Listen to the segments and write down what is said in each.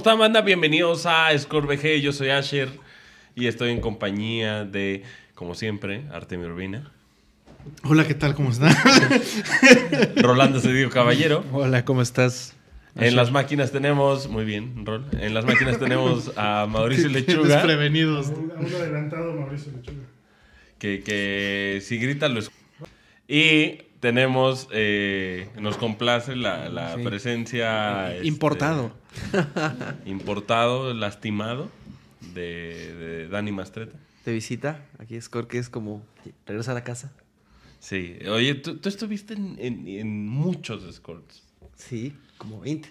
están, Amanda? Bienvenidos a Score Yo soy Asher y estoy en compañía de, como siempre, Artemio Urbina. Hola, ¿qué tal? ¿Cómo estás? Rolando Cedillo Caballero. Hola, ¿cómo estás? En las máquinas tenemos, muy bien, Rol. En las máquinas tenemos a Mauricio Lechuga. Desprevenidos. Un, adelantado Mauricio Lechuga. Que, que si grita lo escucha. Y tenemos, eh, nos complace la, presencia... Este, importado. importado, lastimado, de, de, Dani Mastreta. ¿Te visita? Aquí es que es como regresar a casa. Sí. Oye, tú, estuviste en, muchos Scores Sí, como 20.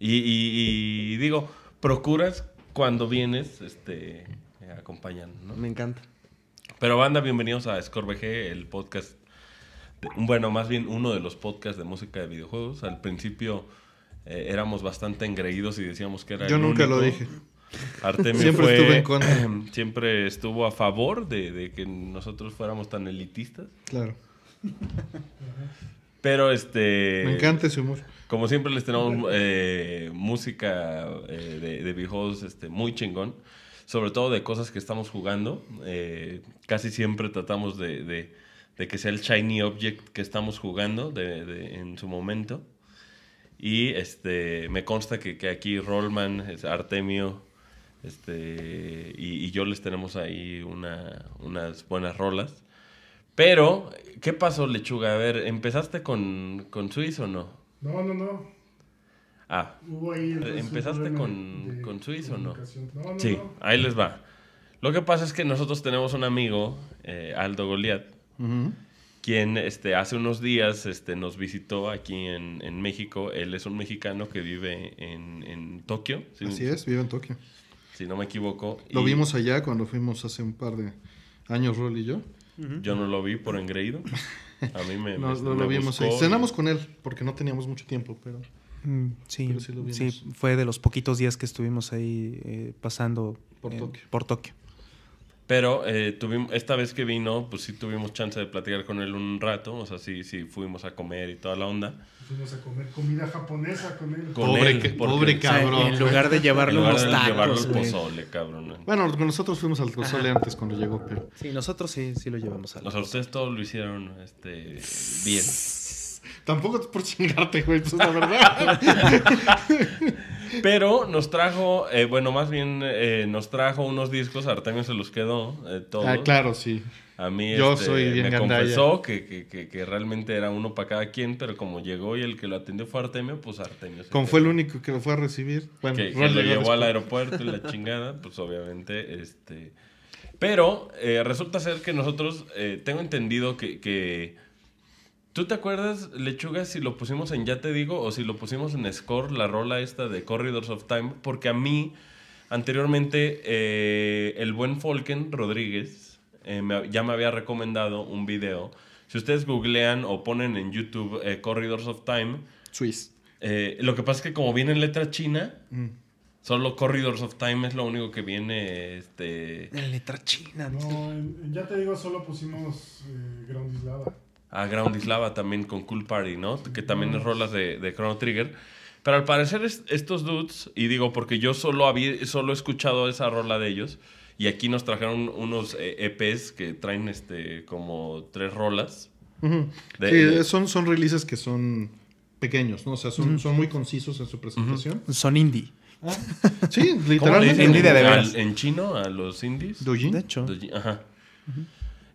Y, y, digo, procuras cuando vienes, este, acompañan, ¿no? Me encanta. Pero banda, bienvenidos a Score BG, el podcast este, bueno, más bien uno de los podcasts de música de videojuegos. Al principio eh, éramos bastante engreídos y decíamos que era. Yo nunca lo dije. Artemio siempre fue, en contra. siempre estuvo a favor de, que nosotros fuéramos tan elitistas. Claro. Pero este. Me encanta su humor. Como siempre les tenemos eh, música eh, de, videojuegos este, muy chingón. Sobre todo de cosas que estamos jugando. casi siempre tratamos de de que sea el shiny object que estamos jugando de, en su momento. Y este, me consta que, aquí Rollman, Artemio este, y, yo les tenemos ahí unas buenas rolas. Pero, ¿qué pasó, Lechuga? A ver, ¿empezaste con, con Swiss o no? No, no, no. Ah, ¿empezaste con, con Swiss o no? sí, ahí les va. Lo que pasa es que nosotros tenemos un amigo, eh, Aldo Goliat, quien este, hace unos días este, nos visitó aquí en, México. Él es un mexicano que vive en, Tokio. Así es, vive en Tokio. Si no me equivoco. Lo vimos allá cuando fuimos hace un par de años, Rol y yo. Yo no lo vi por engreído. A mí me. no, lo vimos ahí. Cenamos con él porque no teníamos mucho tiempo, pero. Mm, sí, fue de los poquitos días que estuvimos ahí eh, pasando por, por Tokio. Pero eh, tuvimos, esta vez que vino, pues sí tuvimos chance de platicar con él un rato, o sea, sí, sí fuimos a comer y toda la onda. Fuimos a comer comida japonesa con él. pobre, pobre cabrón. en lugar de llevarlo unos tacos. Llevarlo al pozole, cabrón. Bueno, nosotros fuimos al pozole antes cuando llegó, pero... Sí, nosotros sí, sí lo llevamos al O sea, ustedes todos lo hicieron este, bien. Tampoco por chingarte, güey, Es pues, la verdad. Pero nos trajo, eh, bueno, más bien eh, nos trajo unos discos, Artemio se los quedó eh, todos. Ah, claro, sí. A mí Yo este, soy me confesó que, que, que, realmente era uno para cada quien, pero como llegó y el que lo atendió fue Artemio, pues Artemio. Se fue el único que lo fue a recibir. Bueno, que, lo llevó al aeropuerto y la chingada, pues obviamente, este... Pero resulta ser que nosotros, tengo entendido que ¿Tú te acuerdas, Lechuga, si lo pusimos en Ya Te Digo o si lo pusimos en Score, la rola esta de Corridors of Time? Porque a mí, anteriormente, eh, el buen Falken Rodríguez eh, ya me había recomendado un video. Si ustedes googlean o ponen en YouTube eh, Corridors of Time. Swiss. lo que pasa es que como viene en letra china, mm. Solo Corridors of Time es lo único que viene este... en letra china. No, ya te digo, solo pusimos a Ground Islava también con Cool Party, ¿no? Que también es mm. rolas de, Chrono Trigger. Pero al parecer estos dudes, y digo porque yo solo, había, solo he escuchado esa rola de ellos, y aquí nos trajeron unos EPs eh, e que traen este, como tres rolas. sí, son, son releases que son pequeños, ¿no? O sea, son, son muy concisos en su presentación. Son indie. Ah, sí, literalmente. indie de en chino a los indies. De hecho. ajá.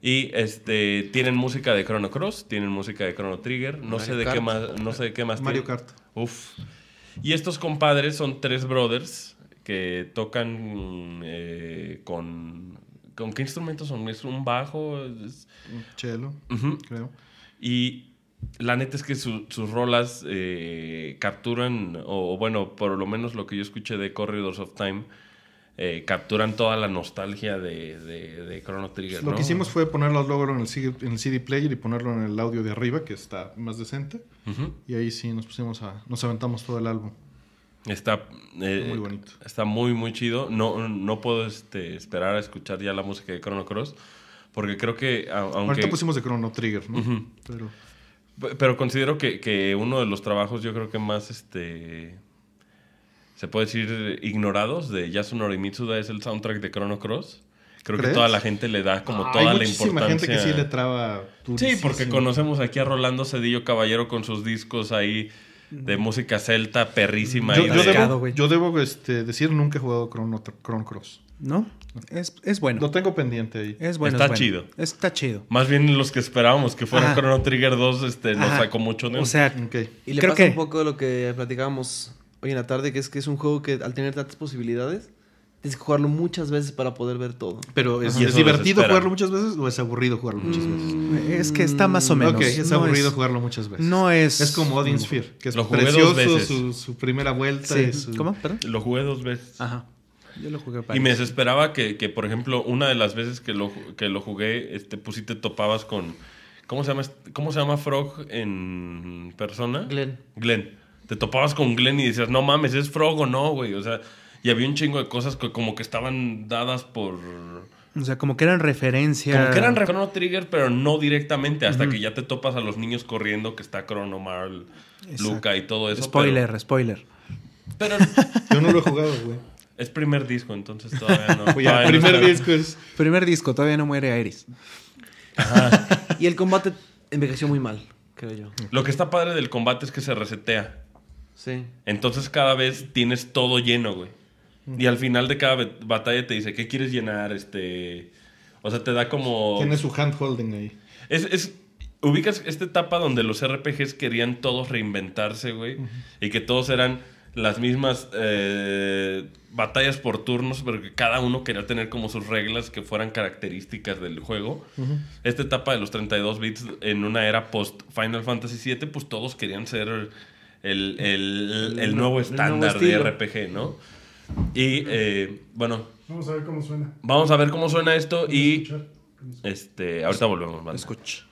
Y este, tienen música de Chrono Cross, tienen música de Chrono Trigger, no, sé de, qué más, no sé de qué más. Mario Kart. Uf. Y estos compadres son tres brothers que tocan eh, con... ¿Con qué instrumentos son? ¿Es un bajo? Un cello, creo. Y la neta es que sus rolas eh, capturan, o, o, bueno, por lo menos lo que yo escuché de Corridors of Time, eh, capturan toda la nostalgia de, de, Chrono Trigger. Pues lo que hicimos fue ponerlo luego en el, CD, en el, CD, player y ponerlo en el audio de arriba, que está más decente. Y ahí sí nos pusimos a. Nos aventamos todo el álbum. Está eh, muy bonito. Está muy, muy chido. No, no puedo este, esperar a escuchar ya la música de Chrono Cross. Porque creo que. Ahorita pusimos de Chrono Trigger, ¿no? Pero. Pero considero que, uno de los trabajos, yo creo que más este se puede decir, ignorados de Yasunori Mitsuda es el soundtrack de Chrono Cross. Creo que toda la gente le da como toda la importancia. gente que sí le traba. Sí, porque conocemos aquí a Rolando Cedillo Caballero con sus discos ahí de música celta perrísima. Yo, debo, yo debo este, decir, nunca he jugado Chrono, Chrono Cross. ¿No? Es, es, bueno. Lo tengo pendiente ahí. Es bueno. Está chido. Está chido. Más bien los que esperábamos que fuera Chrono Trigger 2 este, nos sacó mucho de O sea, okay. y le Creo pasa que... un poco de lo que platicábamos Oye en la tarde, que es que es un juego que al tener tantas posibilidades, tienes que jugarlo muchas veces para poder ver todo. Pero es, ¿es divertido jugarlo muchas veces o es aburrido jugarlo muchas veces. Mm, es que está más o menos. Ok, es aburrido jugarlo muchas veces. No es. Es como Odin Sphere, que es lo jugué Su, primera vuelta. ¿Cómo? Lo jugué dos veces. Ajá. Yo lo jugué para Y me desesperaba que, por ejemplo, una de las veces que lo, que lo jugué, este, pues te topabas con. ¿Cómo se llama, cómo se llama Frog en persona? Glenn. Glenn te topabas con Glenn y decías, no mames, es Frogo, no, güey. O sea, y había un chingo de cosas que como que estaban dadas por. O sea, como que eran referencia. Como que eran Chrono Trigger, pero no directamente, hasta que ya te topas a los niños corriendo, que está Chrono Marl, Luca y todo eso. Spoiler, spoiler. Pero. Yo no lo he jugado, güey. Es primer disco, entonces todavía no. primer disco es. Primer disco, todavía no muere Iris. y el combate envejeció muy mal, creo yo. Lo que está padre del combate es que se resetea. Sí. Entonces cada vez tienes todo lleno, güey. Y al final de cada batalla te dice, ¿qué quieres llenar? Este. O sea, te da como. Tiene su handholding ahí. Es, ubicas esta etapa donde los RPGs querían todos reinventarse, güey. Y que todos eran las mismas eh, batallas por turnos, pero que cada uno quería tener como sus reglas que fueran características del juego. Esta etapa de los 32 bits en una era post Final Fantasy VII, pues todos querían ser el, nuevo estándar de RPG, ¿no? Y eh, bueno. Vamos a ver cómo suena. Vamos a ver cómo suena esto y. Este, ahorita volvemos, más. Escucha.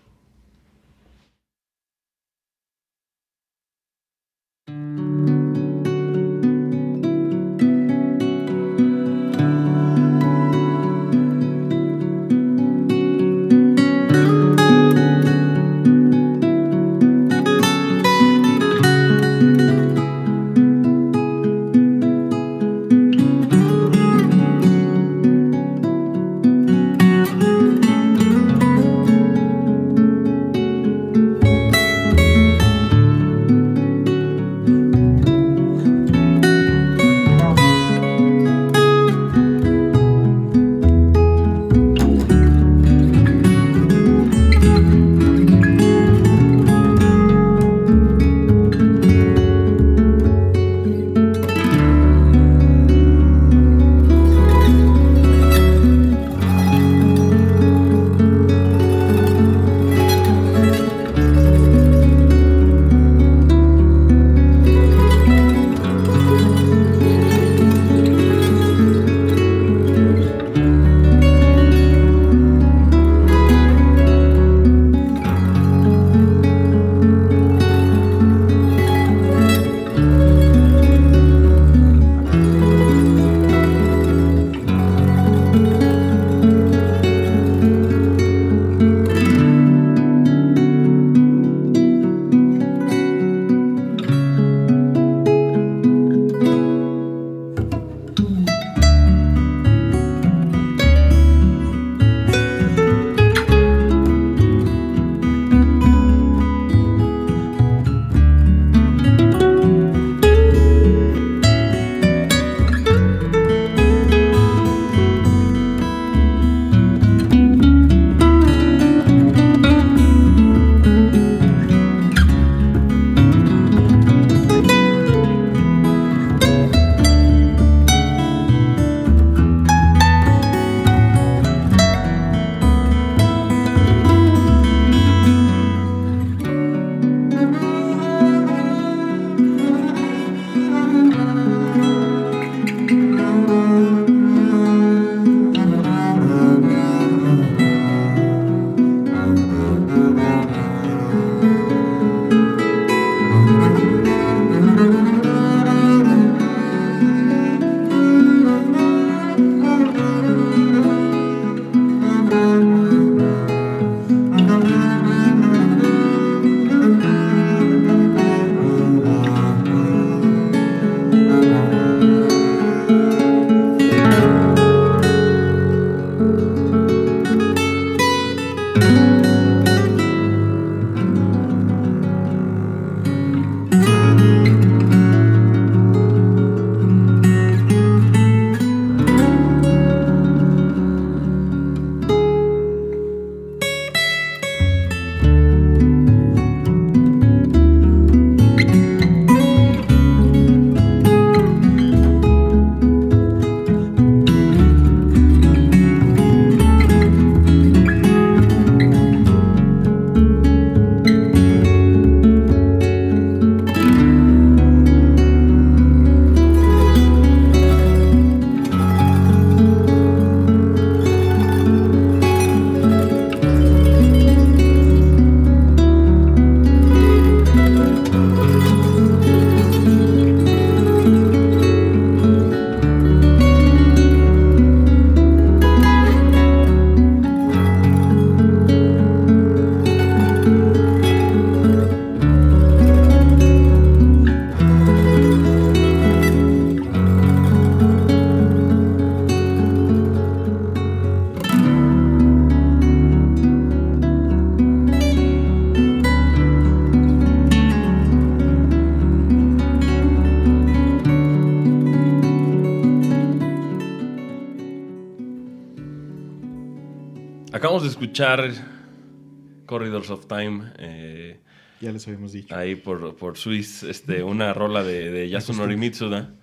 Corridors of Time. Eh, ya les habíamos dicho. Ahí por, por Swiss, este, una rola de, Yasunori Mitsuda,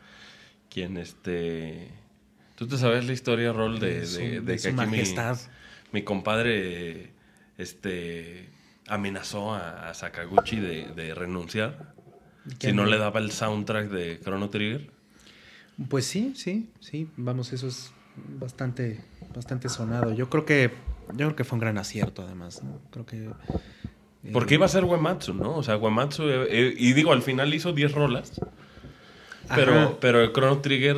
quien este... Tú te sabes la historia, Rol, de, de, de, que mi, compadre este, amenazó a, Sakaguchi de, renunciar si no le daba el soundtrack de Chrono Trigger. Pues sí, sí, sí. Vamos, eso es bastante, bastante sonado. Yo creo que yo creo que fue un gran acierto, además. Creo que. Eh, porque iba a ser Wematsu, ¿no? O sea, Wematsu. Eh, eh, y digo, al final hizo 10 rolas. Pero, pero el Chrono Trigger.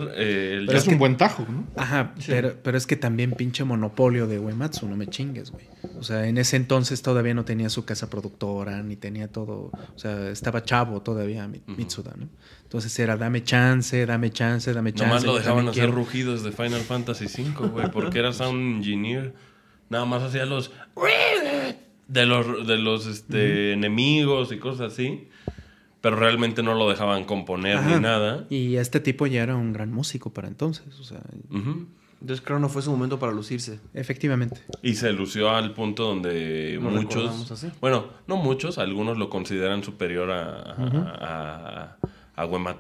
pero es un buen tajo, ¿no? Ajá, pero, pero, es que también pinche monopolio de Uematsu, no me chingues, güey. O sea, en ese entonces todavía no tenía su casa productora, ni tenía todo. O sea, estaba chavo todavía Mitsuda, ¿no? Entonces era dame chance, dame chance, dame chance. Nomás lo dejaban hacer rugidos de Final Fantasy V, güey, porque eras sound engineer. Nada más hacía los de los de los este, enemigos y cosas así. Pero realmente no lo dejaban componer ni nada. Y este tipo ya era un gran músico para entonces. O Entonces creo no fue su momento para lucirse. Efectivamente. Y se lució al punto donde muchos... Bueno, no muchos, algunos lo consideran superior a, a, a,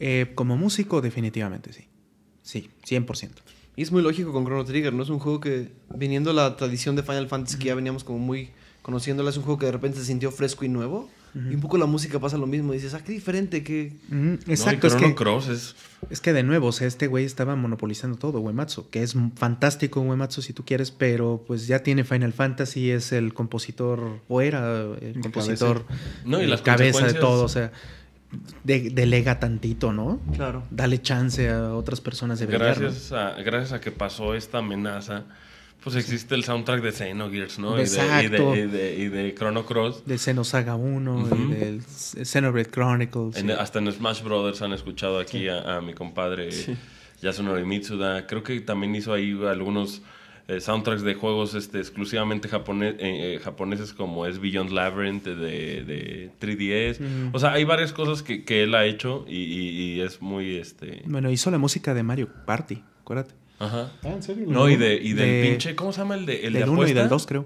eh, como músico, definitivamente sí. Sí, 100%. Y es muy lógico con Chrono Trigger, ¿no? Es un juego que, viniendo la tradición de Final Fantasy, que ya veníamos como muy conociéndola, es un juego que de repente se sintió fresco y nuevo. Y un poco la música pasa lo mismo. Dices, ah, qué diferente, qué... Exacto. es que, es... que de nuevo, o sea, este güey estaba monopolizando todo, Wematsu, que es fantástico Wematsu si tú quieres, pero pues ya tiene Final Fantasy, es el compositor, o era el compositor, cabeza de todo, o sea delega tantito, ¿no? Claro. Dale chance a otras personas de brillar. Gracias, a, gracias a que pasó esta amenaza, pues existe el soundtrack de Xenogears, ¿no? Exacto. Y de, y, de, Chrono Cross. De Xenosaga 1 y Xenoblade Chronicles. Hasta en Smash Brothers han escuchado aquí a, mi compadre Yasunori Mitsuda. Creo que también hizo ahí algunos eh, soundtracks de juegos este, exclusivamente eh, eh, japoneses como es Beyond Labyrinth de, 3DS. O sea, hay varias cosas que, él ha hecho y, es muy... Este... Bueno, hizo la música de Mario Party, acuérdate. Ajá. Ah, ¿en serio? No, y, de, y del pinche... ¿Cómo se llama el de el Del 1 de y del 2, creo.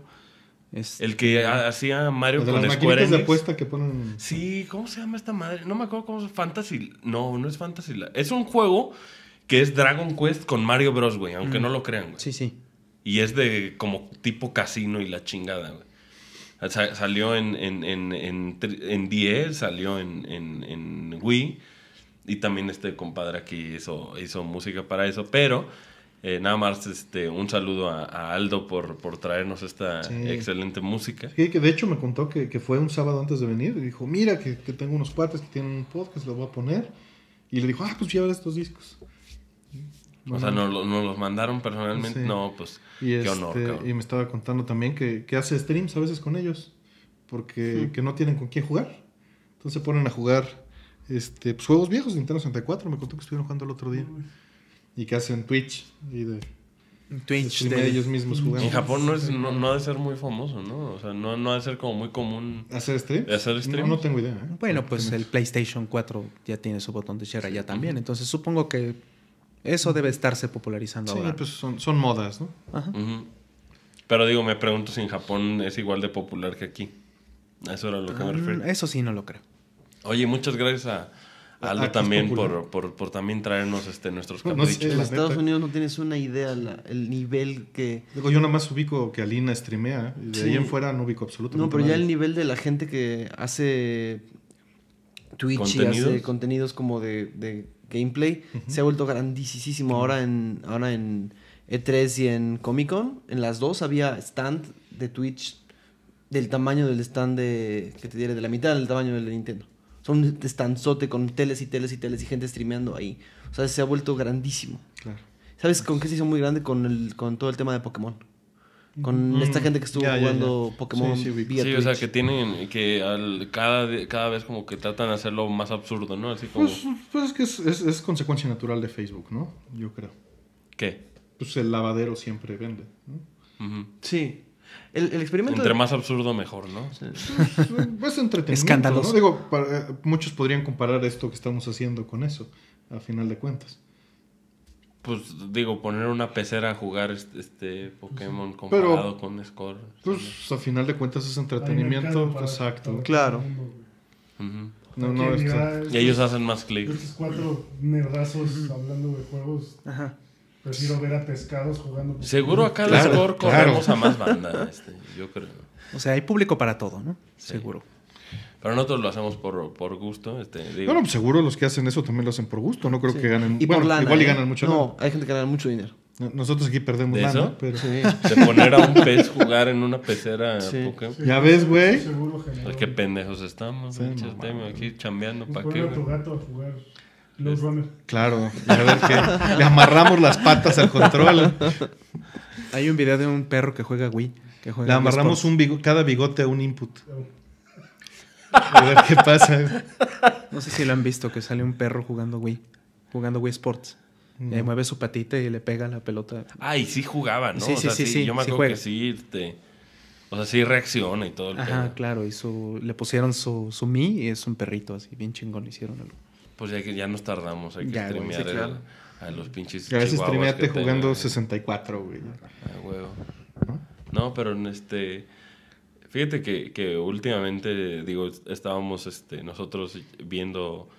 El que hacía Mario con de con las Square de apuesta que ponen... Sí, ¿cómo se llama esta madre? No me acuerdo cómo es Fantasy... No, no es Fantasy... Es un juego que es Dragon Quest con Mario Bros, güey, aunque mm. no lo crean, güey. Sí, sí. Y es de como tipo casino y la chingada, Salió en, en, en, en, en 10, salió en, en, en Wii. Y también este compadre aquí hizo, hizo música para eso. Pero eh, nada más este, un saludo a, Aldo por, por traernos esta excelente música. Sí, que de hecho me contó que, que, fue un sábado antes de venir y dijo, mira que, que tengo unos cuates que tienen un podcast, lo voy a poner. Y le dijo, ah, pues lleva estos discos. O sea, no los mandaron personalmente. No, pues, y qué este, Y me estaba contando también que, hace streams a veces con ellos, porque no tienen con quién jugar. Entonces se ponen a jugar este, pues, juegos viejos de Nintendo 64. Me contó que estuvieron jugando el otro día. Y que hacen Twitch Twitch de ellos mismos En Japón no, ha de ser muy famoso, ¿no? O sea, no, ha de ser como muy común. ¿Hacer streams? No, tengo idea. ¿eh? Bueno, pues el PlayStation 4 ya tiene su botón de share ya también. Entonces supongo que eso debe estarse popularizando sí, pues son, son modas, ¿no? Ajá. Pero digo, me pregunto si en Japón es igual de popular que aquí. Eso era lo que me ah, refería. Eso sí, no lo creo. Oye, muchas gracias a, Aldo también por, también traernos este, nuestros caprichos. en Estados Unidos no tienes una idea el nivel que... Digo, yo nada más ubico que Alina streamea. ¿eh? De ahí en fuera no ubico absolutamente nada. No, pero ya el nivel de la gente que hace Twitch y hace contenidos como de gameplay, se ha vuelto grandísimo ahora en, ahora en E3 y en Comic Con. En las dos había stand de Twitch del tamaño del stand de, que te diera de la mitad del tamaño del de Nintendo. Son un standzote con teles y teles y teles y gente streameando ahí. O sea, se ha vuelto grandísimo. Claro. ¿Sabes con qué se hizo muy grande? Con, el, con todo el tema de Pokémon con esta gente que estuvo jugando Pokémon sí, o sea, que tienen, que cada, vez como que tratan de hacerlo más absurdo, ¿no? Pues, pues, es que es, consecuencia natural de Facebook, ¿no? Yo creo. ¿Qué? Pues el lavadero siempre vende, ¿no? Sí. El, experimento... Entre más absurdo, mejor, ¿no? Pues, pues, es entretenimiento, Escandaloso. Digo, eh, muchos podrían comparar esto que estamos haciendo con eso, a final de cuentas pues digo, poner una pecera a jugar este, este Pokémon pues comparado con Score. Pues al a final de cuentas es entretenimiento, exacto. Claro. No, no, no y ellos hacen más clics. Estos cuatro nerdazos hablando de juegos. Ajá. Prefiero ver a pescados jugando. Seguro acá claro, en Score corremos a más banda, este, yo creo. O sea, hay público para todo, ¿no? Seguro. Pero nosotros lo hacemos por, por gusto. Este, Bueno, pues seguro los que hacen eso también lo hacen por gusto. No creo que ganen. bueno, igual y ¿eh? ganan mucho. No, hay gente que gana mucho dinero. Nosotros aquí perdemos ¿De lana, eso? Sí. De poner a un pez jugar en una pecera ¿Ya ves, güey? Seguro qué pendejos estamos, sí, mamá, aquí chambeando para qué. tu gato a jugar los este, runners. Claro, a ver qué. le amarramos las patas al control. Hay un video de un perro que juega Wii. le amarramos un bigo cada bigote a un input. A ver qué pasa. No sé si lo han visto, que sale un perro jugando Wii, jugando Wii Sports. mueve su patita y le pega la pelota. Ah, y sí jugaba, ¿no? Sí, sí, sí, Yo me acuerdo que sí, o sea, sí reacciona y todo el Ajá, claro. Y le pusieron su, su Mi y es un perrito así, bien chingón, hicieron algo. Pues ya que ya nos tardamos, hay que streamear a, los pinches que A veces streameate jugando 64, güey. Ah, huevo. ¿No? ¿No? pero en este... Fíjate que, que últimamente, digo, estábamos este, nosotros viendo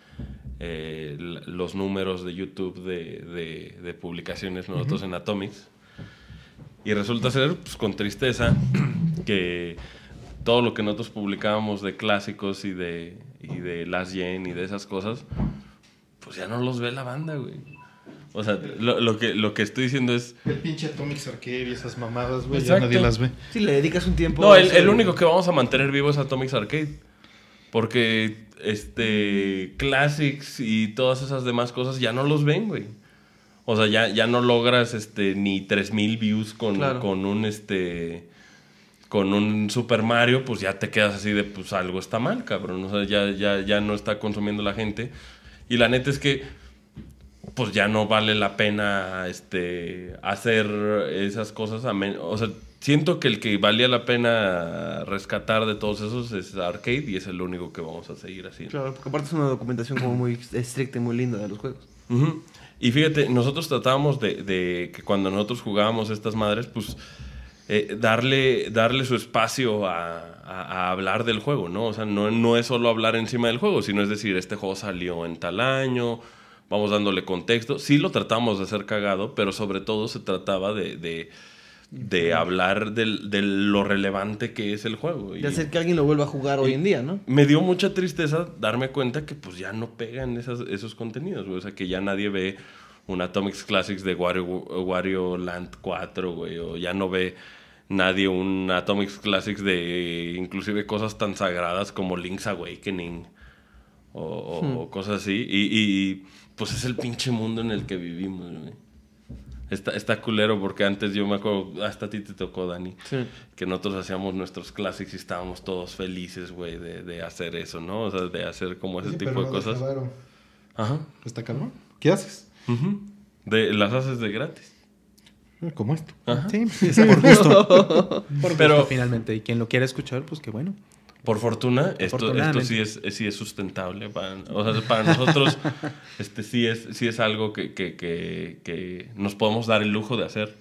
eh, los números de YouTube de, de, publicaciones nosotros en Atomics. Y resulta ser, pues, con tristeza, que todo lo que nosotros publicábamos de clásicos y de, y de Last Gen y de esas cosas, pues ya no los ve la banda, güey. O sea, lo, que, lo que estoy diciendo es. El pinche Atomics Arcade y esas mamadas, güey. Ya nadie las ve. Si le dedicas un tiempo. No, el, único que vamos a mantener vivo es Atomics Arcade. Porque este. Classics y todas esas demás cosas ya no los ven, güey. O sea, ya, ya no logras este ni 3000 views con, con un este con un Super Mario, pues ya te quedas así de pues algo está mal, cabrón. O sea, ya, ya, ya no está consumiendo la gente. Y la neta es que pues ya no vale la pena este, hacer esas cosas. o sea, siento que el que valía la pena rescatar de todos esos es Arcade y es el único que vamos a seguir así. Claro, porque aparte es una documentación como muy estricta y muy linda de los juegos. Y fíjate, nosotros tratábamos de, de, que cuando nosotros jugábamos estas madres, pues eh, darle, darle su espacio a, a, a, hablar del juego, ¿no? O sea, no, no es solo hablar encima del juego, sino es decir, este juego salió en tal año vamos dándole contexto. Sí lo tratamos de hacer cagado, pero sobre todo se trataba de, de, hablar de, lo relevante que es el juego. Y de hacer que alguien lo vuelva a jugar hoy en día, ¿no? Me dio mucha tristeza darme cuenta que pues ya no pegan esas, esos contenidos, güey. O sea, que ya nadie ve un Atomics Classics de Wario, Land 4, güey. O ya no ve nadie un Atomics Classics de inclusive cosas tan sagradas como Link's Awakening o, hmm. cosas así. y, pues es el pinche mundo en el que vivimos, güey. Está, está, culero porque antes yo me acuerdo, hasta a ti te tocó, Dani, que nosotros hacíamos nuestros clásicos y estábamos todos felices, güey, de, de, hacer eso, ¿no? O sea, de hacer como ese tipo de cosas. Ajá. ¿Está ¿Qué haces? de, las haces de gratis. Eh, como esto. Sí, es por gusto. pero, finalmente. Y quien lo quiera escuchar, pues qué bueno. Por fortuna, esto, sí, es, sí es sustentable. Para, nosotros este, sí, es, sí es algo que, nos podemos dar el lujo de hacer.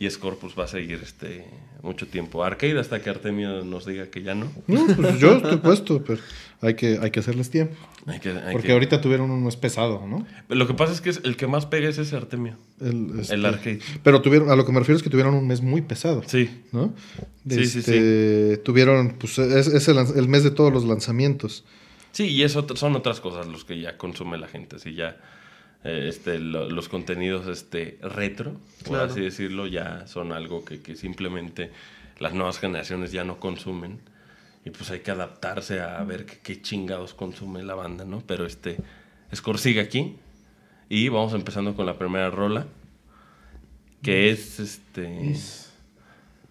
Y Scorpus va a seguir este, mucho tiempo. Arcade hasta que Artemio nos diga que ya no. No, pues yo estoy puesto, pero hay que, hay que hacerles tiempo. Porque ahorita tuvieron un mes pesado, ¿no? lo que pasa es que el que más pega es ese Artemio. El, este, arcade. Pero tuvieron, a lo que me refiero es que tuvieron un mes muy pesado. Sí. ¿No? sí, sí, este, Tuvieron, pues es, el, mes de todos los lanzamientos. Sí, y eso son otras cosas los que ya consume la gente, así ya eh, este, los contenidos este, retro, por así decirlo, ya son algo que, simplemente las nuevas generaciones ya no consumen. Y pues hay que adaptarse a ver qué, chingados consume la banda, ¿no? Pero este, Score sigue aquí. Y vamos empezando con la primera rola. Que mm. es este.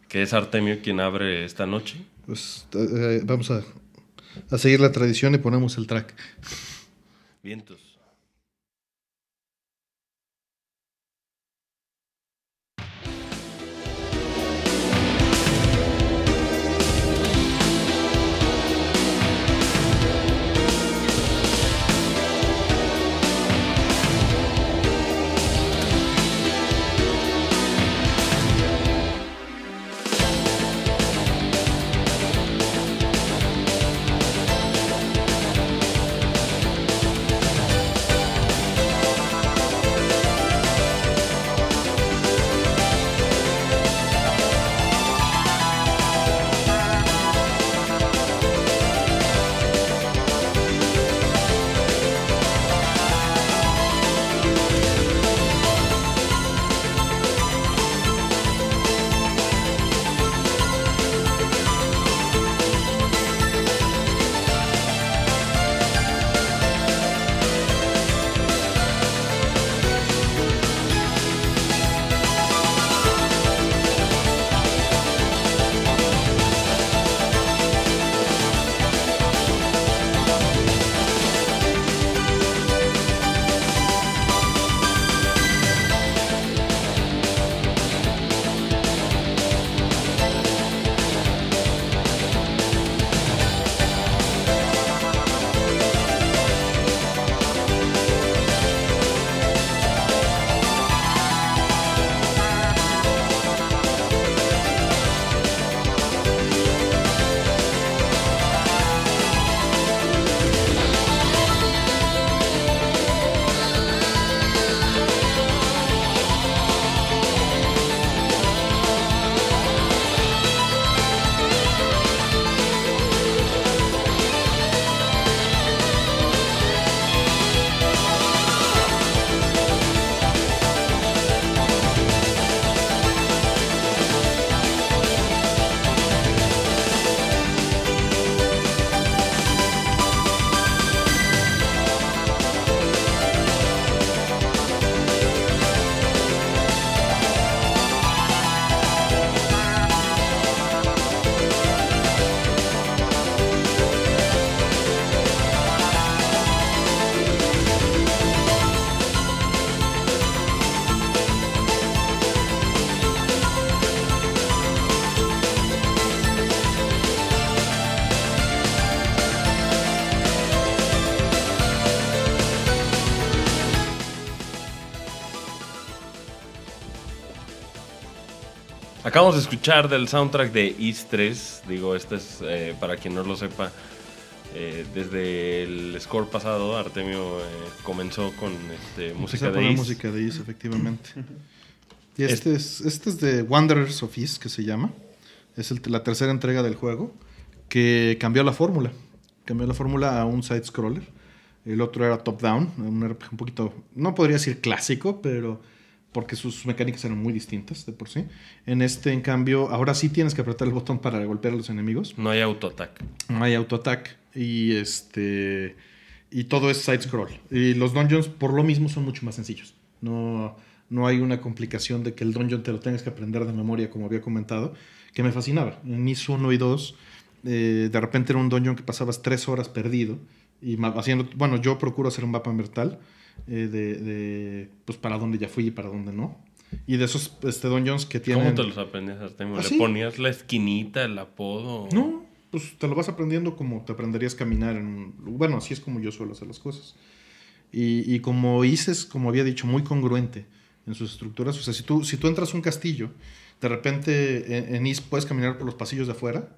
Que es Artemio quien abre esta noche. Pues eh, eh, vamos a, a seguir la tradición y ponemos el track. Vientos. Acabamos de escuchar del soundtrack de East 3. Digo, este es, eh, para quien no lo sepa, eh, desde el score pasado, Artemio eh, comenzó con este, música de East. música de East, efectivamente. y este, este, es, este es de Wanderers of East, que se llama. Es la tercera entrega del juego, que cambió la fórmula. Cambió la fórmula a un side-scroller. El otro era top-down, un, un poquito, no podría decir clásico, pero porque sus mecánicas eran muy distintas de por sí. En este, en cambio, ahora sí tienes que apretar el botón para golpear a los enemigos. No hay auto-attack. No hay auto Y este. Y todo es side scroll. Y los dungeons, por lo mismo, son mucho más sencillos. No, no hay una complicación de que el dungeon te lo tengas que aprender de memoria, como había comentado, que me fascinaba. En uno 1 y 2, eh, de repente era un dungeon que pasabas tres horas perdido. Y haciendo. Bueno, yo procuro hacer un mapa mental eh, de, pues para dónde ya fui y para dónde no. Y de esos este, Don Jones que tienen... ¿Cómo te los aprendías, a ¿Ah, ponías la esquinita, el apodo? No, pues te lo vas aprendiendo como te aprenderías a caminar. En... un Bueno, así es como yo suelo hacer las cosas. Y, y como hice como había dicho, muy congruente en sus estructuras. O sea, si tú, si tú entras un castillo, de repente en Is puedes caminar por los pasillos de afuera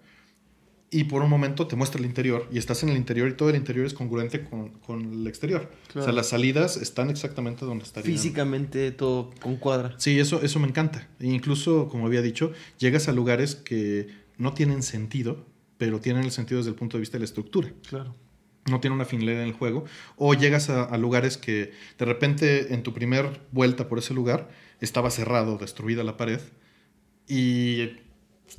y por un momento te muestra el interior y estás en el interior y todo el interior es congruente con, el exterior. O sea, las salidas están exactamente donde estarían. Físicamente todo concuadra. Sí, eso, eso me encanta. E incluso, como había dicho, llegas a lugares que no tienen sentido, pero tienen el sentido desde el punto de vista de la estructura. Claro. No tiene una finalidad en el juego. O llegas a, a lugares que de repente en tu primer vuelta por ese lugar estaba cerrado, destruida la pared. Y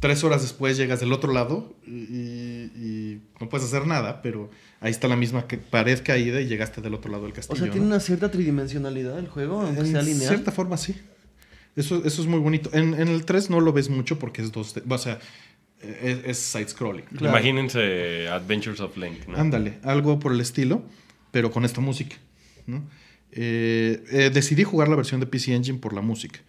tres horas después llegas del otro lado y, no puedes hacer nada, pero ahí está la misma pared caída y llegaste del otro lado del castillo. O sea, tiene una cierta tridimensionalidad el juego, cierta forma, sí. Eso, es muy bonito. En, el 3 no lo ves mucho porque es 2 O sea, e, e, es, side-scrolling. Imagínense Adventures of Link, ¿no? Ándale, algo por el estilo, pero con esta música, eh, eh, decidí jugar la versión de PC Engine por la música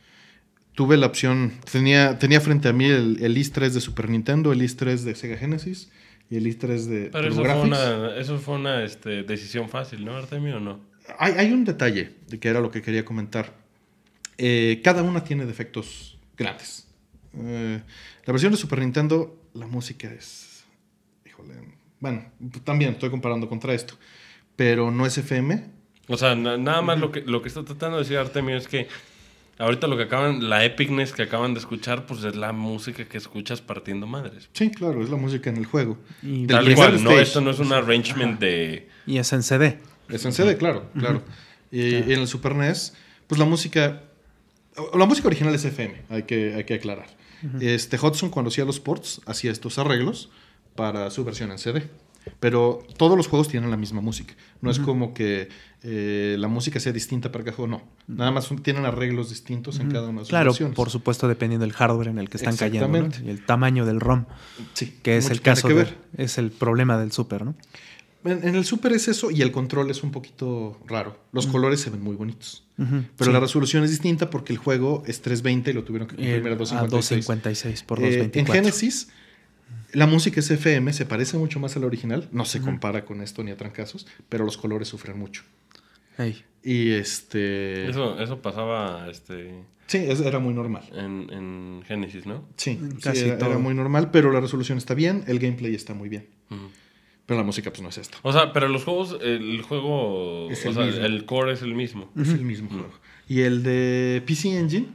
tuve la opción, tenía, tenía frente a mí el, el 3 de Super Nintendo, el IS-3 de Sega Genesis y el IS-3 de Pero eso fue, una, eso fue una, este, decisión fácil, ¿no, Artemio, no? Hay, un detalle de que era lo que quería comentar. Eh, cada una tiene defectos grandes. Eh, la versión de Super Nintendo, la música es... Híjole. Bueno, también estoy comparando contra esto. Pero no es FM. O sea, nada más lo que, lo que está tratando de decir Artemio es que Ahorita lo que acaban, la epicness que acaban de escuchar, pues es la música que escuchas partiendo madres. Sí, claro, es la música en el juego. Y tal cual, no, esto no es un arrangement de... Y es en CD. Es en CD, claro, claro. Y, en el Super NES, pues la música... La música original es FM, hay que, hay que aclarar. Este Hudson cuando hacía los ports, hacía estos arreglos para su versión en CD. Pero todos los juegos tienen la misma música. No es como que eh, la música sea distinta para cada juego, no. Nada más tienen arreglos distintos en cada una de sus Claro, por supuesto, dependiendo del hardware en el que están cayendo y el tamaño del ROM, sí, que es el caso, es el problema del Super, ¿no? En, el Super es eso y el control es un poquito raro. Los colores se ven muy bonitos. Pero la resolución es distinta porque el juego es 320 y lo tuvieron que comprimir a 256. por 224. Eh, en Genesis la música es FM, se parece mucho más a la original, no se compara con esto ni a trancazos, pero los colores sufren mucho. Y este. Eso, eso pasaba. Este... Sí, era muy normal. En, en Genesis, ¿no? Sí, Casi todo. era, muy normal, pero la resolución está bien, el gameplay está muy bien. Pero la música, pues no es esto. O sea, pero los juegos, el juego. o el, sea, el core es el mismo. Es el mismo juego. Y el de PC Engine,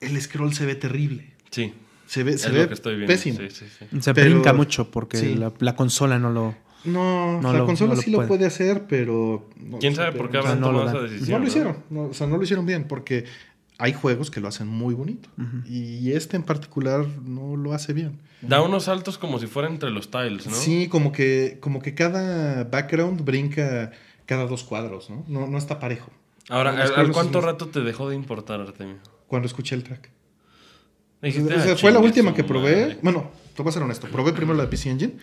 el scroll se ve terrible. Sí. Se ve, se ve pésimo. se brinca mucho porque la, consola no lo. No, la consola sí lo puede. hacer, pero. ¿Quién sabe por qué esa No lo hicieron, o sea, no lo hicieron bien porque hay juegos que lo hacen muy bonito. Y este en particular no lo hace bien. Da unos saltos como si fuera entre los tiles, ¿no? Sí, como que, como que cada background brinca cada dos cuadros, ¿no? No, está parejo. Ahora, cuánto rato te dejó de importar, Artemio? Cuando escuché el track. Pues, fue la última que probé. Bueno, te voy a ser honesto. Probé primero la de PC Engine,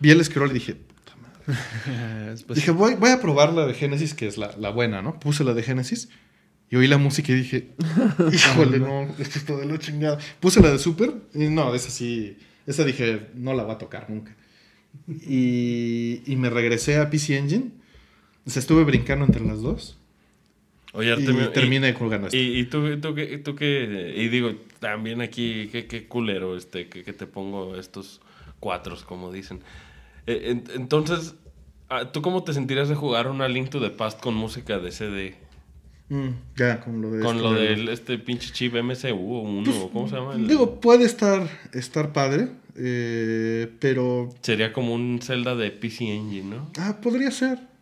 vi el scroll y dije, puta madre. dije, voy, voy, a probar la de Genesis, que es la, la buena, ¿no? Puse la de Genesis y oí la música y dije, híjole, no, esto es todo de lo chingado. Puse la de Super y no, esa sí, esa dije, no la va a tocar nunca. Y, y me regresé a PC Engine. O sea, estuve brincando entre las dos. Oye, y termina de colgando esto. Y, tú, tú, que, y digo, también aquí, qué, qué culero este, que, que, te pongo estos cuatros, como dicen. Eh, entonces, ah, ¿tú cómo te sentirías de jugar una Link to the Past con música de CD? Mm, ya, con lo de... Con este, lo del este pinche chip MCU o uno, pues, ¿cómo se llama? Digo, puede estar, estar padre, eh, pero... Sería como un Zelda de PC Engine, ¿no? Ah, podría ser.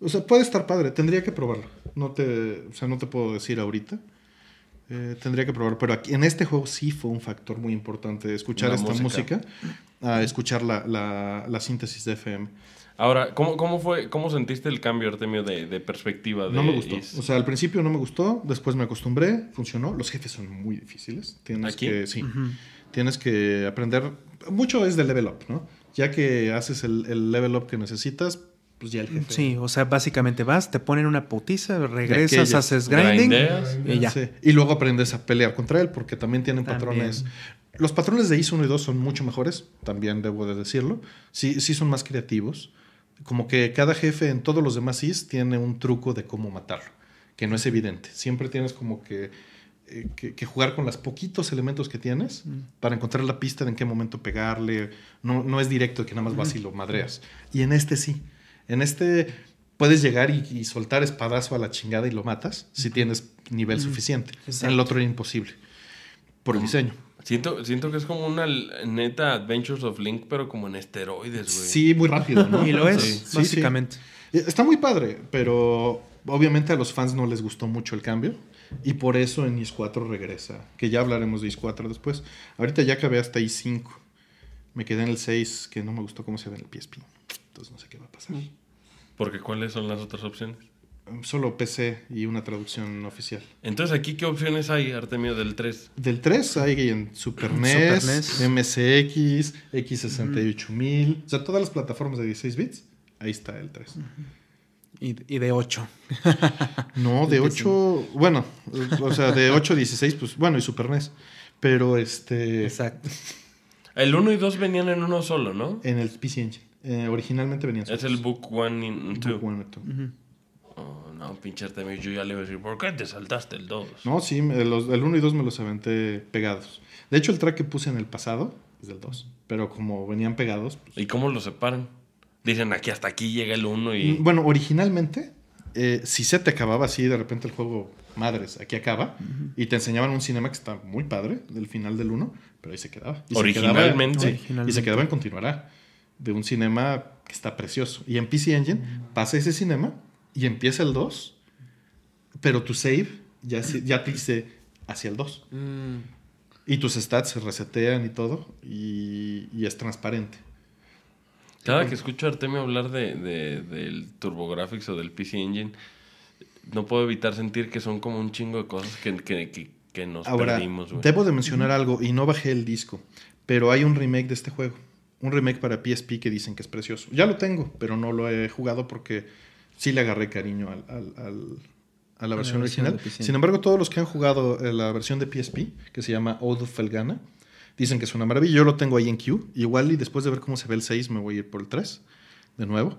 O sea, puede estar padre, tendría que probarlo. No te, o sea, no te puedo decir ahorita. Eh, tendría que probar, pero aquí, en este juego sí fue un factor muy importante escuchar esta música. a escuchar la, la, la síntesis de FM. Ahora, ¿cómo, cómo, fue, ¿cómo sentiste el cambio, Artemio, de, perspectiva? no me gustó. O sea, al principio no me gustó, después me acostumbré, funcionó. Los jefes son muy difíciles. Tienes ¿Aquí? que. Sí. Tienes que aprender. Mucho es de level up, ¿no? Ya que haces el, el level up que necesitas, pues ya el mm, jefe. Sí, o sea, básicamente vas, te ponen una putiza, regresas, haces grinding y ya. Y luego aprendes a pelear contra él porque también tienen patrones. Los patrones de IS 1 y 2 son mucho mejores, también debo de decirlo. Sí, sí son más creativos. Como que cada jefe en todos los demás IS tiene un truco de cómo matarlo, que no es evidente. Siempre tienes como que, eh, que, jugar con los poquitos elementos que tienes mm. para encontrar la pista de en qué momento pegarle. No, no es directo que nada más vas y lo madreas. Y en este sí en este puedes llegar y, soltar espadazo a la chingada y lo matas si tienes nivel suficiente. En el otro era imposible. Por el diseño. Siento, siento que es como una neta Adventures of Link, pero como en esteroides, güey. Sí, muy rápido, ¿no? y lo es, físicamente. básicamente. Está muy padre, pero obviamente a los fans no les gustó mucho el cambio. Y por eso en IS4 regresa. Que ya hablaremos de IS4 después. Ahorita ya acabé hasta IS5. Me quedé en el 6, que no me gustó cómo se ve en el PSP. Entonces no sé qué va a pasar. Porque ¿cuáles son las otras opciones? Solo PC y una traducción oficial. Entonces, ¿aquí qué opciones hay, Artemio, del 3? Del 3 hay en Super NES, MSX, X68000, o sea, todas las plataformas de 16 bits, ahí está el 3. Y, y de 8. no, de 8, bueno, o sea, de 8 16, pues bueno, y Super NES. Pero este... Exacto. El 1 y 2 venían en uno solo, ¿no? En el PC eh, originalmente venían Es el Book One y 2 no, pinche yo ya le iba a decir, ¿por qué te saltaste el 2? No, sí, el 1 y 2 me los aventé pegados. De hecho, el track que puse en el pasado es del 2, pero como venían pegados... Pues ¿Y cómo los separan? Dicen aquí hasta aquí llega el 1 y... Mm, bueno, originalmente, eh, si se te acababa así, de repente el juego, madres, aquí acaba, y te enseñaban un cinema que está muy padre, del final del 1, pero ahí se quedaba. originalmente. Y se quedaba en continuará de un cinema que está precioso. Y en PC Engine pasa ese cinema y empieza el 2, pero tu save ya, ya te dice hacia el 2. Mm. Y tus stats se resetean y todo, y, es transparente. Cada que escucho a Artemio hablar de, de, del TurboGrafx o del PC Engine, no puedo evitar sentir que son como un chingo de cosas que, que, nos Ahora, perdimos. Debo de mencionar algo, y no bajé el disco, pero hay un remake de este juego un remake para PSP que dicen que es precioso. Ya lo tengo, pero no lo he jugado porque sí le agarré cariño al, al, a la versión, original. Sin embargo, todos los que han jugado eh, la versión de PSP, que se llama Old Felgana, dicen que es una maravilla. Yo lo tengo ahí en Q. Igual y después de ver cómo se ve el 6, me voy a ir por el 3, de nuevo.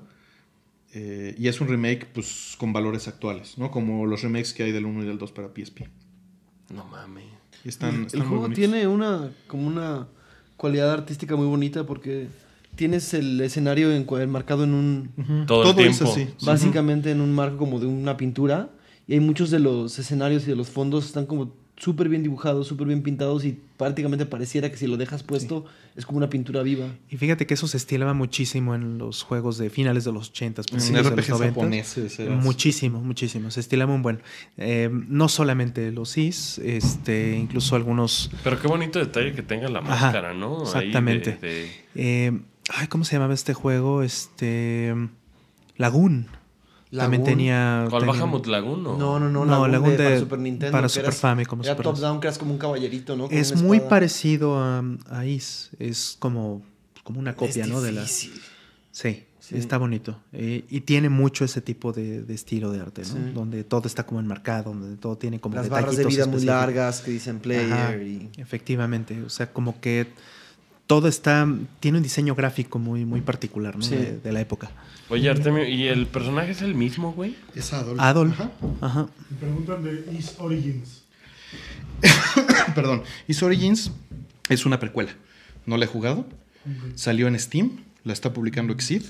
Eh, y es un remake pues, con valores actuales, ¿no? Como los remakes que hay del 1 y del 2 para PSP. No mames. el juego tiene una, como una cualidad artística muy bonita porque tienes el escenario enmarcado en un... Todo, Todo el tiempo. básicamente en un marco como de una pintura. Y hay muchos de los escenarios y de los fondos están como súper bien dibujados, súper bien pintados y prácticamente pareciera que si lo dejas puesto es como una pintura viva. Y fíjate que eso se estilaba muchísimo en los juegos de finales de los 80s, de los Muchísimo, muchísimo. Se estilaba un buen. Eh, no solamente los is, este, incluso algunos... Pero qué bonito detalle que tenga la máscara, ¿no? Exactamente. Eh, ¿Cómo se llamaba este juego? Este... Lagoon. También tenía. ¿Cuál tenía... Bahamut Lagoon? No, no, no. no Lagoon de, para Super Nintendo. Para Super Famicom. Era, top down, que como un caballerito, ¿no? es muy parecido a, a Is. Es como, como una copia, ¿no? De la. Sí, sí, está bonito. Eh, y tiene mucho ese tipo de, estilo de arte, ¿no? Donde todo está como enmarcado, donde todo tiene como. Las barras de vida muy largas que dicen player. Efectivamente. O sea, como que todo está, tiene un diseño gráfico muy, muy particular ¿no? de, la época. Oye, Artemio, ¿y el personaje es el mismo, güey? Es Adol. Adol. Ajá. Me preguntan de Is Origins. Perdón. Is Origins es una precuela. No la he jugado. Salió en Steam. La está publicando Exit.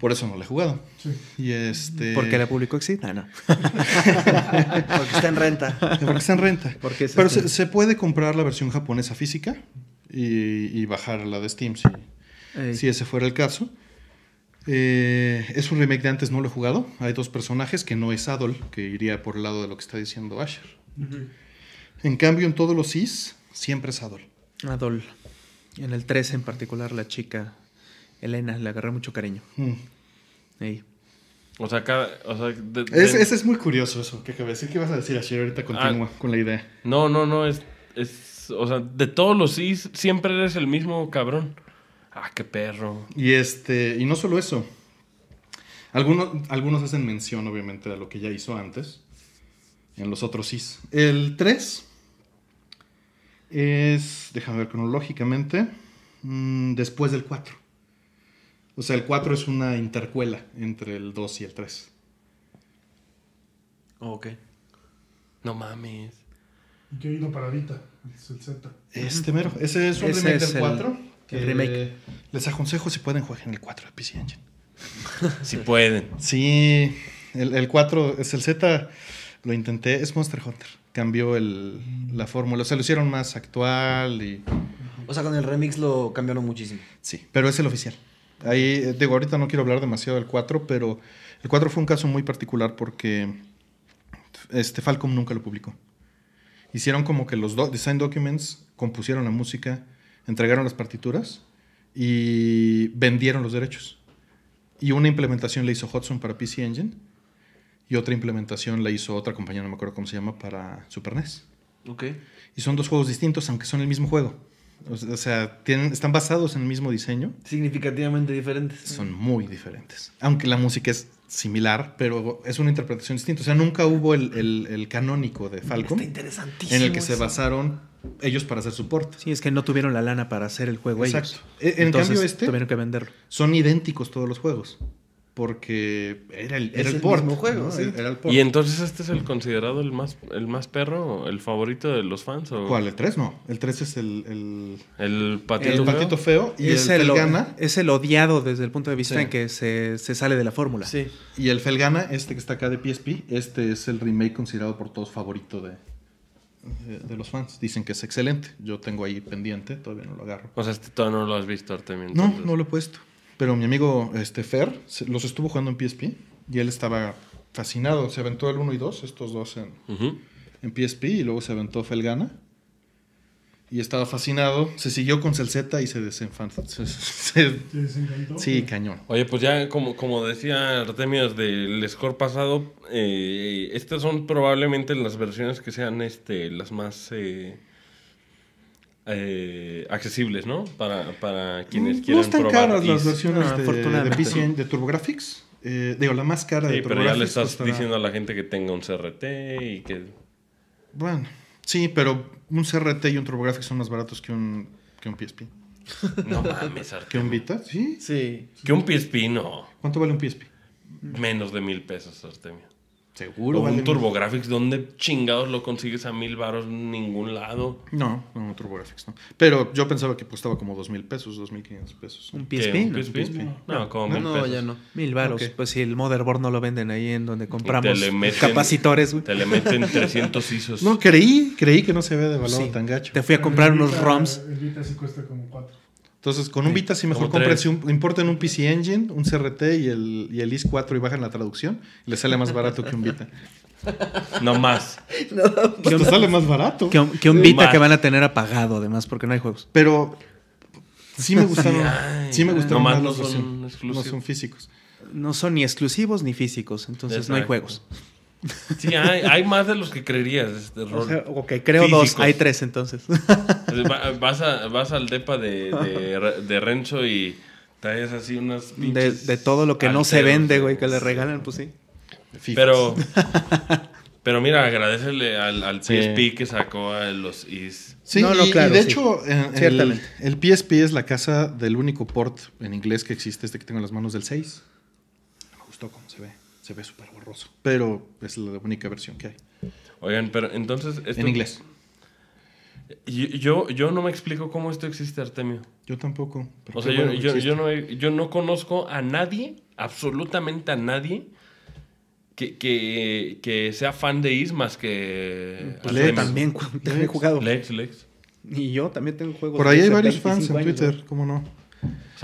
Por eso no la he jugado. Sí. Y este... ¿Por qué la publicó Exit? Ah, no. Porque está en renta. Porque está en renta. Pero este se, se, puede comprar la versión japonesa física y, y bajar la de Steam si, ese fuera el caso. Eh, es un remake de antes, no lo he jugado. Hay dos personajes que no es Adol, que iría por el lado de lo que está diciendo Asher. En cambio, en todos los Is siempre es Adol. Adol. En el 13 en particular, la chica Elena, le agarré mucho cariño. Mm. ese O sea, Es, muy curioso eso que ¿Qué vas a decir, Asher? Ahorita continúa ah, con la idea. No, no, no, es o sea, de todos los sí, siempre eres el mismo cabrón. Ah, qué perro. Y este, y no solo eso. Algunos, hacen mención, obviamente, a lo que ya hizo antes. En los otros sis. El 3 es, déjame ver cronológicamente, mm, después del 4. O sea, el 4 es una intercuela entre el 2 y el 3. Ok. No mames. Yo he ido paradita. Es el Z. Este mero. Ese es un remake del 4. que el remake. Eh, les aconsejo si pueden en el 4 de PC Engine. Si pueden. Sí, el, 4 es el Z. Lo intenté, es Monster Hunter. Cambió la fórmula. O sea, lo hicieron más actual y. O sea, con el remix lo cambiaron muchísimo. Sí, pero es el oficial. Ahí, eh, digo, ahorita no quiero hablar demasiado del 4, pero el 4 fue un caso muy particular porque este, Falcom nunca lo publicó hicieron como que los design documents compusieron la música, entregaron las partituras y vendieron los derechos. Y una implementación la hizo Hudson para PC Engine y otra implementación la hizo otra compañía, no me acuerdo cómo se llama, para Super NES. Okay. Y son dos juegos distintos, aunque son el mismo juego. O sea, están basados en el mismo diseño. Significativamente diferentes. Son muy diferentes. Aunque la música es similar, pero es una interpretación distinta. O sea, nunca hubo el, canónico de Falcon, En el que se basaron ellos para hacer su porte. Sí, es que no tuvieron la lana para hacer el juego Exacto. E, en Entonces, cambio, este. Tuvieron que venderlo. Son idénticos todos los juegos porque era el, era juego, Y entonces este es el considerado el más el más perro, el favorito de los fans ¿Cuál? El 3 no, el 3 es el el, patito, feo, y es el, Felgana es el odiado desde el punto de vista en que se, sale de la fórmula. Sí. Y el Felgana, este que está acá de PSP, este es el remake considerado por todos favorito de de, los fans. Dicen que es excelente. Yo tengo ahí pendiente, todavía no lo agarro. O sea, este todavía no lo has visto, Artemio. No, no lo he puesto. Pero mi amigo este, Fer los estuvo jugando en PSP y él estaba fascinado. Se aventó el 1 y 2, estos dos en, PSP y luego se aventó Felgana. Y estaba fascinado. Se siguió con Celzeta y se desenfanzó. Se, desencantó. sí, cañón. Oye, pues ya como, como decía Artemio del score pasado, eh, estas son probablemente las versiones que sean este, las más... Eh, eh, accesibles, ¿no? Para, para quienes mm, no están caras las versiones de, de, PC, de TurboGrafx. Eh, digo, la más cara de TurboGrafx. Pero ya le estás diciendo a la gente que tenga un CRT y que... Bueno, sí, pero un CRT y un TurboGrafx son más baratos que un, que un PSP. No mames, Artemio. ¿Que un Vita? Sí. Sí. Que un PSP no. ¿Cuánto vale un PSP? Menos de mil pesos, Artemio. Seguro. O un TurboGrafx, ¿dónde chingados lo consigues a mil baros? Ningún lado. No, no, TurboGrafx no. Pero yo pensaba que costaba como dos mil pesos, dos mil quinientos pesos. ¿Un PSP? No, como no, no, ya no. Mil baros. Pues si el motherboard no lo venden ahí en donde compramos capacitores, güey. Te le meten 300 ISOs. No, creí, creí que no se ve de valor tan gacho. Te fui a comprar unos ROMs. El sí cuesta como cuatro. Entonces, con un Vita, si mejor compren. un, importen un PC Engine, un CRT y el, IS4 y bajan la traducción, le les sale más barato que un Vita. No más. No, pues te sale más barato. Que, un, Vita que van a tener apagado, además, porque no hay juegos. Pero sí me gustaron. sí, me gustaron. no son, físicos. No son ni exclusivos ni físicos, entonces no hay juegos. Sí, hay, más de los que creerías. Este ok, creo dos, hay tres entonces. Pues vas, a, vas al depa de, de, Renzo y traes así unas de, todo lo que no se vende, güey, que le regalan, pues sí. Pero, pero mira, agradecerle al, PSP que sacó a los IS. Sí, no, claro, de hecho, eh, el, el PSP es la casa del único port en inglés que existe, este que tengo en las manos del 6 se ve súper borroso. Pero es la única versión que hay. Oigan, pero entonces. En inglés. Yo, yo no me explico cómo esto existe, Artemio. Yo tampoco. O sea, yo, no, conozco a nadie, absolutamente a nadie, que, sea fan de ismas que. Pues también, he jugado. Lex, Lex. Y yo también tengo juegos. Por ahí hay varios fans en Twitter, ¿cómo no?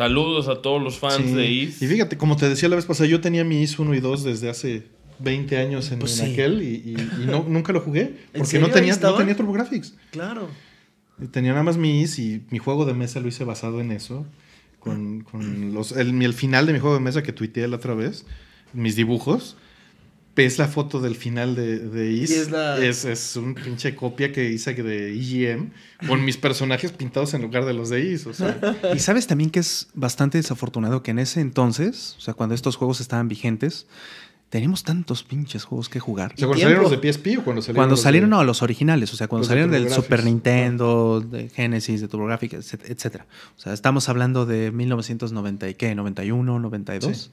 Saludos a todos los fans de Is. Y fíjate, como te decía la vez pasada, yo tenía mi Is 1 y 2 desde hace 20 años en, pues y, nunca lo jugué porque no tenía, no tenía TurboGrafx. Claro. Tenía nada más mi Is y mi juego de mesa lo hice basado en eso. Con, los, el, el, final de mi juego de mesa que tuiteé la otra vez, mis dibujos. Es la foto del final de, de Es, es, un pinche copia que hice de IGM e con mis personajes pintados en lugar de los de Is. y sabes también que es bastante desafortunado que en ese entonces, o sea, cuando estos juegos estaban vigentes, tenemos tantos pinches juegos que jugar. cuando salieron los de PSP o cuando salieron. Cuando los salieron, los originales. O sea, cuando salieron del Super Nintendo, de Genesis, de TurboGrafx, etcétera. O sea, estamos hablando de 1990 y qué, 91, 92.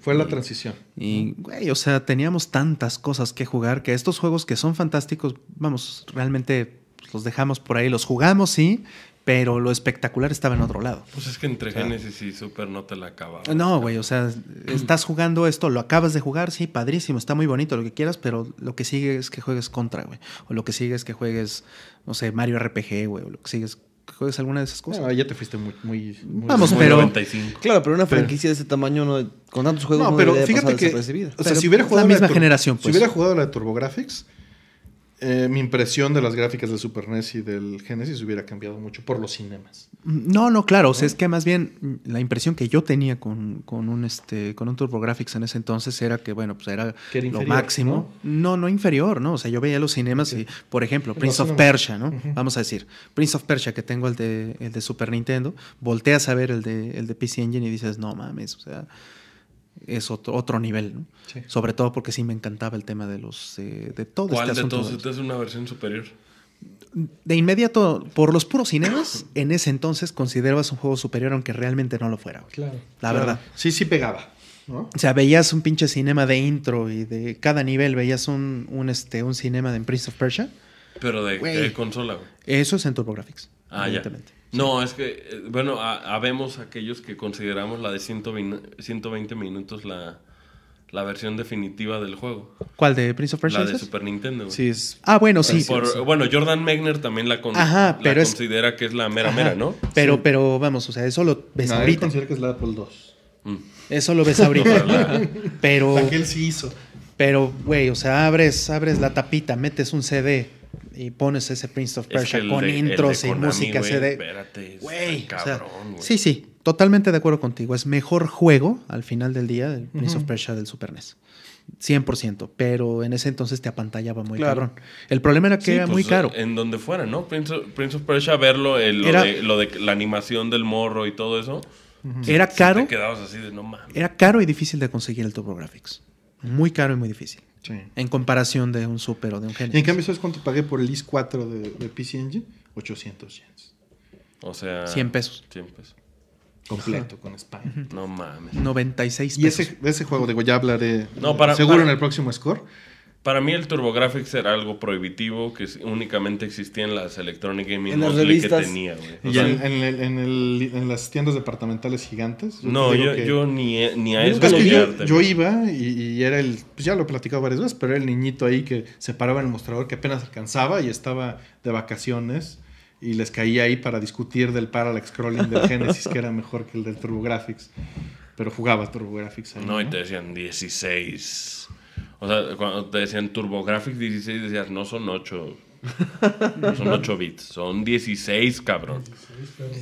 fue la transición. Y, güey, o sea, teníamos tantas cosas que jugar que estos juegos que son fantásticos, vamos, realmente los dejamos por ahí, los jugamos, sí, pero lo espectacular estaba en otro lado. Pues es que entre Genesis y Super no te la acababa. No, güey, o sea, estás jugando esto, lo acabas de jugar, sí, padrísimo, está muy bonito, lo que quieras, pero lo que sigue es que juegues Contra, güey. O lo que sigue es que juegues, no sé, Mario RPG, güey, o lo que sigues juegues alguna de esas cosas. Ah, ya te fuiste muy, muy, Vamos, muy pero 95. Claro, pero una franquicia de ese tamaño con tantos juegos no, pero fíjate que o sea, si pues. hubiera jugado la misma generación, pues. Si hubiera jugado la de TurboGrafx, eh, mi impresión de las gráficas de Super NES y del Genesis hubiera cambiado mucho por los cinemas. No, no, claro. O sea, es que más bien la impresión que yo tenía con, un este con un Graphics en ese entonces era que, bueno, pues era, lo máximo. ¿no? ¿no? inferior, ¿no? O sea, yo veía los cinemas y, por ejemplo, Prince of Persia, ¿no? Vamos a decir, Prince of Persia, que tengo el de, el de Super Nintendo, volteas a ver el de, el de PC Engine y dices, no mames, o sea es otro, nivel, Sobre todo porque sí me encantaba el tema de los eh, de ¿Cuál este asunto todos de una versión superior? De inmediato, por los puros cinemas, en ese entonces considerabas un juego superior aunque realmente no lo fuera. Claro. La verdad. Sí, sí pegaba. O sea, veías un pinche cinema de intro y de cada nivel veías un, un este, un cinema de Prince of Persia. Pero de, consola, güey. Eso es en TurboGrafx. Ah, ya. No, es que, eh, bueno, habemos aquellos que consideramos la de 120, minutos la, versión definitiva del juego. ¿Cuál de Prince of Persia? La de Super Nintendo. Sí, Ah, bueno, sí. Bueno, Jordan Megner también la, considera que es la mera mera, ¿no? Pero, pero vamos, o sea, eso lo ves no, ahorita. que es la Apple II. Mm. Eso lo ves ahorita. Pero. él sí hizo. Pero, güey, o sea, abres, abres la tapita, metes un CD, y pones ese Prince of Persia con intros y música CD. Espérate, sí, sí, totalmente de acuerdo contigo. Es mejor juego al final del día del Prince of Persia del Super NES. 100%, pero en ese entonces te apantallaba muy cabrón. El problema era que era muy pues, caro. En donde fuera, ¿no? Prince of, Persia, verlo, lo, de, la animación del morro y todo eso. Era caro. Era caro y difícil de conseguir el Topographics, Muy caro y muy difícil. En comparación de un Super o de un Genesis. en cambio, ¿sabes cuánto pagué por el IS 4 de, de, PC Engine? 800 yens. O sea... 100 pesos. 100 pesos. Completo con España. No mames. 96 pesos. Y ese, juego, de ya hablaré no, para, seguro en el próximo score. Para mí el TurboGrafx era algo prohibitivo que únicamente existía en las Electronic Gaming en las que tenía, Y en, en, las tiendas departamentales gigantes. no, yo, ni, ni a eso. yo, iba y, era el, pues ya lo he platicado varias veces, pero era el niñito ahí que se paraba en el mostrador que apenas alcanzaba y estaba de vacaciones y les caía ahí para discutir del parallax scrolling del Genesis que era mejor que el del TurboGrafx. Pero jugaba TurboGrafx ahí. No, no, y te decían 16. O sea, cuando te decían TurboGrafx 16, decías, no son 8. No son 8 bits, son 16, cabrón.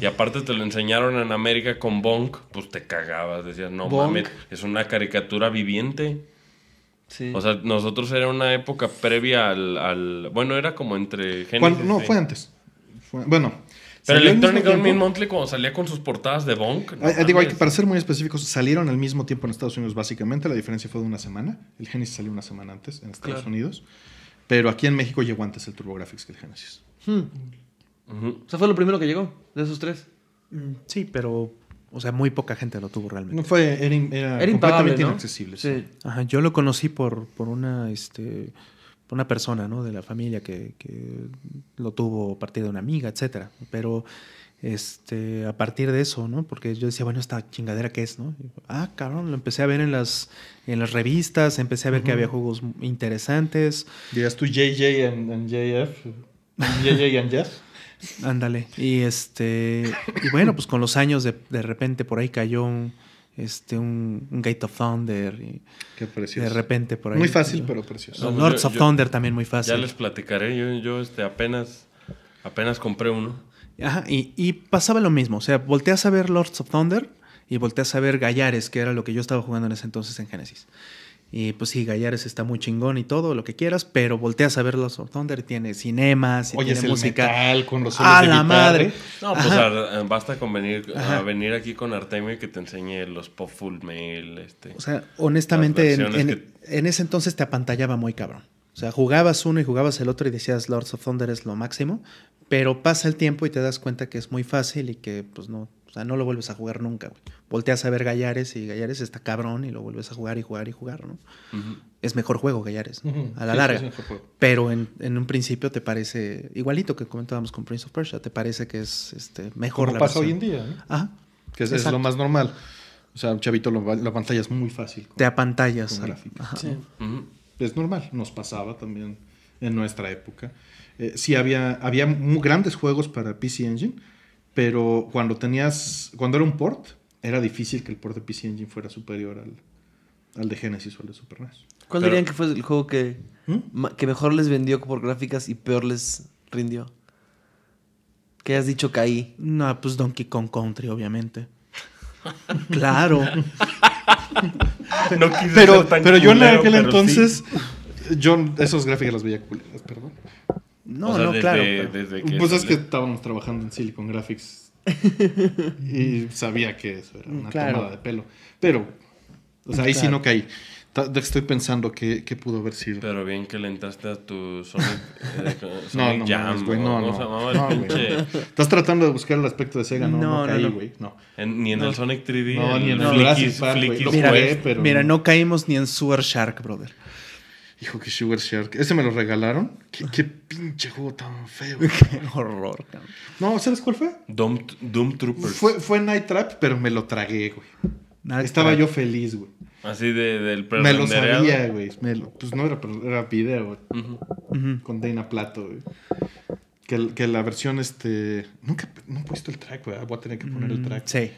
Y aparte te lo enseñaron en América con Bonk, pues te cagabas, decías, no mames, es una caricatura viviente. Sí. O sea, nosotros era una época previa al. bueno, era como entre No, fue antes. bueno, pero Electronic Monthly, cuando salía con sus portadas de Bonk. Ah, digo, hay que, para ser muy específicos, salieron al mismo tiempo en Estados Unidos, básicamente. La diferencia fue de una semana. El Genesis salió una semana antes en Estados Unidos. Pero aquí en México llegó antes el TurboGrafx que el Genesis. Hmm. O sea, fue lo primero que llegó de esos tres. Mm, sí, pero. O sea, muy poca gente lo tuvo realmente. No fue, era, era, completamente inaccesible. yo lo conocí por, por una. Este, una persona ¿no? de la familia que, lo tuvo a partir de una amiga, etcétera. Pero este, a partir de eso, ¿no? Porque yo decía, bueno, esta chingadera que es, ¿no? ah, cabrón, lo empecé a ver en las, en las revistas, empecé a ver que había juegos interesantes. Dirías tú JJ en JF, JJ en Jeff. Ándale. Y este, y bueno, pues con los años de repente por ahí cayó un, este, un, Gate of Thunder. Y De repente por ahí. Muy fácil, pero precioso. Pues Lords of Thunder también muy fácil. Ya les platicaré. Yo, este, apenas, apenas compré uno. Ajá, y, pasaba lo mismo. O sea, volteas a ver Lords of Thunder y volteas a ver Gallares, que era lo que yo estaba jugando en ese entonces en Genesis. Y pues sí, Gallares está muy chingón y todo, lo que quieras, pero volteas a ver los of Thunder, tiene cinemas, y Oye, es con los ¡A la madre! No, pues eh, basta con venir, a venir aquí con Artemio que te enseñe los pop full mail. Este, o sea, honestamente, en, en ese entonces te apantallaba muy cabrón. O sea, jugabas uno y jugabas el otro y decías Lords of Thunder es lo máximo, pero pasa el tiempo y te das cuenta que es muy fácil y que pues no, o sea, no lo vuelves a jugar nunca, güey volteas a ver Gallares y Gallares está cabrón y lo vuelves a jugar y jugar y jugar, ¿no? Es mejor juego Gallares, a la larga. Pero en, un principio te parece, igualito que comentábamos con Prince of Persia, te parece que es este, mejor Como pasa hoy en día, Ajá. Que es, lo más normal. O sea, chavito la pantalla es muy fácil. te apantallas. pantallas Ajá. Es normal, nos pasaba también en nuestra época. Eh, sí había, había grandes juegos para PC Engine, pero cuando tenías, cuando era un port, era difícil que el port de PC Engine fuera superior al, de Genesis o al de Super NES. ¿Cuál dirían que fue el juego que, ¿Mm? que mejor les vendió por gráficas y peor les rindió? ¿Qué has dicho que ahí. No, pues Donkey Kong Country, obviamente. claro. pero, pero yo en aquel entonces, yo esos gráficos las veía culeras, perdón. No, no, claro. Desde que pues es que estábamos trabajando en Silicon Graphics y sabía que eso era una claro. tomada de pelo. Pero, o sea, ahí sí no caí. Estoy pensando que, pudo haber sido. Pero bien que le entraste a tu Sonic, eh, no, no, no, Estás tratando de buscar el aspecto de Sega, no, no, caí, güey. No. ni en el Sonic 3D. ni en el Flicky Mira, mira no. caímos ni en Super Shark, brother. Hijo, que Sugar Shark. Ese me lo regalaron. Qué, pinche juego tan feo. qué horror, cabrón. No, ¿sabes cuál fue? Doom, Doom Troopers. Fue, fue Night Trap, pero me lo tragué, güey. Estaba yo feliz, güey. Así de, del Me lo sabía, güey. Pues no era, era video, güey. Con Dana Plato, güey. Que, que, la versión, este. Nunca. No he puesto el track, güey. Ah, voy a tener que poner el mm, track. Sí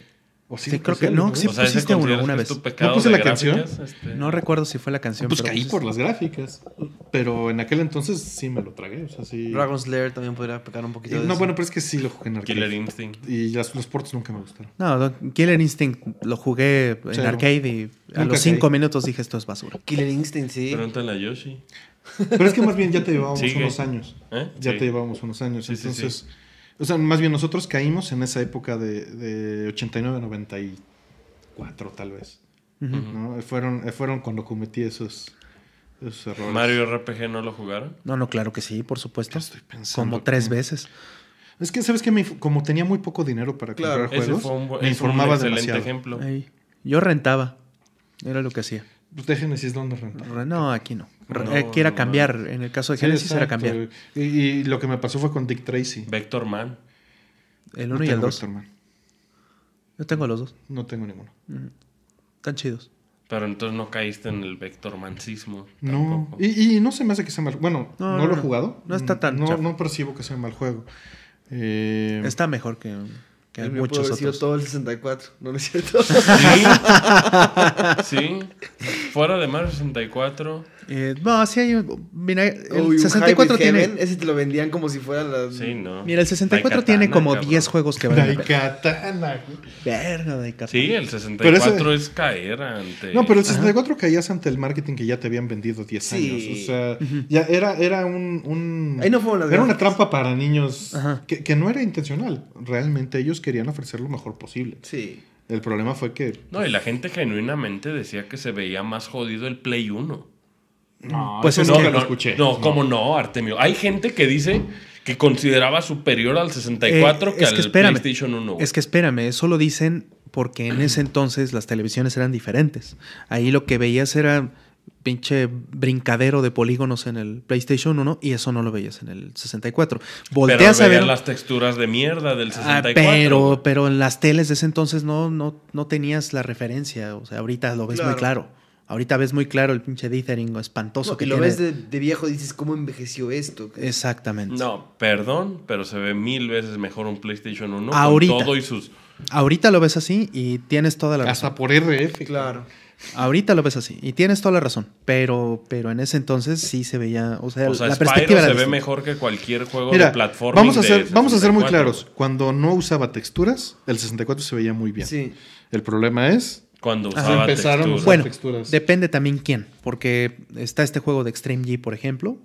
sí, creo que no, sí pusiste uno una vez. ¿No puse la gráficas? canción? Este. No recuerdo si fue la canción. Pues pero caí por las gráficas. Pero en aquel entonces sí me lo tragué. O Dragon's Lair también podría pecar un poquito. Eh, no, bueno, pero es que sí lo jugué en arcade. Killer Instinct. Y los ports nunca me gustaron. No, Killer Instinct lo jugué en arcade y a los cinco minutos dije esto es basura. Killer Instinct, sí. Pregúntale a Yoshi. Pero es que más bien ya te llevábamos unos años. ¿Eh? Ya te llevábamos unos años. entonces. O sea, más bien nosotros caímos en esa época de, de 89, 94 tal vez. ¿no? fueron, fueron cuando cometí esos, esos errores. ¿Mario RPG no lo jugaron? No, no, claro que sí, por supuesto. Estoy Como tres veces. Es que, ¿sabes qué? Como tenía muy poco dinero para comprar juegos, me informaba de excelente Ejemplo. yo rentaba. Era lo que hacía. Pues de es ¿dónde rentaba? No, aquí no. Eh, Quiera cambiar. En el caso de Genesis era cambiar. Y, lo que me pasó fue con Dick Tracy. Vector Man. El uno y el dos Yo tengo los dos. No tengo ninguno. Tan Están chidos. Pero entonces no caíste en el Mancismo No. Y, no se me hace que sea mal. Bueno, no, lo he jugado. No está mm, tan. No, no percibo que sea mal juego. Eh, está mejor que que sido todo el 64, ¿no, es cierto? Sí, sí. Fuera de Mario 64. Eh, no, sí hay Mira, el 64 tiene... ese te lo vendían como si fuera la... Sí, no. Mira, el 64 tiene como 10 juegos que a Daikatana. Verga, Daikatana. Sí, el 64 es caer ante... No, pero el 64 caías ante el marketing que ya te habían vendido 10 años. O sea, ya era, era un... Era una trampa para niños que, que no era intencional. Realmente ellos querían ofrecer lo mejor posible. Sí. El problema fue que... no, y la gente genuinamente decía que se veía más jodido el Play 1. No, ah, pues eso no, no, lo escuché. No, cómo no, Artemio. Hay gente que dice que consideraba superior al 64 eh, que, es que al PlayStation 1. Es que espérame, eso lo dicen porque en ese entonces las televisiones eran diferentes. Ahí lo que veías era pinche brincadero de polígonos en el PlayStation 1 y eso no lo veías en el 64. Volteas a ver las texturas de mierda del 64. Ah, pero pero en las teles de ese entonces no no no tenías la referencia, o sea, ahorita lo ves muy claro. Ahorita ves muy claro el pinche dithering espantoso que lo ves de, viejo dices cómo envejeció esto. Exactamente. No, perdón, pero se ve mil veces mejor un PlayStation 1 ahorita, todo y sus Ahorita lo ves así y tienes toda la Hasta por RF, claro. Ahorita lo ves así. Y tienes toda la razón. Pero, pero en ese entonces sí se veía. O sea, la perspectiva se ve mejor que cualquier juego de plataforma. Vamos, a ser, vamos a ser muy claros. Cuando no usaba texturas, el 64 se veía muy bien. Sí. El problema es. Cuando usaba texturas. Bueno, depende también quién. Porque está este juego de Extreme G, por ejemplo,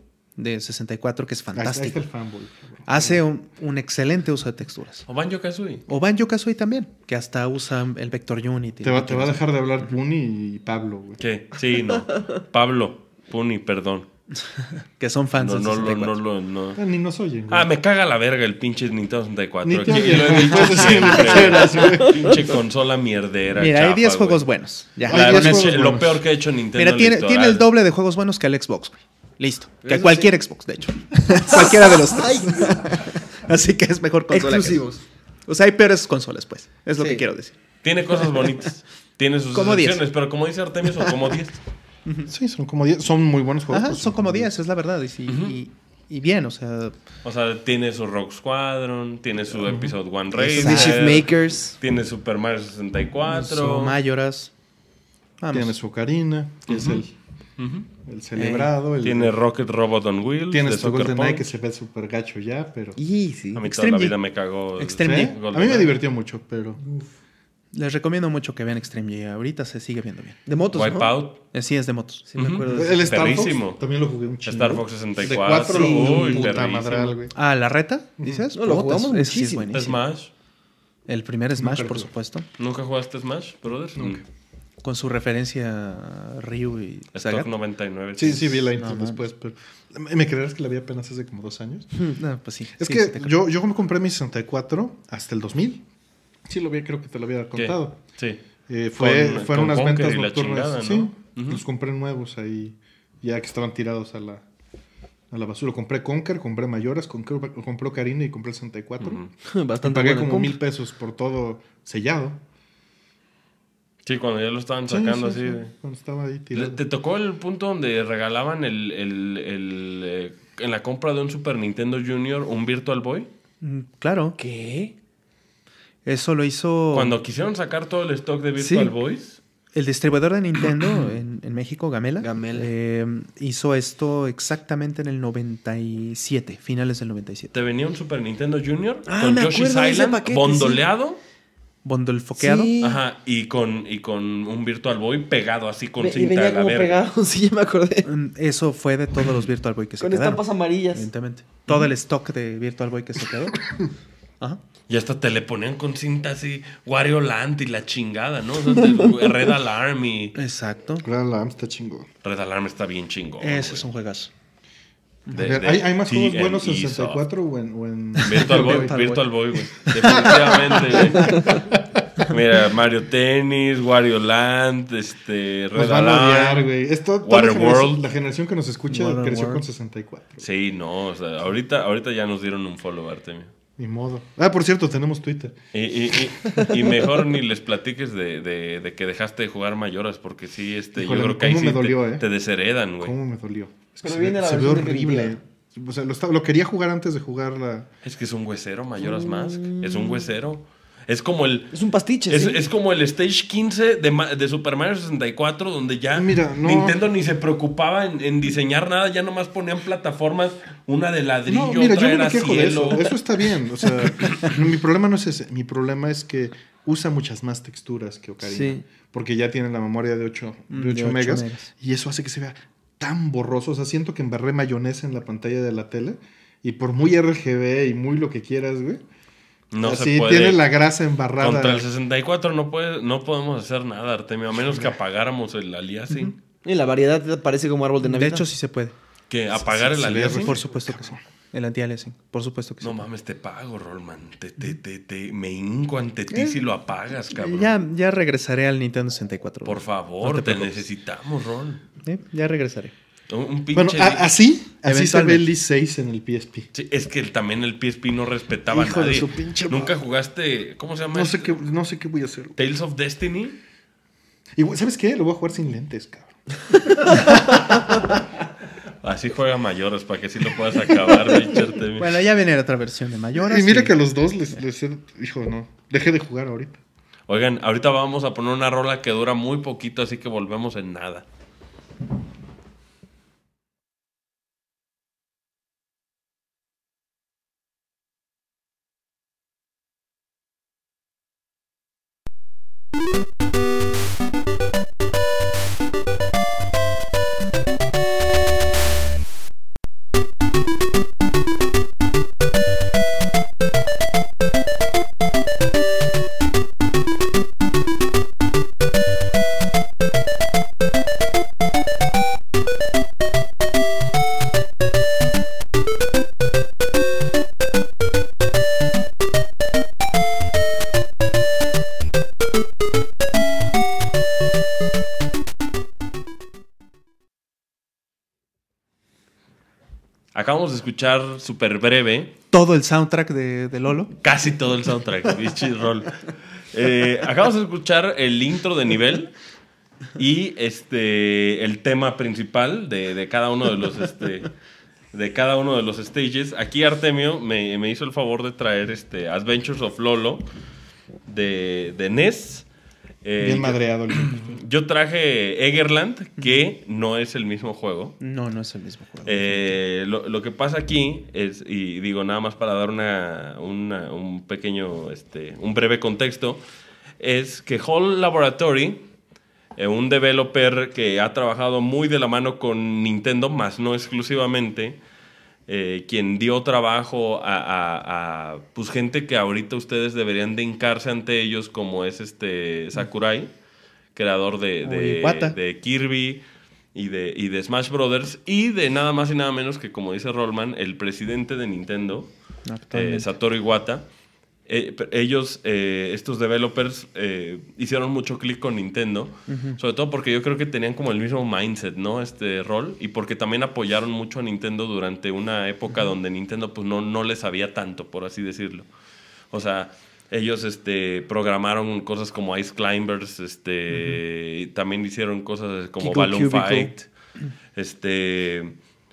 de 64 que es fantástico. Hace un, excelente uso de texturas. O Banjo Kazooie. O Banjo Kazooie también, que hasta usa el vector Unity. Te va, te va a dejar de hablar Puni y Pablo, güey. ¿Qué? Sí, no. Pablo, Puni, perdón. que son fans no, 64. No, no, no, ah, Ni nos oyen. Ah, me caga la verga el pinche Nintendo 64. y pinche consola mierdera. Mira, hay 10 juegos buenos. Ya. lo peor que ha hecho Nintendo. Mira, tiene, tiene el doble de juegos buenos que el Xbox, güey. Listo. Que cualquier Xbox, de hecho. Cualquiera de los tres. Así que es mejor consola. Exclusivos. O sea, hay peores consolas, pues. Es lo que quiero decir. Tiene cosas bonitas. Tiene sus como pero como dice Artemio, son como 10. Sí, son como 10. Son muy buenos juegos. son como 10, es la verdad. Y, bien, o sea. O sea, tiene su Rock Squadron, tiene su Episode One Race. Makers. Tiene Super Mario 64. Su Mayoras. Tiene su Karina, es el celebrado. el, tiene Rocket Robot on Wheels. Tiene Super GoldenEye que se ve súper gacho ya, pero. Y, sí. A mí toda la vida me cagó. Extreme ¿Eh? A mí me divirtió mucho, pero. Les recomiendo mucho que vean Extreme G. Ahorita se sigue viendo bien. De motos, Wipeout. Eh, sí, es de motos. Sí, me acuerdo. el Star Fox también lo jugué mucho. Star Fox 64. Uy, Ah, ¿la reta? ¿Dices? No, lo jugamos Sí es Smash. El primer Smash, por supuesto. ¿Nunca jugaste Smash, brother? Nunca con su referencia a Ryu y 99. Sí, sí, vi la intro después, pero ¿me creerás que la vi apenas hace como dos años? No, ah, pues sí. Es que yo, yo me compré mi 64 hasta el 2000. Sí, lo vi, creo que te lo había contado. Sí. Eh, fue, fueron unas ventas nocturnas. ¿no? Sí, los compré nuevos ahí, ya que estaban tirados a la, a la basura. Compré Conker, compré Mayoras, compré, compré Karina y compré el 64. Bastante Pagué como mil pesos por todo sellado. Sí, cuando ya lo estaban sacando así. cuando estaba ahí tirado. ¿Te tocó el punto donde regalaban el, el, el eh, en la compra de un Super Nintendo Junior un Virtual Boy? Mm, claro. ¿Qué? Eso lo hizo. Cuando quisieron sacar todo el stock de Virtual Boys. El distribuidor de Nintendo en, en, México, Gamela, Gamela. Eh, hizo esto exactamente en el 97, finales del 97. Te venía un Super Nintendo Junior ah, con Yoshi's Island, bondoleado bondolfoqueado. Ajá, y con, y con un Virtual Boy pegado así con cinta como pegado, sí, me acordé. Mm, eso fue de todos los Virtual Boy que se quedaron. Con estampas amarillas. Evidentemente. Todo el stock de Virtual Boy que se quedó. Ajá. Y hasta te le ponían con cinta así, Wario Land y la chingada, ¿no? Eh, Red Alarm y. Exacto. Red Alarm está chingón. Red Alarm está bien chingón. Ese son es un juegazo. ¿Hay, más juegos buenos en 64 o en, o en, Virtual Boy? Virtual Boy, güey. Definitivamente, Mira, Mario Tennis, Wario Land, este, pues Red nos van a la, generación, que nos escucha creció con 64. Sí, no, o sea, ahorita, ahorita ya nos dieron un follow, Artemio. Ni modo. Ah, por cierto, tenemos Twitter. Y, mejor ni les platiques de, que dejaste de jugar mayoras, porque sí, este, yo creo que ahí ¿eh? te, desheredan, güey. ¿Cómo me dolió? Es que viene la horrible. O sea, lo, quería jugar antes de jugar la... Es que es un huesero, mayoras Mask. Es un mm. huesero. Es como el. Es un pastiche. Es, es como el Stage 15 de, Super Mario 64, donde ya Nintendo ni se preocupaba en, diseñar nada, ya nomás ponían plataformas, una de ladrillo, otra yo eso. está bien. O sea, mi problema no es ese. Mi problema es que usa muchas más texturas que Ocarina. Sí. Porque ya tiene la memoria de 8, mm, megas, megas, Y eso hace que se vea tan borroso. O sea, siento que embarré mayonesa en la pantalla de la tele. Y por muy RGB y muy lo que quieras, güey no se puede. tiene la grasa embarrada. Contra el 64 no, puede, no podemos hacer nada, Artemio, a menos que apagáramos el aliasing. Y la variedad parece como árbol de Navidad. De hecho, sí se puede. ¿Que apagar el aliasing? Por supuesto que sí. El anti-aliasing, por supuesto que sí. No mames, te pago, Rolman. Te, te, te, me hinco ante ti eh, si lo apagas, cabrón. Ya, ya regresaré al Nintendo 64. Por favor, te, necesitamos, Rol. ya regresaré. Un pinche bueno, así, así se el Lee 6 en el PSP. es que también el PSP no respetaba a Nunca jugaste, ¿cómo se llama? No este? sé, qué, no sé qué voy a hacer. Tales of Destiny. Y ¿sabes qué? Lo voy a jugar sin lentes, cabrón. Así juega Mayores para que sí lo puedas acabar, Bueno, ya viene otra versión de Mayores Y mira que a los dos les, les, Hijo, no. Dejé de jugar ahorita. Oigan, ahorita vamos a poner una rola que dura muy poquito, así que volvemos en nada. escuchar súper breve. Todo el soundtrack de, Lolo. Casi todo el soundtrack, bichi roll. Eh, acabamos de escuchar el intro de nivel y este el tema principal de, cada uno de los este, de cada uno de los stages. Aquí Artemio me, hizo el favor de traer este Adventures of Lolo de, de eh, Bien madreado Yo traje Egerland, que no es el mismo juego. No, no es el mismo juego. Eh, lo, que pasa aquí es, y digo nada más para dar un pequeño, este, un breve contexto, es que Hall Laboratory, eh, un developer que ha trabajado muy de la mano con Nintendo, más no exclusivamente, eh, quien dio trabajo a, pues gente que ahorita ustedes deberían de hincarse ante ellos, como es este Sakurai, creador de, de, Kirby y de, de Smash Brothers, y de nada más y nada menos que, como dice Rollman, el presidente de Nintendo, eh, Satoru Iwata. Eh, ellos, eh, estos developers, eh, hicieron mucho clic con Nintendo, sobre todo porque yo creo que tenían como el mismo mindset, ¿no? Este rol, y porque también apoyaron mucho a Nintendo durante una época donde Nintendo pues no, no les sabía tanto, por así decirlo. O sea, ellos este, programaron cosas como Ice Climbers, este, también hicieron cosas como Balloon Fight, este...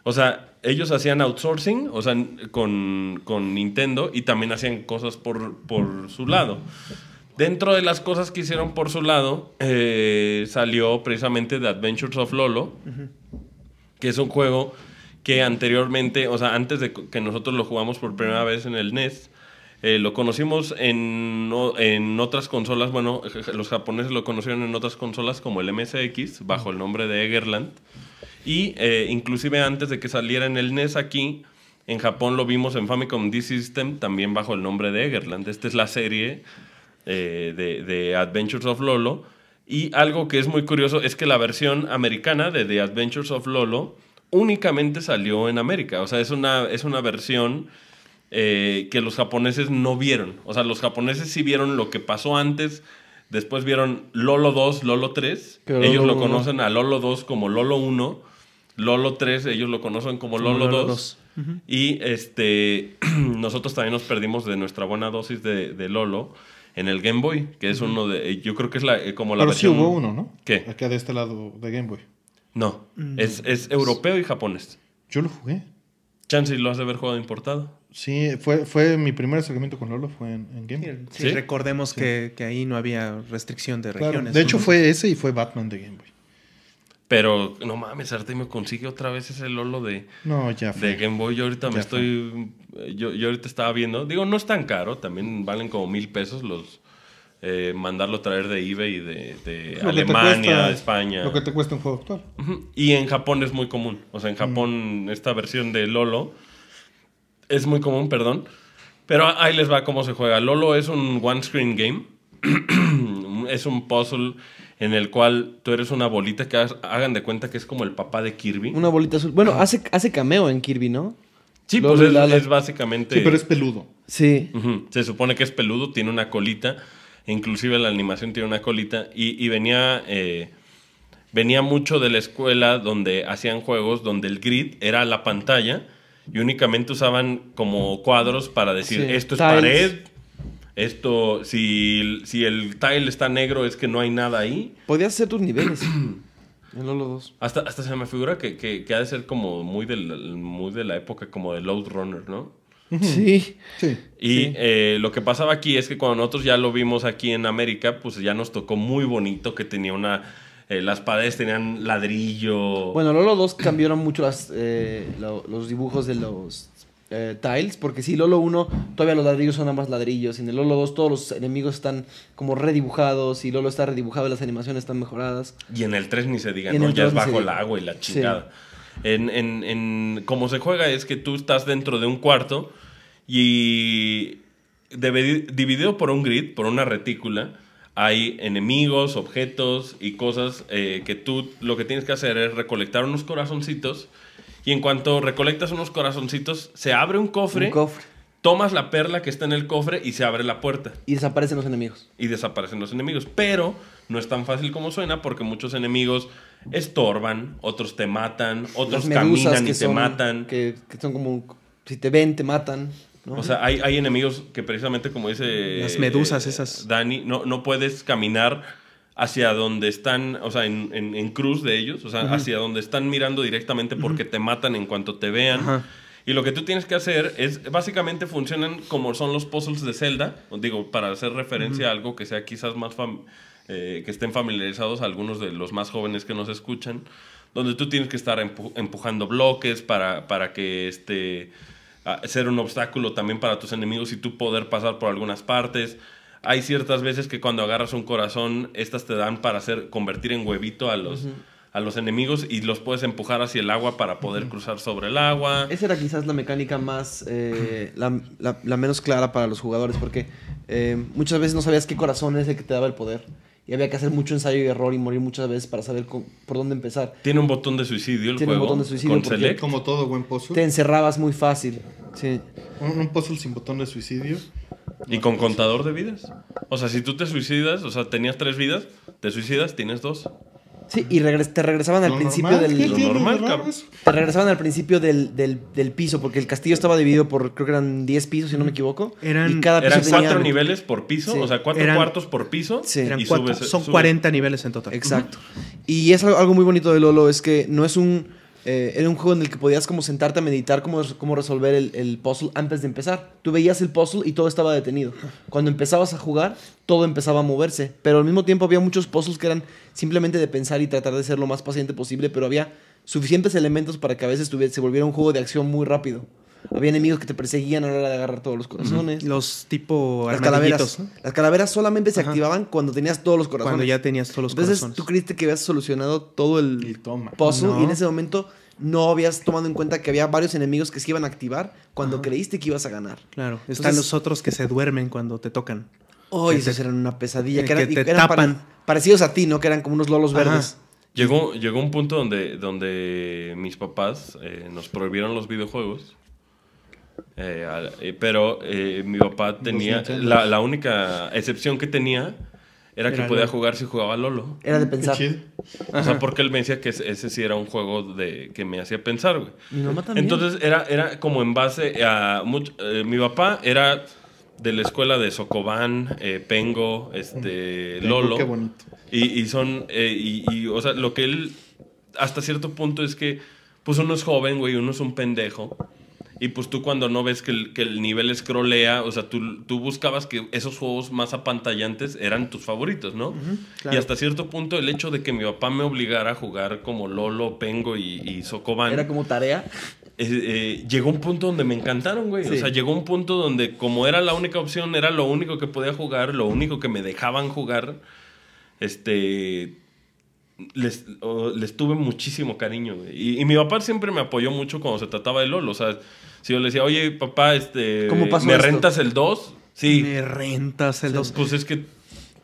O sea, ellos hacían outsourcing, o sea, con, con Nintendo y también hacían cosas por, por, su lado. Dentro de las cosas que hicieron por su lado, eh, salió precisamente The Adventures of Lolo, que es un juego que anteriormente, o sea, antes de que nosotros lo jugamos por primera vez en el NES, eh, lo conocimos en, en, otras consolas, bueno, los japoneses lo conocieron en otras consolas como el MSX, bajo el nombre de Egerland. Y eh, inclusive antes de que saliera en el NES aquí, en Japón lo vimos en Famicom D-System, también bajo el nombre de Egerland. Esta es la serie eh, de, Adventures of Lolo. Y algo que es muy curioso es que la versión americana de The Adventures of Lolo únicamente salió en América. O sea, es una, es una versión eh, que los japoneses no vieron. O sea, los japoneses sí vieron lo que pasó antes. Después vieron Lolo 2, Lolo 3. Ellos lo conocen a Lolo 2 como Lolo 1 Lolo 3, ellos lo conocen como Lolo, 2. Y este, nosotros también nos perdimos de nuestra buena dosis de, Lolo en el Game Boy, que es uno de. Yo creo que es la, eh, como la versión. uno, ¿no? ¿Qué? Acá de este lado de Game Boy. No, mm. es, europeo y japonés. Yo lo jugué. Chance, lo has de haber jugado importado. Sí, fue, fue mi primer acercamiento con Lolo, fue en, Game Boy. Sí, recordemos Que, ahí no había restricción de regiones. De hecho, fue ese y fue Batman de Game Boy. Pero no mames, Arte me consigue otra vez ese Lolo de, no, ya fue. de Game Boy. Yo ahorita me estoy. Yo, yo, ahorita estaba viendo. Digo, no es tan caro. También valen como mil pesos los. Eh, mandarlo traer de eBay de, de Alemania, España. Lo que te cuesta un juego actual. Y en Japón es muy común. O sea, en mm. Japón esta versión de Lolo es muy común, perdón. Pero ahí les va cómo se juega. Lolo es un one-screen game. es un puzzle en el cual tú eres una bolita que hagan de cuenta que es como el papá de Kirby. Una bolita azul. Bueno, hace, hace cameo en Kirby, ¿no? Sí, pues es, básicamente... Sí, pero es peludo. Sí. Se supone que es peludo, tiene una colita. Inclusive la animación tiene una colita. Y, y venía... Eh, venía mucho de la escuela donde hacían juegos donde el grid era la pantalla y únicamente usaban como cuadros para decir esto es pared, esto, si, el tile está negro, es que no hay nada ahí. Podías hacer tus niveles. En Lolo 2. Hasta, hasta se me figura que, ha de ser como muy, del, muy de la época como de Load Runner, ¿no? Sí. sí. Y eh, lo que pasaba aquí es que cuando nosotros ya lo vimos aquí en América, pues ya nos tocó muy bonito que tenía una... Eh, las paredes tenían ladrillo. Bueno, Lolo 2 cambiaron mucho las, eh, los dibujos de los eh, tiles, porque si Lolo 1 todavía los ladrillos son nada más ladrillos, en el Lolo 2 todos los enemigos están como redibujados, y Lolo está redibujado, y las animaciones están mejoradas. Y en el 3 ni se diga, no, ya es bajo el agua y la chingada. En, en, en cómo se juega es que tú estás dentro de un cuarto y dividido por un grid, por una retícula, hay enemigos, objetos y cosas eh, que tú lo que tienes que hacer es recolectar unos corazoncitos y en cuanto recolectas unos corazoncitos, se abre un cofre. Tomas la perla que está en el cofre y se abre la puerta. Y desaparecen los enemigos. Y desaparecen los enemigos. Pero no es tan fácil como suena porque muchos enemigos estorban, otros te matan, otros caminan y te matan. Que, son como, si te ven, te matan. O sea, hay, enemigos que precisamente como dice... Las medusas eh, esas. Dani, no, no puedes caminar hacia donde están, o sea, en, cruz de ellos, o sea, hacia donde están mirando directamente porque te matan en cuanto te vean. Y lo que tú tienes que hacer es, básicamente funcionan como son los puzzles de Zelda, digo, para hacer referencia a algo que sea quizás más, eh, que estén familiarizados algunos de los más jóvenes que nos escuchan, donde tú tienes que estar empujando bloques para, para que este, ser un obstáculo también para tus enemigos y tú poder pasar por algunas partes hay ciertas veces que cuando agarras un corazón, estas te dan para hacer, convertir en huevito a los, a los enemigos y los puedes empujar hacia el agua para poder cruzar sobre el agua. Esa era quizás la mecánica más, eh, la, menos clara para los jugadores, porque eh, muchas veces no sabías qué corazón es el que te daba el poder. Y había que hacer mucho ensayo y error y morir muchas veces para saber por dónde empezar. Tiene un botón de suicidio el juego? un botón de suicidio. Como todo buen puzzle. Te encerrabas muy fácil. Un, un puzzle sin botón de suicidio ¿Y con contador de vidas? O sea, si tú te suicidas, o sea, tenías tres vidas, te suicidas, tienes dos. Sí, y te regresaban al principio del. normal, Te regresaban al principio del, piso, porque el castillo estaba dividido por, creo que eran 10 pisos, si no me equivoco. Eran, y cada piso eran cuatro niveles por piso, o sea, cuatro cuartos por piso. Sí. Eran son 40 niveles en total. Exacto. Y es algo, algo muy bonito de Lolo, es que no es un eh, era un juego en el que podías como sentarte a meditar cómo, resolver el, el, puzzle antes de empezar. Tú veías el puzzle y todo estaba detenido. Cuando empezabas a jugar, todo empezaba a moverse. Pero al mismo tiempo había muchos puzzles que eran simplemente de pensar y tratar de ser lo más paciente posible, pero había suficientes elementos para que a veces se volviera un juego de acción muy rápido. Había enemigos que te perseguían a la hora de agarrar todos los corazones. Los tipo las calaveras. Las calaveras solamente se activaban cuando tenías todos los corazones. Cuando ya tenías todos los corazones. Entonces tú creíste que habías solucionado todo el, pozo y en ese momento no habías tomado en cuenta que había varios enemigos que se iban a activar cuando creíste que ibas a ganar. Claro, están los otros que se duermen cuando te tocan. hoy oh, esas eran una pesadilla. Eh, que, eran, parecidos a ti, ¿no? Que eran como unos lolos verdes. Llegó, llegó un punto donde, donde mis papás eh, nos prohibieron los videojuegos eh, eh, pero eh, mi papá tenía. La, única excepción que tenía era, que podía jugar si jugaba Lolo. Era de pensar. O sea, porque él me decía que ese sí era un juego de que me hacía pensar, güey. Entonces era, era como en base a. mi papá era de la escuela de Socobán, Pengo, este, mm. Lolo. Qué bonito. Y, son, o sea, lo que él, hasta cierto punto es que, pues uno es joven, güey, uno es un pendejo. Y pues tú cuando no ves que el, que el nivel escrolea, o sea, tú, tú, buscabas que esos juegos más apantallantes eran tus favoritos, ¿no? Y hasta cierto punto el hecho de que mi papá me obligara a jugar como Lolo, Pengo y, y Socoban. Era como tarea. Eh, eh, llegó un punto donde me encantaron, güey. O sea, llegó un punto donde como era la única opción, era lo único que podía jugar, lo único que me dejaban jugar, este les, tuve muchísimo cariño, Y, mi papá siempre me apoyó mucho cuando se trataba de Lolo O sea, si yo le decía, oye, papá, este, ¿me rentas el 2? Sí. ¿Me rentas el 2? pues es que...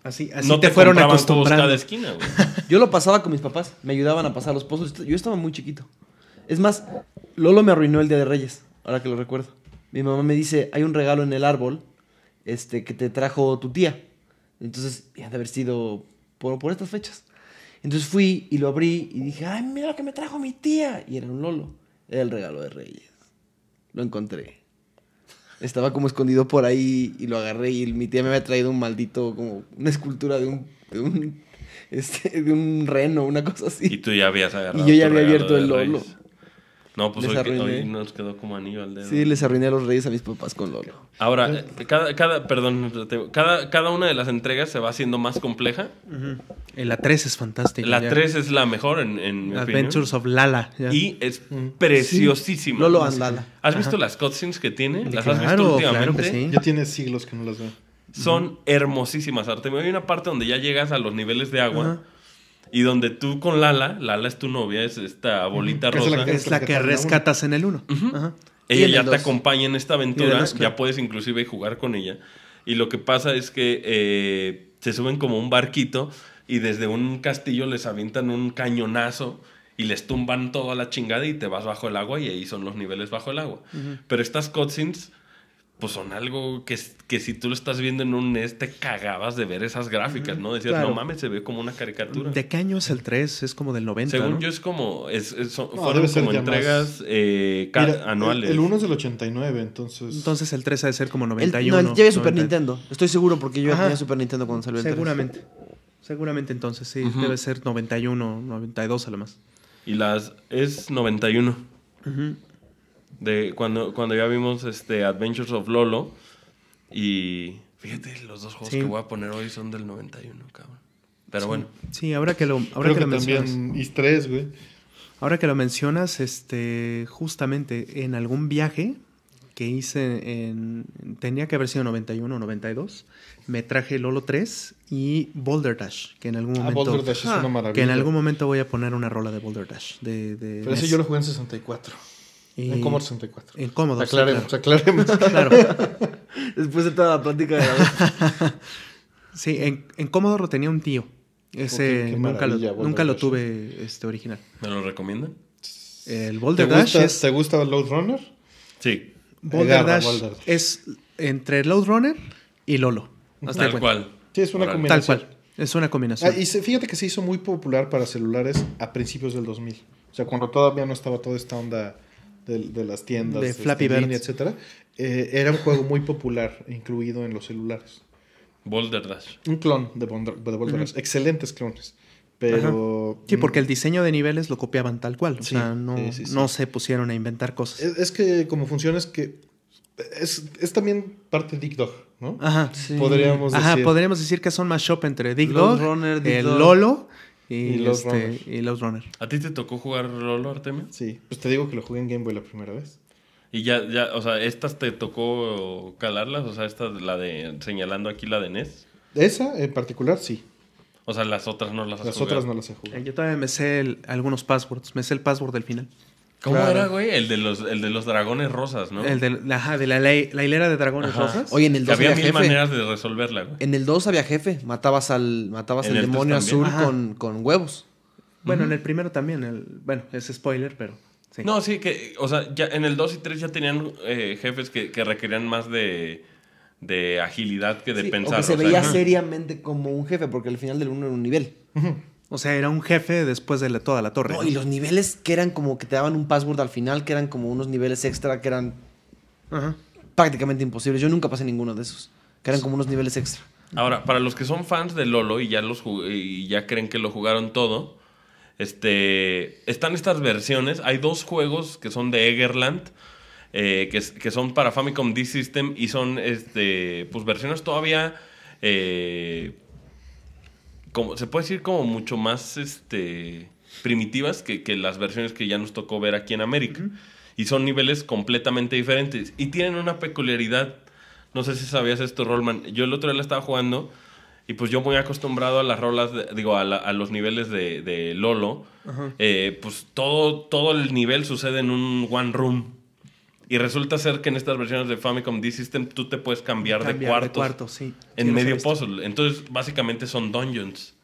Así, así no te, fueron acostumbrando. Cada esquina, güey. yo lo pasaba con mis papás. Me ayudaban a pasar los pozos. Yo estaba muy chiquito. Es más, Lolo me arruinó el Día de Reyes, ahora que lo recuerdo. Mi mamá me dice, hay un regalo en el árbol este, que te trajo tu tía. Entonces, ya de haber sido por estas fechas. Entonces fui y lo abrí y dije, ay, mira lo que me trajo mi tía. Y era un Lolo. Era el regalo de Reyes. Lo encontré. Estaba como escondido por ahí y lo agarré y mi tía me había traído un maldito, como una escultura de un, de un, este, de un reno, una cosa así. Y tú ya habías agarrado. Y yo ya había abierto el Lolo. No, pues hoy, nos quedó como anillo al dedo. Sí, les arruiné los reyes a mis papás con Lolo. Ahora, cada, cada, perdón, cada, cada una de las entregas se va haciendo más compleja. Eh, la 3 es fantástica. La 3 es la mejor, en, en Adventures of Lala. Y es preciosísima. Lolo and Lala. ¿Has visto las cutscenes que tiene? ¿Las has visto últimamente? Ya tiene siglos que no las veo. Son hermosísimas, Artemio. Hay una parte donde ya llegas a los niveles de agua y donde tú con Lala, Lala es tu novia, es esta bolita rosa. Es la, que, rescatas en el 1. Ella ya te acompaña en esta aventura, ya puedes inclusive jugar con ella. Y lo que pasa es que eh, se suben como un barquito y desde un castillo les avientan un cañonazo y les tumban toda la chingada y te vas bajo el agua y ahí son los niveles bajo el agua. Pero estas cutscenes pues son algo que, que si tú lo estás viendo en un NES, te cagabas de ver esas gráficas, ¿no? Decías, no mames, se ve como una caricatura. ¿De qué año es el 3? Es como del 90. Según yo, es como. fueron como entregas eh, anuales. El, 1 es del 89, entonces. Entonces el 3 ha de ser como 91. no, ya había Super Nintendo. Estoy seguro porque yo ya tenía Super Nintendo cuando salió el 3. Seguramente. Seguramente entonces, sí. Debe ser 91, 92 a lo más. Y las. Es 91. Ajá de cuando, cuando ya vimos este Adventures of Lolo y fíjate, los dos juegos que voy a poner hoy son del 91, cabrón. Pero bueno. Sí, ahora que lo, ahora Creo que, también mencionas. güey. Ahora que lo mencionas, este, justamente en algún viaje que hice en, tenía que haber sido 91 o 92, me traje Lolo 3 y Boulder Dash, que en algún ah, momento... Ah, Boulder Dash es Que en algún momento voy a poner una rola de Boulder Dash. De, Pero ese yo lo jugué en 64. En Commodore 64. En Commodore. Aclaremos, aclaremos. claro. Después de toda la plática de la sí, en, en Commodore lo tenía un tío. Ese nunca, lo, tuve este original. ¿Me lo recomiendan? El Boulder Dash. Gusta, ¿Te gusta Load Runner? Sí. Boulder Dash es entre Load Runner y Lolo. Hasta Tal cual. Sí, es una combinación. Tal cual. Es una combinación. Ah, y fíjate que se hizo muy popular para celulares a principios del 2000. O sea, cuando todavía no estaba toda esta onda de, las tiendas, de este, Flappy Bird, etcétera, eh, era un juego muy popular, incluido en los celulares. Boulder Dash. Un clon de, Boulder Dash. Excelentes clones. Pero. Sí, porque el mm. diseño de niveles lo copiaban tal cual. O sea, no, se pusieron a inventar cosas. Es, que como funciones es que. Es, también parte de Dick Dog, ¿no? Ajá, Podríamos decir. podríamos decir que son más shop entre dig Dog, el Lolo y, los este, ¿A ti te tocó jugar Lolo, Artemis, Sí, pues te digo que lo jugué en Game Boy la primera vez. Y ya, ya, o sea, ¿estas te tocó calarlas? O sea, esta, la de, señalando aquí la de NES. Esa en particular, sí. O sea, las otras no las has Las otras no las he jugado. Eh, yo también me sé algunos passwords. Me sé el password del final. ¿Cómo era, güey? El de, los, el de los dragones rosas, ¿no? El de, ajá, de la, la, hilera de dragones rosas. Oye, en el 2 había, había mil maneras de resolverla, güey. En el 2 había jefe. Matabas al, matabas el demonio azul con, con, huevos. Bueno, en el primero también. El, bueno, es spoiler, pero. Sí. No, sí, que. O sea, ya en el 2 y 3 ya tenían eh, jefes que, que, requerían más de, de agilidad que de pensar. O que se veía seriamente como un jefe, porque al final del 1 era un nivel. O sea, era un jefe después de toda la torre. y los niveles que eran como que te daban un password al final, que eran como unos niveles extra que eran prácticamente imposibles. Yo nunca pasé ninguno de esos, que eran como unos niveles extra. Ahora, para los que son fans de Lolo y ya, los y ya creen que lo jugaron todo, este, están estas versiones. Hay dos juegos que son de Egerland. Eh, que, que, son para Famicom D-System y son este, pues, versiones todavía eh, como, se puede decir como mucho más este, primitivas que, las versiones que ya nos tocó ver aquí en América. Y son niveles completamente diferentes. Y tienen una peculiaridad. No sé si sabías esto, Rollman. Yo el otro día la estaba jugando. Y pues yo muy acostumbrado a las rolas, digo, a, los niveles de, Lolo, eh, pues todo, todo el nivel sucede en un one room. Y resulta ser que en estas versiones de Famicom D-System tú te puedes cambiar, de cuartos. De cuarto, En medio puzzle. Entonces, básicamente son dungeons.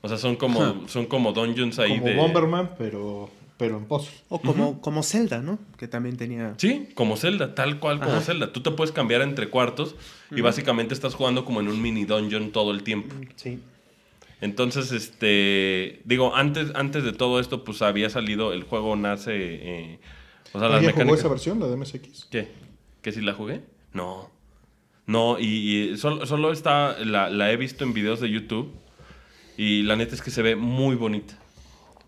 O sea, son como, son como dungeons ahí de. Como Bomberman, pero, pero en puzzle. O como, como Zelda, ¿no? Que también tenía. Sí, como Zelda, tal cual como Zelda. Tú te puedes cambiar entre cuartos y básicamente estás jugando como en un mini dungeon todo el tiempo. Mm, sí. Entonces, este. Digo, antes, antes de todo esto, pues había salido. El juego nace. Eh, o sea, jugó esa versión, la de MSX? ¿Qué? ¿Que si la jugué? No. No, y, solo, solo, está, la, he visto en videos de YouTube y la neta es que se ve muy bonita.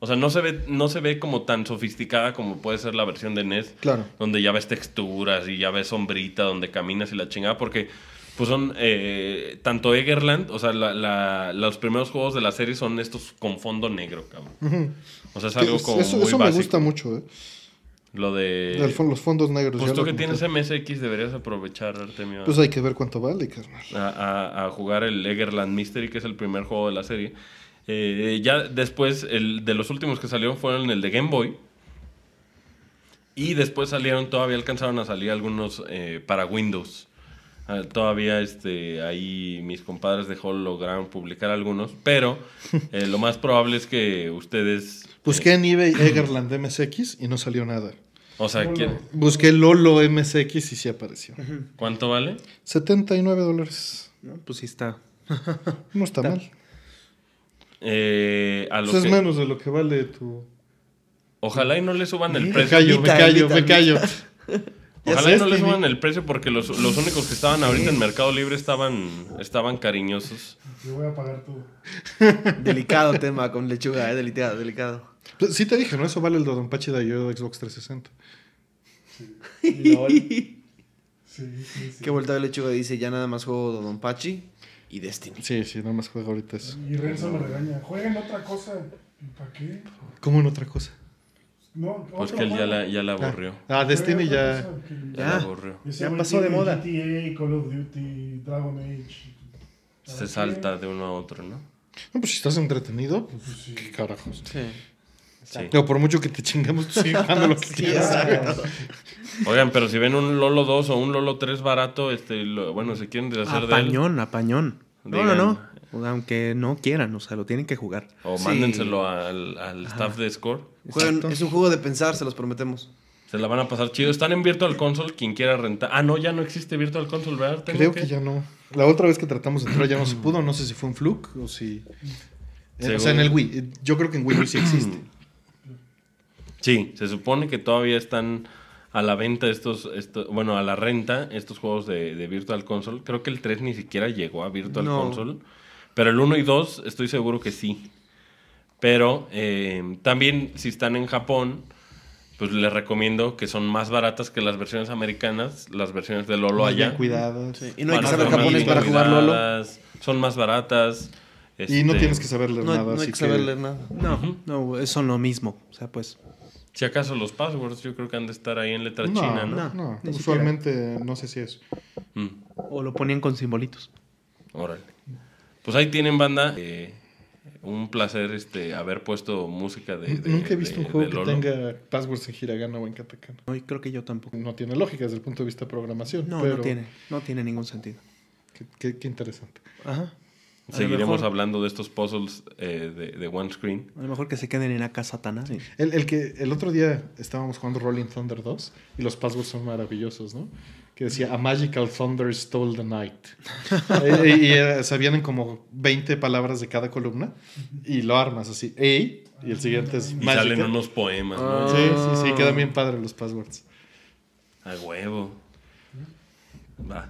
O sea, no se ve, no se ve como tan sofisticada como puede ser la versión de NES. Claro. Donde ya ves texturas y ya ves sombrita, donde caminas y la chingada, porque pues son eh, tanto Egerland, o sea, la, los primeros juegos de la serie son estos con fondo negro, cabrón. O sea, es algo como eso, eso me gusta mucho, ¿eh? Lo de. los fondos negros. Pues tú que tienes MSX deberías aprovechar, Artemio. Pues hay que ver cuánto vale, carnal. A, jugar el Egerland Mystery, que es el primer juego de la serie. Eh, ya después, el de los últimos que salieron fueron el de Game Boy. Y después salieron, todavía alcanzaron a salir algunos eh, para Windows. Ah, todavía este, ahí mis compadres de Hall lograron publicar algunos, pero eh, lo más probable es que ustedes... Busqué en eBay Egerland MSX y no salió nada. O sea, Busqué Lolo MSX y sí apareció. ¿Cuánto vale? 79 dólares. pues sí está. no está, mal. Eh, es menos de lo que vale tu... Ojalá y no le suban el precio. Me callo, me callo, me callo. Ojalá y no le suban el precio porque los, únicos que estaban ahorita en Mercado Libre estaban, estaban cariñosos. Yo voy a pagar tú. Delicado tema con lechuga, eh, delicado, delicado. Pues, sí te dije, ¿no? Eso vale el Dodonpachi de de Xbox 360. Sí. LOL. sí, sí, sí. Que voltado el dice, ya nada más juego pachi y Destiny. Sí, sí, nada más juego ahorita eso. Y Renzo me regaña. en otra cosa. ¿Para qué? ¿Cómo en otra cosa? No, pues que él ya la, ya la ah. aburrió. Ah, Destiny ya. ya, la ah. aburrió. Ya pasó de moda. GTA, Call of Duty, Dragon Age. Se salta de uno a otro, ¿no? No, pues si estás entretenido, pues, pues sí. qué carajos. Sí. O por mucho que te chingamos, tú Oigan, pero si ven un Lolo 2 o un Lolo 3 barato, este, bueno, se quieren deshacer de pañón, Apañón, apañón. No, no, Aunque no quieran, o sea, lo tienen que jugar. O mándenselo al, staff de Score. es un juego de pensar, se los prometemos. Se la van a pasar chido. Están en Virtual Console, quien quiera rentar. Ah, no, ya no existe Virtual Console, ¿verdad? Creo que... ya no. La otra vez que tratamos de entrar ya no se pudo. No sé si fue un fluke o si... Eh, o sea, en el Wii. Yo creo que en Wii sí existe. Sí, se supone que todavía están a la venta estos, bueno, a la renta estos juegos de, Virtual Console. Creo que el 3 ni siquiera llegó a Virtual Console, pero el 1 y 2 estoy seguro que sí. Pero eh, también si están en Japón, pues les recomiendo que son más baratas que las versiones americanas, las versiones de Lolo allá. Bien Y no hay que saber japonés para jugar Lolo. Son más baratas. Y no este, tienes que saberle nada. No hay que no, son lo mismo. O sea, pues si acaso los passwords, yo creo que han de estar ahí en letra china, ¿no? No, no. usualmente no sé si es. Mm. O lo ponían con simbolitos. Órale. Pues ahí tienen banda. Eh, un placer este haber puesto música de. Nunca he visto un juego que tenga passwords en hiragana o en katakana. No, y creo que yo tampoco. No tiene lógica desde el punto de vista de programación. No, no tiene. No tiene ningún sentido. qué interesante. Ajá. Seguiremos hablando de estos puzzles eh, de, One Screen. A lo mejor que se queden en acá Satanás. El, el, que el otro día estábamos jugando Rolling Thunder 2 y los passwords son maravillosos, ¿no? Que decía, A Magical Thunder Stole the Night. Eh, y eh, se vienen como 20 palabras de cada columna y lo armas así. y el siguiente es Y salen unos poemas, ¿no? Ah. Sí, sí, sí, quedan bien padres los passwords. A huevo. Va.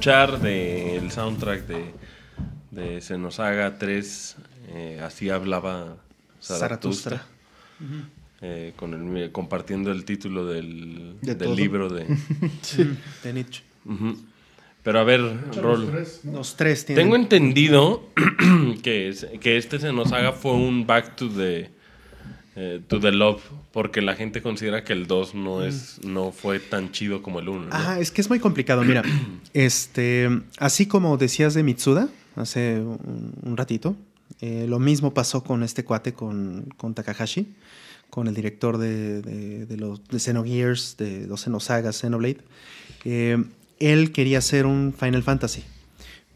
escuchar del soundtrack de, de Se 3, eh, así hablaba Zaratustra, eh, eh, compartiendo el título del, libro de, Nietzsche. Pero a ver, Rol. Los tres, Tengo entendido que, que este Se fue un back to the eh, to the Love, porque la gente considera que el 2 no es no fue tan chido como el 1. es que es muy complicado. Mira, este, así como decías de Mitsuda hace un, ratito, eh, lo mismo pasó con este cuate, con, con Takahashi, con el director de, de, de los de Xenogears, de los Xenosagas, Xenoblade. Eh, él quería hacer un Final Fantasy,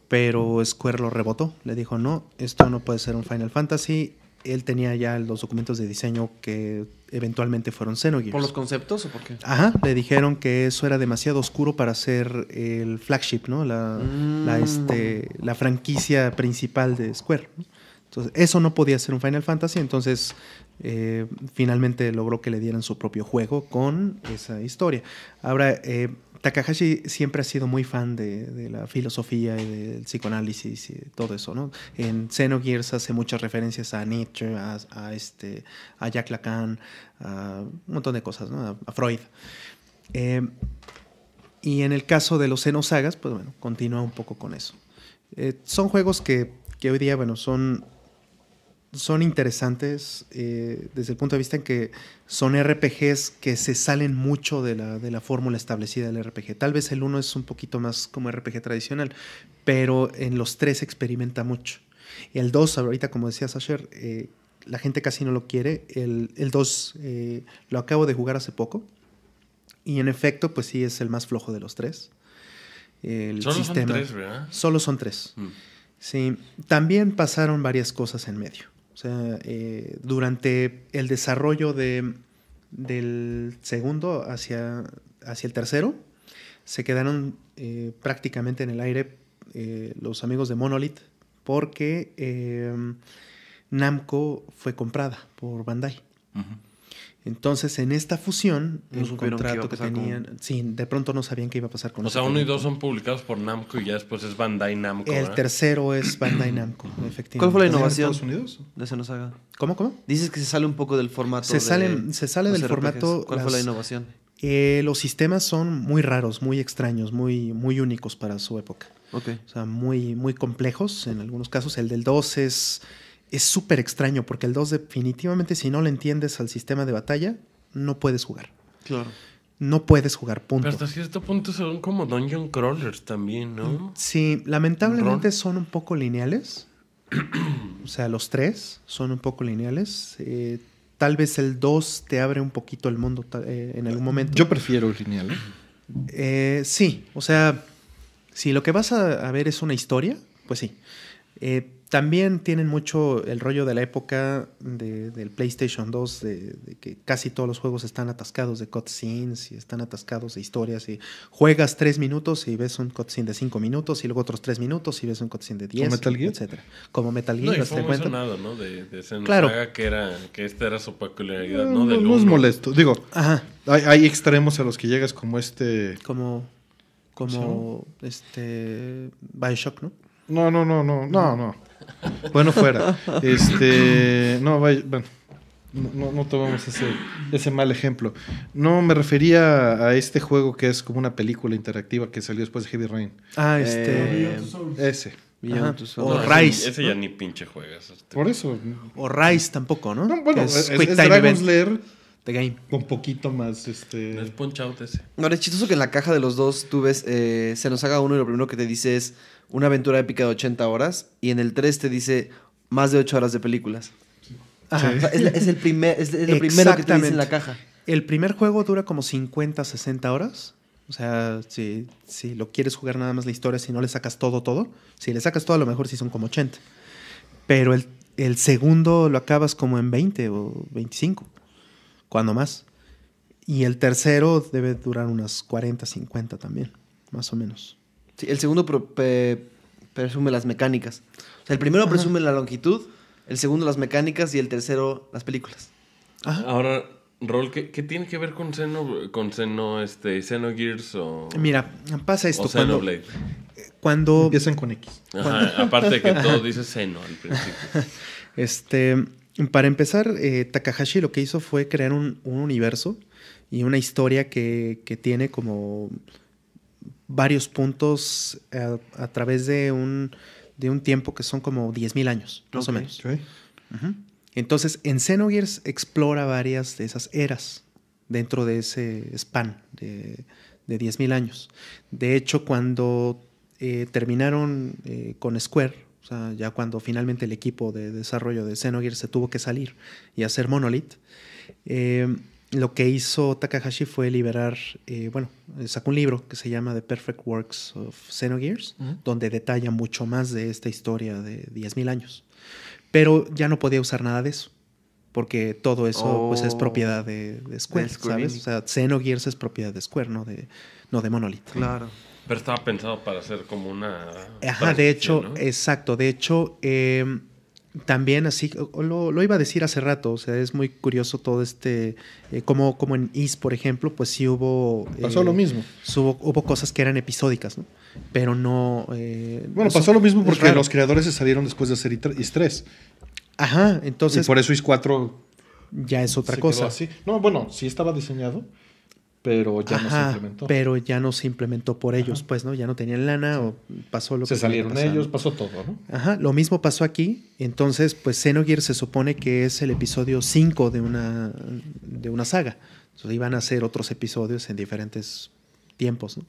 pero Square lo rebotó. Le dijo, no, esto no puede ser un Final Fantasy, él tenía ya los documentos de diseño que eventualmente fueron Xenogears. ¿Por los conceptos o por qué? Ajá, le dijeron que eso era demasiado oscuro para ser el flagship, ¿no? La, mm. este, la franquicia principal de Square. Entonces, eso no podía ser un Final Fantasy, entonces eh, finalmente logró que le dieran su propio juego con esa historia. Ahora, eh, Takahashi siempre ha sido muy fan de, la filosofía y del psicoanálisis y todo eso, ¿no? En Gears hace muchas referencias a Nietzsche, a, a este, a Lacan, a un montón de cosas, ¿no? A, Freud. Eh, y en el caso de los Sagas, pues bueno, continúa un poco con eso. Eh, son juegos que, que hoy día, bueno, son son interesantes eh, desde el punto de vista en que son RPGs que se salen mucho de la, fórmula establecida del RPG. Tal vez el uno es un poquito más como RPG tradicional, pero en los tres experimenta mucho. el 2, ahorita como decías ayer, eh, la gente casi no lo quiere. El 2 eh, lo acabo de jugar hace poco. Y en efecto, pues sí, es el más flojo de los tres. Solo son tres, ¿verdad? Mm. también pasaron varias cosas en medio. O sea, eh, durante el desarrollo de, del segundo hacia, hacia el tercero, se quedaron eh, prácticamente en el aire eh, los amigos de Monolith porque Namco fue comprada por Bandai. Entonces, en esta fusión, no contrato que tenían, sí, de pronto no sabían qué iba a pasar con O este sea, uno y dos son publicados por Namco y ya después es Bandai Namco. El tercero es Bandai Namco, efectivamente. ¿Cuál fue la innovación? de Estados Unidos? ¿Cómo, cómo? Dices que se sale un poco del formato. Se, de, sale, se sale del formato. ¿Cuál fue la innovación? Eh, los sistemas son muy raros, muy extraños, muy, muy únicos para su época. Okay. O sea, muy, muy complejos en algunos casos. El del 2 es es súper extraño porque el 2 definitivamente si no le entiendes al sistema de batalla, no puedes jugar. Claro. No puedes jugar, punto. hasta cierto punto son como dungeon crawlers también, ¿no? Mm, sí, lamentablemente son un poco lineales. o sea, los tres son un poco lineales. Eh, tal vez el 2 te abre un poquito el mundo eh, en algún momento. Yo prefiero lineales. Eh, sí, o sea, si lo que vas a, ver es una historia, pues sí. También tienen mucho el rollo de la época de, del PlayStation 2, de, que casi todos los juegos están atascados de cutscenes y están atascados de historias. Y juegas tres minutos y ves un cutscene de cinco minutos y luego otros tres minutos y ves un cutscene de diez, etcétera. Como Metal Gear, no, y fue ¿no? De, de que, era, que esta era su peculiaridad, ¿no? es molesto. Digo, Ajá. Hay, extremos a los que llegas como este... Como, como este Bioshock, ¿no? No, no, no, no, no, no. Bueno, fuera. Este, no, vaya, bueno. No, tomamos ese, mal ejemplo. No, me refería a este juego que es como una película interactiva que salió después de Heavy Rain. Ah, este. Eh, ese. O Rise. Ese ya ni pinche juegas. Este. Por eso. O Rise tampoco, ¿no? no bueno, es, Dragon's Lair The Game. Con poquito más, este... No es punch out ese. es chistoso que en la caja de los dos tú ves, eh, se nos haga uno y lo primero que te dice es una aventura épica de 80 horas y en el 3 te dice más de 8 horas de películas. es, el primer, es, primero que te dice en la caja. El primer juego dura como 50, 60 horas. O sea, si, lo quieres jugar nada más la historia, si no le sacas todo, todo. Si le sacas todo, a lo mejor sí son como 80. Pero el, el segundo lo acabas como en 20 o 25 cuando más. Y el tercero debe durar unas 40, 50 también, más o menos. Sí, el segundo presume las mecánicas. O sea, el primero presume la longitud, el segundo las mecánicas y el tercero las películas. Ahora, Rol, ¿qué, tiene que ver con Seno, con Seno, este, Gears o... Mira, pasa esto. O cuando, cuando... Empiezan con X. Ajá, aparte de que todo dice Xeno al principio. este, para empezar, eh, Takahashi lo que hizo fue crear un, universo y una historia que, tiene como varios puntos eh, a, través de un, de un, tiempo que son como 10.000 años, más o menos. Entonces, en Xenogears explora varias de esas eras dentro de ese span de, 10.000 años. De hecho, cuando eh, terminaron con Square, o sea, ya cuando finalmente el equipo de desarrollo de Xenogears se tuvo que salir y hacer Monolith, eh, lo que hizo Takahashi fue liberar, eh, bueno, sacó un libro que se llama The Perfect Works of Xenogears, donde detalla mucho más de esta historia de 10.000 años. Pero ya no podía usar nada de eso, porque todo eso pues, es oh. propiedad de, Square, ¿sabes? O sea, Xenogears es propiedad de Square, no de, no de Monolith. Claro. Pero estaba pensado para ser como una... Ajá, de hecho, exacto, de hecho, em, también así, lo, iba a decir hace rato, o sea, es muy curioso todo este, eh, como, como en Is, por ejemplo, pues sí hubo... Pasó lo eh, mismo. Hubo, cosas que eran episódicas, ¿no? Pero no... Eh, bueno, pasó lo mismo porque los creadores se salieron después de hacer Is 3. Ajá, entonces... Y por eso Is 4... Ya es otra cosa. Así. No, bueno, sí estaba diseñado, pero ya no se implementó. Pero ya no se implementó por ellos, pues, ¿no? Ya no tenían lana o pasó lo que... Se salieron ellos, pasó todo, ¿no? Ajá, lo mismo pasó aquí. Entonces, pues Xenogear se supone que es el episodio 5 de una, de una saga. Entonces iban a hacer otros episodios en diferentes tiempos, ¿no?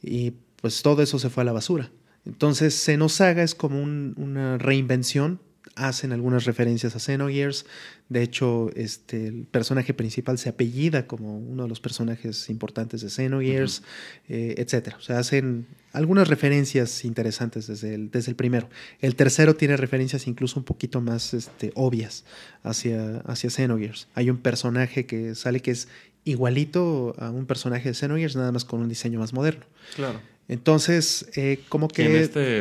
Y pues todo eso se fue a la basura. Entonces, Xenosaga es como una reinvención hacen algunas referencias a Xenogears. De hecho, este, el personaje principal se apellida como uno de los personajes importantes de Xenogears, eh, etc. O sea, hacen algunas referencias interesantes desde el, desde el primero. El tercero tiene referencias incluso un poquito más este, obvias hacia, hacia Xenogears. Hay un personaje que sale que es igualito a un personaje de Xenogears, nada más con un diseño más moderno. Claro. Entonces, cómo eh, como que...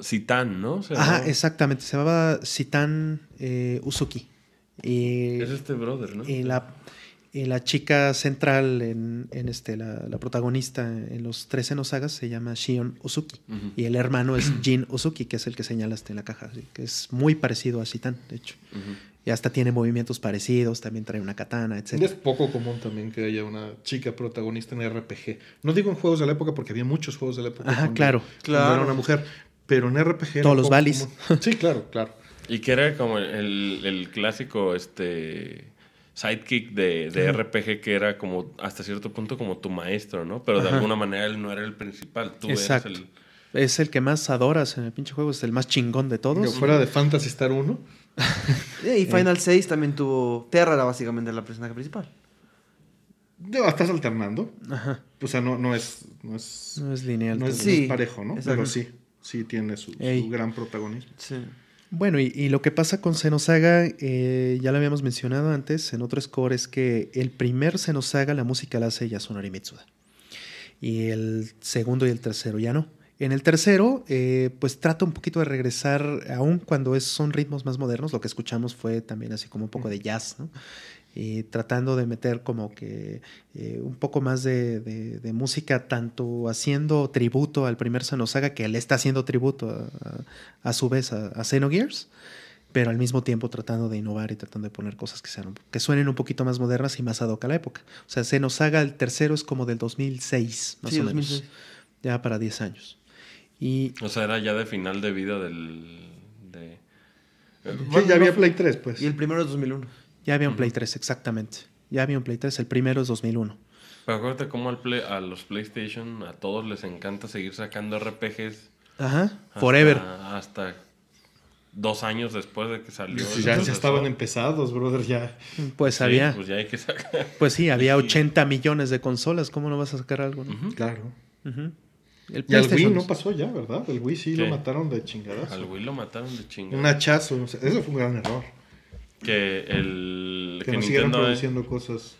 Citán, ¿no? Ah, exactamente. Se llamaba Citán eh, Usuki. es este brother, ¿no? Y la, chica central, en, este, la, protagonista en los 13 no sagas se llama Shion Usuki Y el hermano es Jin Usuki, que es el que señalaste en la caja. Que es muy parecido a Citán, de hecho. Y hasta tiene movimientos parecidos, también trae una katana, etc. Es poco común también que haya una chica protagonista en RPG. No digo en juegos de la época porque había muchos juegos de la época. Ajá, claro. claro. era una mujer. Pero en RPG. Todos los valis. Sí, claro, claro. Y que era como el, clásico este sidekick de, RPG que era como hasta cierto punto como tu maestro, ¿no? Pero de alguna manera él no era el principal, Exacto. es el que más adoras en el pinche juego, es el más chingón de todos. Yo fuera de Fantasy Star 1. y Final 6 también tuvo. Terra era básicamente la personaje principal. Estás alternando. Ajá. O sea, no, no, es, no es. lineal. No es, no es parejo, ¿no? Pero sí sí tiene su, gran protagonismo. Bueno, y, lo que pasa con Senosaga, eh, ya lo habíamos mencionado antes en otro score, es que el primer Senosaga la música la hace Yasunari Mitsuda. Y el segundo y el tercero ya no. En el tercero, eh, pues trata un poquito de regresar, aún cuando es, son ritmos más modernos, lo que escuchamos fue también así como un poco mm. de jazz, ¿no? y eh, tratando de meter como que eh, un poco más de, música, tanto haciendo tributo al primer Zenosaga, que le está haciendo tributo a, su vez a, a Xenogears, pero al mismo tiempo tratando de innovar y tratando de poner cosas que, sean, que suenen un poquito más modernas y más ad hoc a la época. O sea, Xenosaga, el tercero es como del 2006, más o menos, ya para 10 años. Y, o sea, era ya de final de vida del... ya había Play 3, pues. Y el primero es 2001. Ya había un Play 3, exactamente. Ya había un Play 3, el primero es 2001. Pero acuérdate cómo al play, a los PlayStation a todos les encanta seguir sacando RPGs. Ajá, forever. Hasta dos años después de que salió. Pues ya, ya, estaban empezados, brother, ya. Pues había. Pues ya hay que sacar. Pues sí, había 80 millones de consolas, ¿cómo no vas a sacar algo? Claro. El y al Wii no pasó ya, ¿verdad? El Wii sí lo mataron de chingadas. Al Wii lo mataron de chingadas. Un hachazo, eso fue un gran error que el que, Nintendo produciendo cosas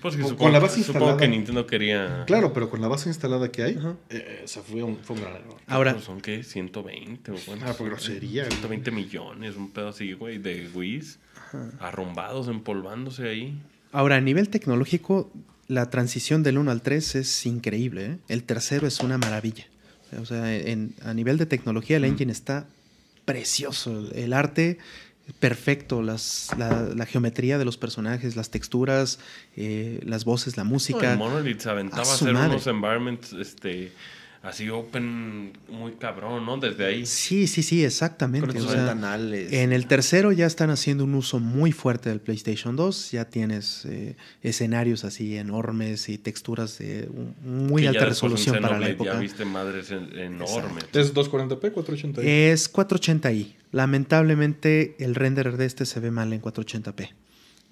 pues supongo, con la base instalada, que Nintendo quería claro pero con la base instalada que hay eh, fue un, un gran error ahora pues son que 120 o ah, grosería 120 millones un pedo así güey de Wii arrumbados empolvándose ahí ahora a nivel tecnológico la transición del 1 al 3 es increíble ¿eh? el tercero es una maravilla o sea a nivel de tecnología el mm. engine está precioso el arte perfecto las, la, geometría de los personajes, las texturas, eh, las voces, la música. aventaba ah, hacer unos environments este, así open muy cabrón, ¿no? Desde ahí. Sí, sí, sí, exactamente. Con O sea, en el tercero ya están haciendo un uso muy fuerte del PlayStation 2. Ya tienes eh, escenarios así enormes y texturas de muy alta resolución para la época. Ya viste madres enormes. ¿Es 240p, 480i? Es 480i. Lamentablemente el renderer de este se ve mal en 480p.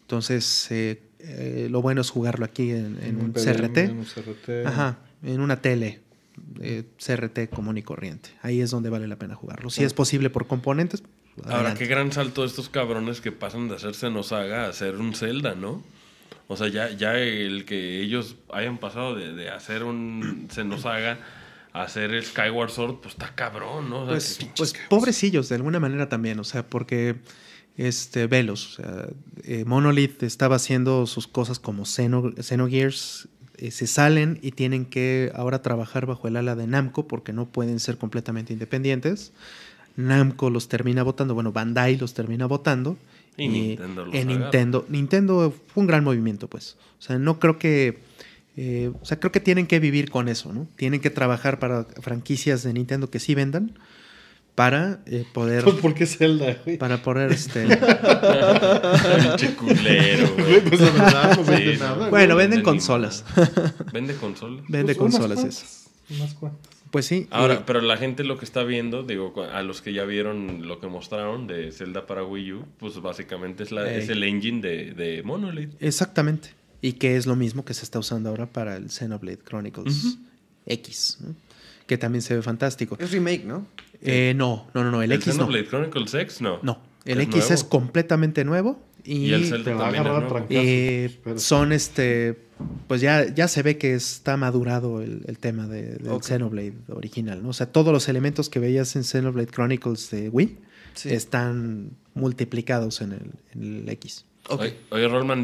Entonces, eh, eh, lo bueno es jugarlo aquí en, un, CRT. En un CRT. Ajá, en una tele eh, CRT común y corriente. Ahí es donde vale la pena jugarlo. Si es posible por componentes. Ahora, qué gran salto estos cabrones que pasan de hacerse nos haga a hacer un Zelda, ¿no? O sea, ya, ya el que ellos hayan pasado de, hacer un Xenosaga a hacer Skyward Sword, pues está cabrón, ¿no? pues, pues pobrecillos, de alguna manera también, o sea, porque este, velos. Eh, Monolith estaba haciendo sus cosas como Xeno, Xenogears eh, se salen y tienen que ahora trabajar bajo el ala de Namco porque no pueden ser completamente independientes. Namco los termina votando, bueno, Bandai los termina votando. Y, Nintendo los en Nintendo, Nintendo fue un gran movimiento, pues. O sea, no creo que. Eh, o sea, creo que tienen que vivir con eso, ¿no? Tienen que trabajar para franquicias de Nintendo que sí vendan eh, pues, para poder. ¿Por porque Zelda, Para poner este. culero. Bueno, venden consolas. Vende consolas. Vende pues, consolas, esas. Unas cuantas. Pues sí. Ahora, pero la gente lo que está viendo, digo, a los que ya vieron lo que mostraron de Zelda para Wii U, pues básicamente es, el engine de, Monolith. Exactamente. Y que es lo mismo que se está usando ahora para el Xenoblade Chronicles X que también se ve fantástico. Es remake, ¿no? Eh, no, no, no, no, el, X Xenoblade Chronicles X no. No, el X es completamente nuevo y, y el te va eh, son este pues ya, ya se ve que está madurado el, tema de, del Xenoblade original, ¿no? O sea, todos los elementos que veías en Xenoblade Chronicles de Wii están multiplicados en el, X. Oye,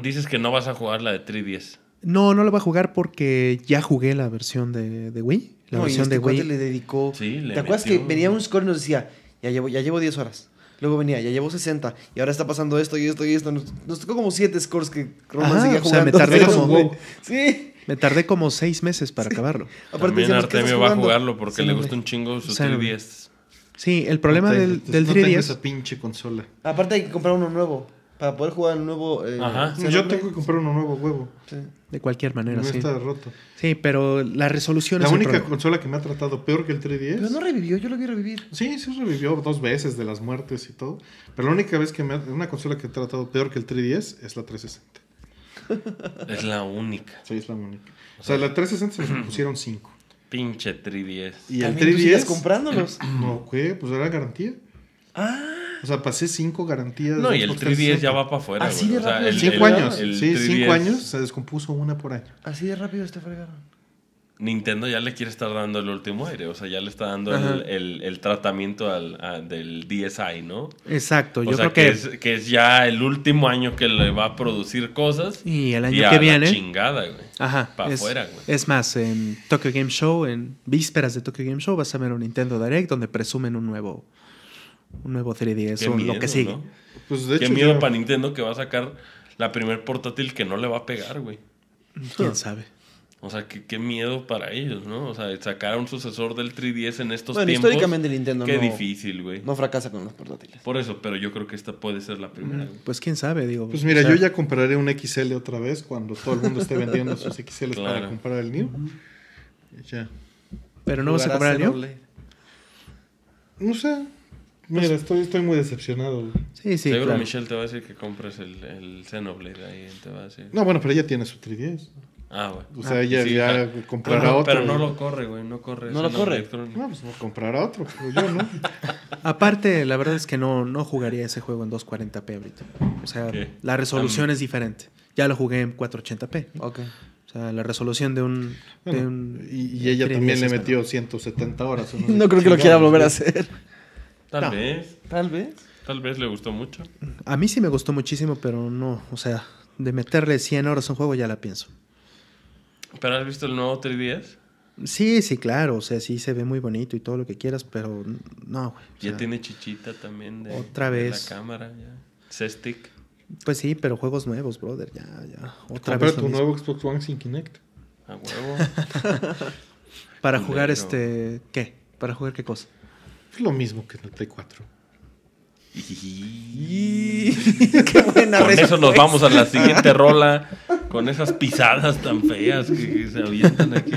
dices que no vas a jugar la de 3DS. No, no la voy a jugar porque ya jugué la versión de Wii la no, este de Wii. le dedicó. Sí, le ¿Te acuerdas que venía un score y nos decía, ya llevo, ya llevo 10 horas? Luego venía, ya llevo 60 y ahora está pasando esto y esto y esto. Nos, tocó como 7 scores que Roman ah, seguía jugando. me tardé como. Sí. Me tardé como 6 meses para acabarlo. Aparte, También Artemio va a jugarlo porque le gusta un chingo su o Sí, el problema del, del no 3 esa pinche consola. Aparte hay que comprar uno nuevo. Para poder jugar el nuevo. Eh, Ajá. Yo tengo que comprar uno nuevo huevo. De cualquier manera, no está roto. Sí, pero la resolución la es. La única consola que me ha tratado peor que el 3DS. Pero no revivió, yo lo vi revivir. Sí, sí revivió dos veces de las muertes y todo. Pero la única vez que me ha, Una consola que he tratado peor que el 3DS es la 360. es la única. Sí, es la única. O sea, la 360 se pusieron cinco. Pinche 3DS. ¿Y el 3DS? comprándolos? no, ¿qué? Pues era garantía. Ah. O sea, pasé cinco garantías. No, y el 3DS ya va para afuera. Así de rápido. cinco años. sí, cinco años se descompuso una por año. Así de rápido este fregaron. Nintendo ya le quiere estar dando el último aire, o sea, ya le está dando el, tratamiento al, del DSI, ¿no? Exacto, yo sea, creo que... es, ya el último año que le va a producir cosas. Y el año que viene... La chingada, güey. Ajá. Para afuera, güey. Es más, en Tokyo Game Show, en vísperas de Tokyo Game Show, vas a ver un Nintendo Direct donde presumen un nuevo un nuevo 3DS lo que sigue. Pues, qué miedo para Nintendo que va a sacar la primer portátil que no le va a pegar, güey. ¿Quién sabe? O sea, qué, miedo para ellos, ¿no? O sea, sacar a un sucesor del 3DS en estos bueno, tiempos. históricamente Nintendo Qué difícil, güey. No fracasa con los portátiles. Por eso, pero yo creo que esta puede ser la primera. Mm, pues quién sabe, digo. Pues mira, yo ya compraré un XL otra vez cuando todo el mundo esté vendiendo sus XLs para comprar el New. Ya. ¿Pero no vas a comprar el New? No sé. Mira, estoy, estoy muy decepcionado. Sí, sí. Seguro Michelle te va a decir que compres el, el Xenoblade ahí. Te va a decir. No, bueno, pero ella tiene su 3DS. Ah, güey. O sea, ah, ella ya comprará otro. Pero no lo corre, güey. No corre. No lo corre. No, pues no comprará otro. yo no. Aparte, la verdad es que no, no jugaría ese juego en 240p ahorita. O sea, la resolución es diferente. Ya lo jugué en 480p. Ok. O sea, la resolución de un. y, y, ella también le metió 170 horas. no creo que lo quiera volver a hacer. Tal vez. Tal vez. Tal vez le gustó mucho. A mí sí me gustó muchísimo, pero no, o sea, de meterle 100 horas a un juego ya la pienso. ¿Pero has visto el nuevo 3 Sí, sí, claro, o sea, sí se ve muy bonito y todo lo que quieras, pero no, güey. Ya tiene chichita también de, otra vez. la cámara, ya. c Pues sí, pero juegos nuevos, brother, ya, ya. Otra vez. tu nuevo Xbox One sin Kinect. A huevo. Para jugar este, ¿qué? Para jugar qué cosa? lo mismo que en el t 4. Con eso nos vamos a la siguiente rola. Con esas pisadas tan feas que se avientan aquí.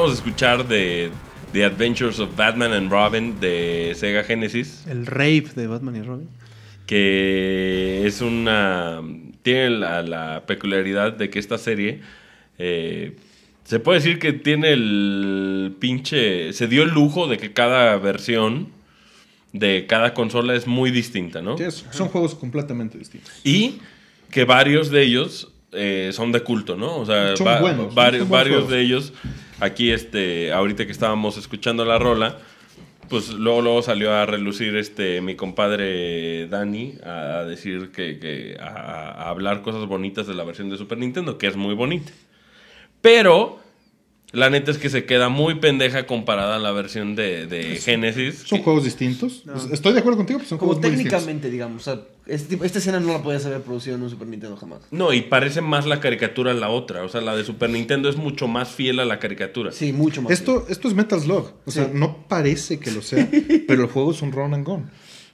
Vamos a escuchar de The Adventures of Batman and Robin de Sega Genesis. El rave de Batman y Robin. Que es una. Tiene la, peculiaridad de que esta serie. Eh, se puede decir que tiene el pinche. Se dio el lujo de que cada versión de cada consola es muy distinta, ¿no? son juegos completamente distintos. Y que varios de ellos eh, son de culto, ¿no? O sea, varios de ellos aquí, este, ahorita que estábamos escuchando la rola, pues luego, luego salió a relucir este mi compadre Dani a, decir que, que a, hablar cosas bonitas de la versión de Super Nintendo, que es muy bonita. Pero la neta es que se queda muy pendeja comparada a la versión de, de pues, Genesis. Son juegos distintos. Pues, estoy de acuerdo contigo, pues, son Como juegos técnicamente, técnicamente, digamos. Este esta escena no la podías haber producido en un Super Nintendo jamás. No, y parece más la caricatura a la otra. O sea, la de Super Nintendo es mucho más fiel a la caricatura. Sí, mucho más. Esto, esto es Metal Slug. O sea, no parece que lo sea, pero el juego es un run and gone.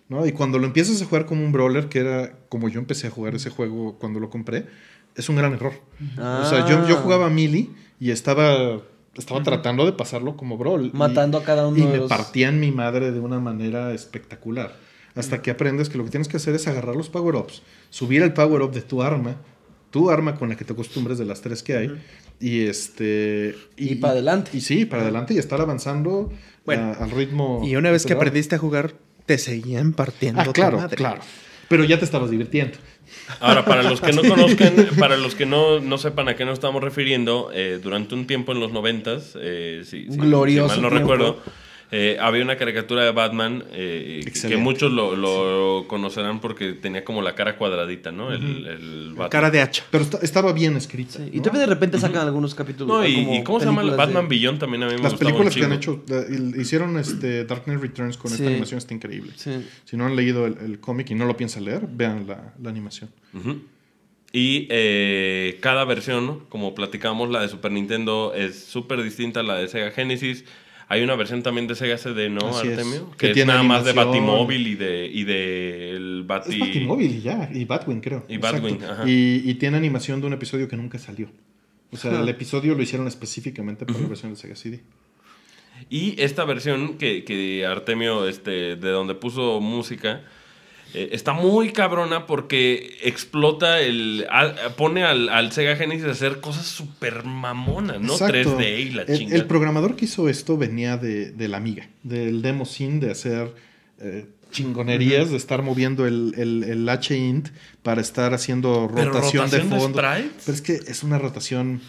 ¿no? Y cuando lo empiezas a jugar como un brawler, que era como yo empecé a jugar ese juego cuando lo compré, es un gran error. O sea, yo, ah. jugaba a Melee y estaba estaba tratando de pasarlo como brawl. Matando a cada uno. Y me partían mi madre de una manera espectacular hasta que aprendes que lo que tienes que hacer es agarrar los power-ups, subir el power-up de tu arma, tu arma con la que te acostumbres de las tres que hay, y este... Y, para adelante. Y sí, para adelante y estar avanzando al ritmo... Y una vez que aprendiste a jugar, te seguían partiendo. Ah, claro, claro. Pero ya te estabas divirtiendo. Ahora, para los que no conozcan, para los que no, no sepan a qué nos estamos refiriendo, eh, durante un tiempo en los noventas, eh, si, Glorioso no recuerdo eh, había una caricatura de Batman eh, que muchos lo, conocerán porque tenía como la cara cuadradita, ¿no? cara de hacha. Pero estaba bien escrita. Y de repente sacan algunos capítulos. No, y, ¿cómo se llama? Batman de... también a mí Las películas que han hecho, hicieron este Dark Knight Returns con esta animación, está increíble. Si no han leído el, cómic y no lo piensan leer, vean la, animación. Y eh, cada versión, como platicamos, la de Super Nintendo es súper distinta a la de Sega Genesis. Hay una versión también de Sega CD, ¿no, Artemio? Que, tiene nada más de Batimóvil y de, y de Batimóvil ya, y Batwing creo. Y Batwing, ajá. Y, tiene animación de un episodio que nunca salió. O sea, el episodio lo hicieron específicamente para la versión de Sega CD. Y esta versión que, Artemio, este, de donde puso música, eh, está muy cabrona porque explota el. pone al, Sega Genesis a hacer cosas súper mamonas, ¿no? 3D y la chingada. El, programador que hizo esto venía de, la Amiga, del demo sin de hacer. Eh, chingonerías de estar moviendo el, el, H-int para estar haciendo rotación, de fondo. Pero es que es una rotación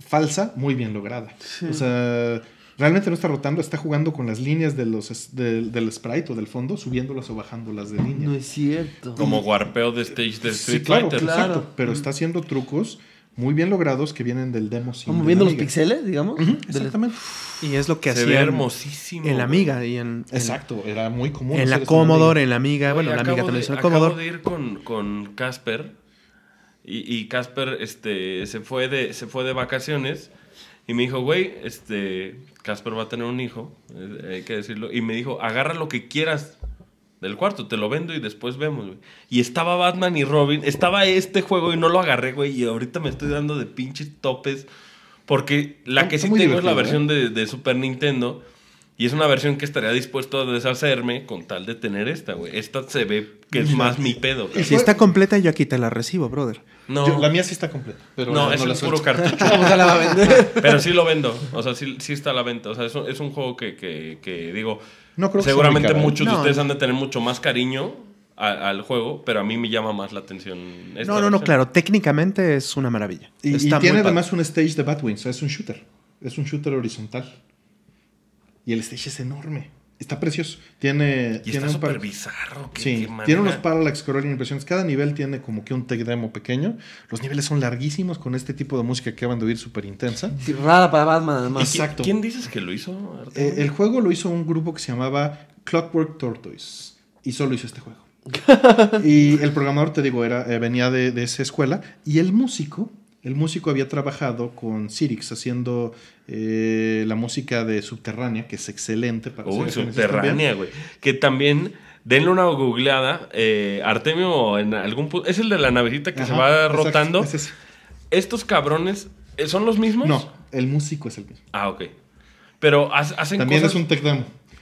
falsa, muy bien lograda. O sea, Realmente no está rotando, está jugando con las líneas de los, del sprite o del fondo, subiéndolas o bajándolas de línea. No es cierto. Como guarpeo de stage de Street sí, claro, Claro. Exacto, pero mm. está haciendo trucos muy bien logrados que vienen del demo. Como viendo los píxeles, digamos. exactamente. Y es lo que Se hacía. hermosísimo. En la Amiga. Y en, Exacto, era muy común. En la Commodore, en la Amiga. bueno, la Amiga también es una Commodore. Acabo de ir con, Casper. Y Casper este, se, fue de, se fue de vacaciones. Y me dijo, güey, este, Casper va a tener un hijo, eh, hay que decirlo, y me dijo, agarra lo que quieras del cuarto, te lo vendo y después vemos, Y estaba Batman y Robin, estaba este juego y no lo agarré, güey, y ahorita me estoy dando de pinches topes, porque la que sí tengo es la ¿eh? versión de, de Super Nintendo y es una versión que estaría dispuesto a deshacerme con tal de tener esta, güey. Esta se ve que es más mi pedo. Y si está completa, yo aquí te la recibo, brother. No. la mía sí está completa. Pero no, es no un puro cartucho. la va a vender. Pero sí lo vendo. O sea, sí, está a la venta. O sea, es un, es un juego que, que, digo. No creo seguramente muchos de ustedes han de tener mucho más cariño al, juego, pero a mí me llama más la atención. Esta no, no, no, claro. Técnicamente es una maravilla. Y, tiene además un stage de Batwings. O sea, es un shooter. Es un shooter horizontal. Y el stage es enorme. Está precioso. Tiene. Y tiene está súper bizarro. ¿Qué, sí, tiene unos parallax scrolling impresiones. Cada nivel tiene como que un tech demo pequeño. Los niveles son larguísimos con este tipo de música que acaban de oír súper intensa. Sí, rara para Batman, además. Exacto. ¿Quién dices que lo hizo? Eh, el juego lo hizo un grupo que se llamaba Clockwork Tortoise. Y solo hizo este juego. y el programador, te digo, era, eh, venía de, de esa escuela. Y el músico el músico había trabajado con Sirix haciendo eh, la música de Subterránea, que es excelente para Uy, Subterránea, güey. Que también denle una googleada. Eh, Artemio, en algún es el de la navecita que se va rotando. Estos cabrones eh, son los mismos. No, el músico es el mismo. Ah, ok. Pero hacen. También es un tech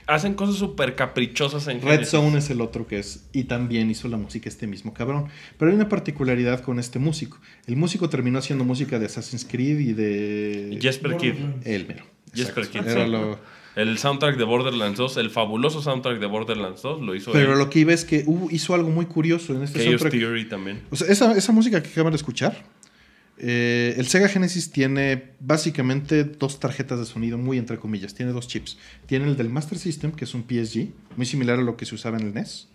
hacen cosas súper caprichosas en Red Zone es el otro que es, y también hizo la música este mismo cabrón. Pero hay una particularidad con este músico. El músico terminó haciendo música de Assassin's Creed y de... Jesper Kidd. El mero. Jesper Kidd. El soundtrack de Borderlands 2, el fabuloso soundtrack de Borderlands 2, lo hizo Pero lo que iba es que uh, hizo algo muy curioso en este Chaos Theory también. O sea, esa, esa música que acaban de escuchar eh, el Sega Genesis tiene básicamente dos tarjetas de sonido, muy entre comillas, tiene dos chips. Tiene el del Master System, que es un PSG, muy similar a lo que se usaba en el NES,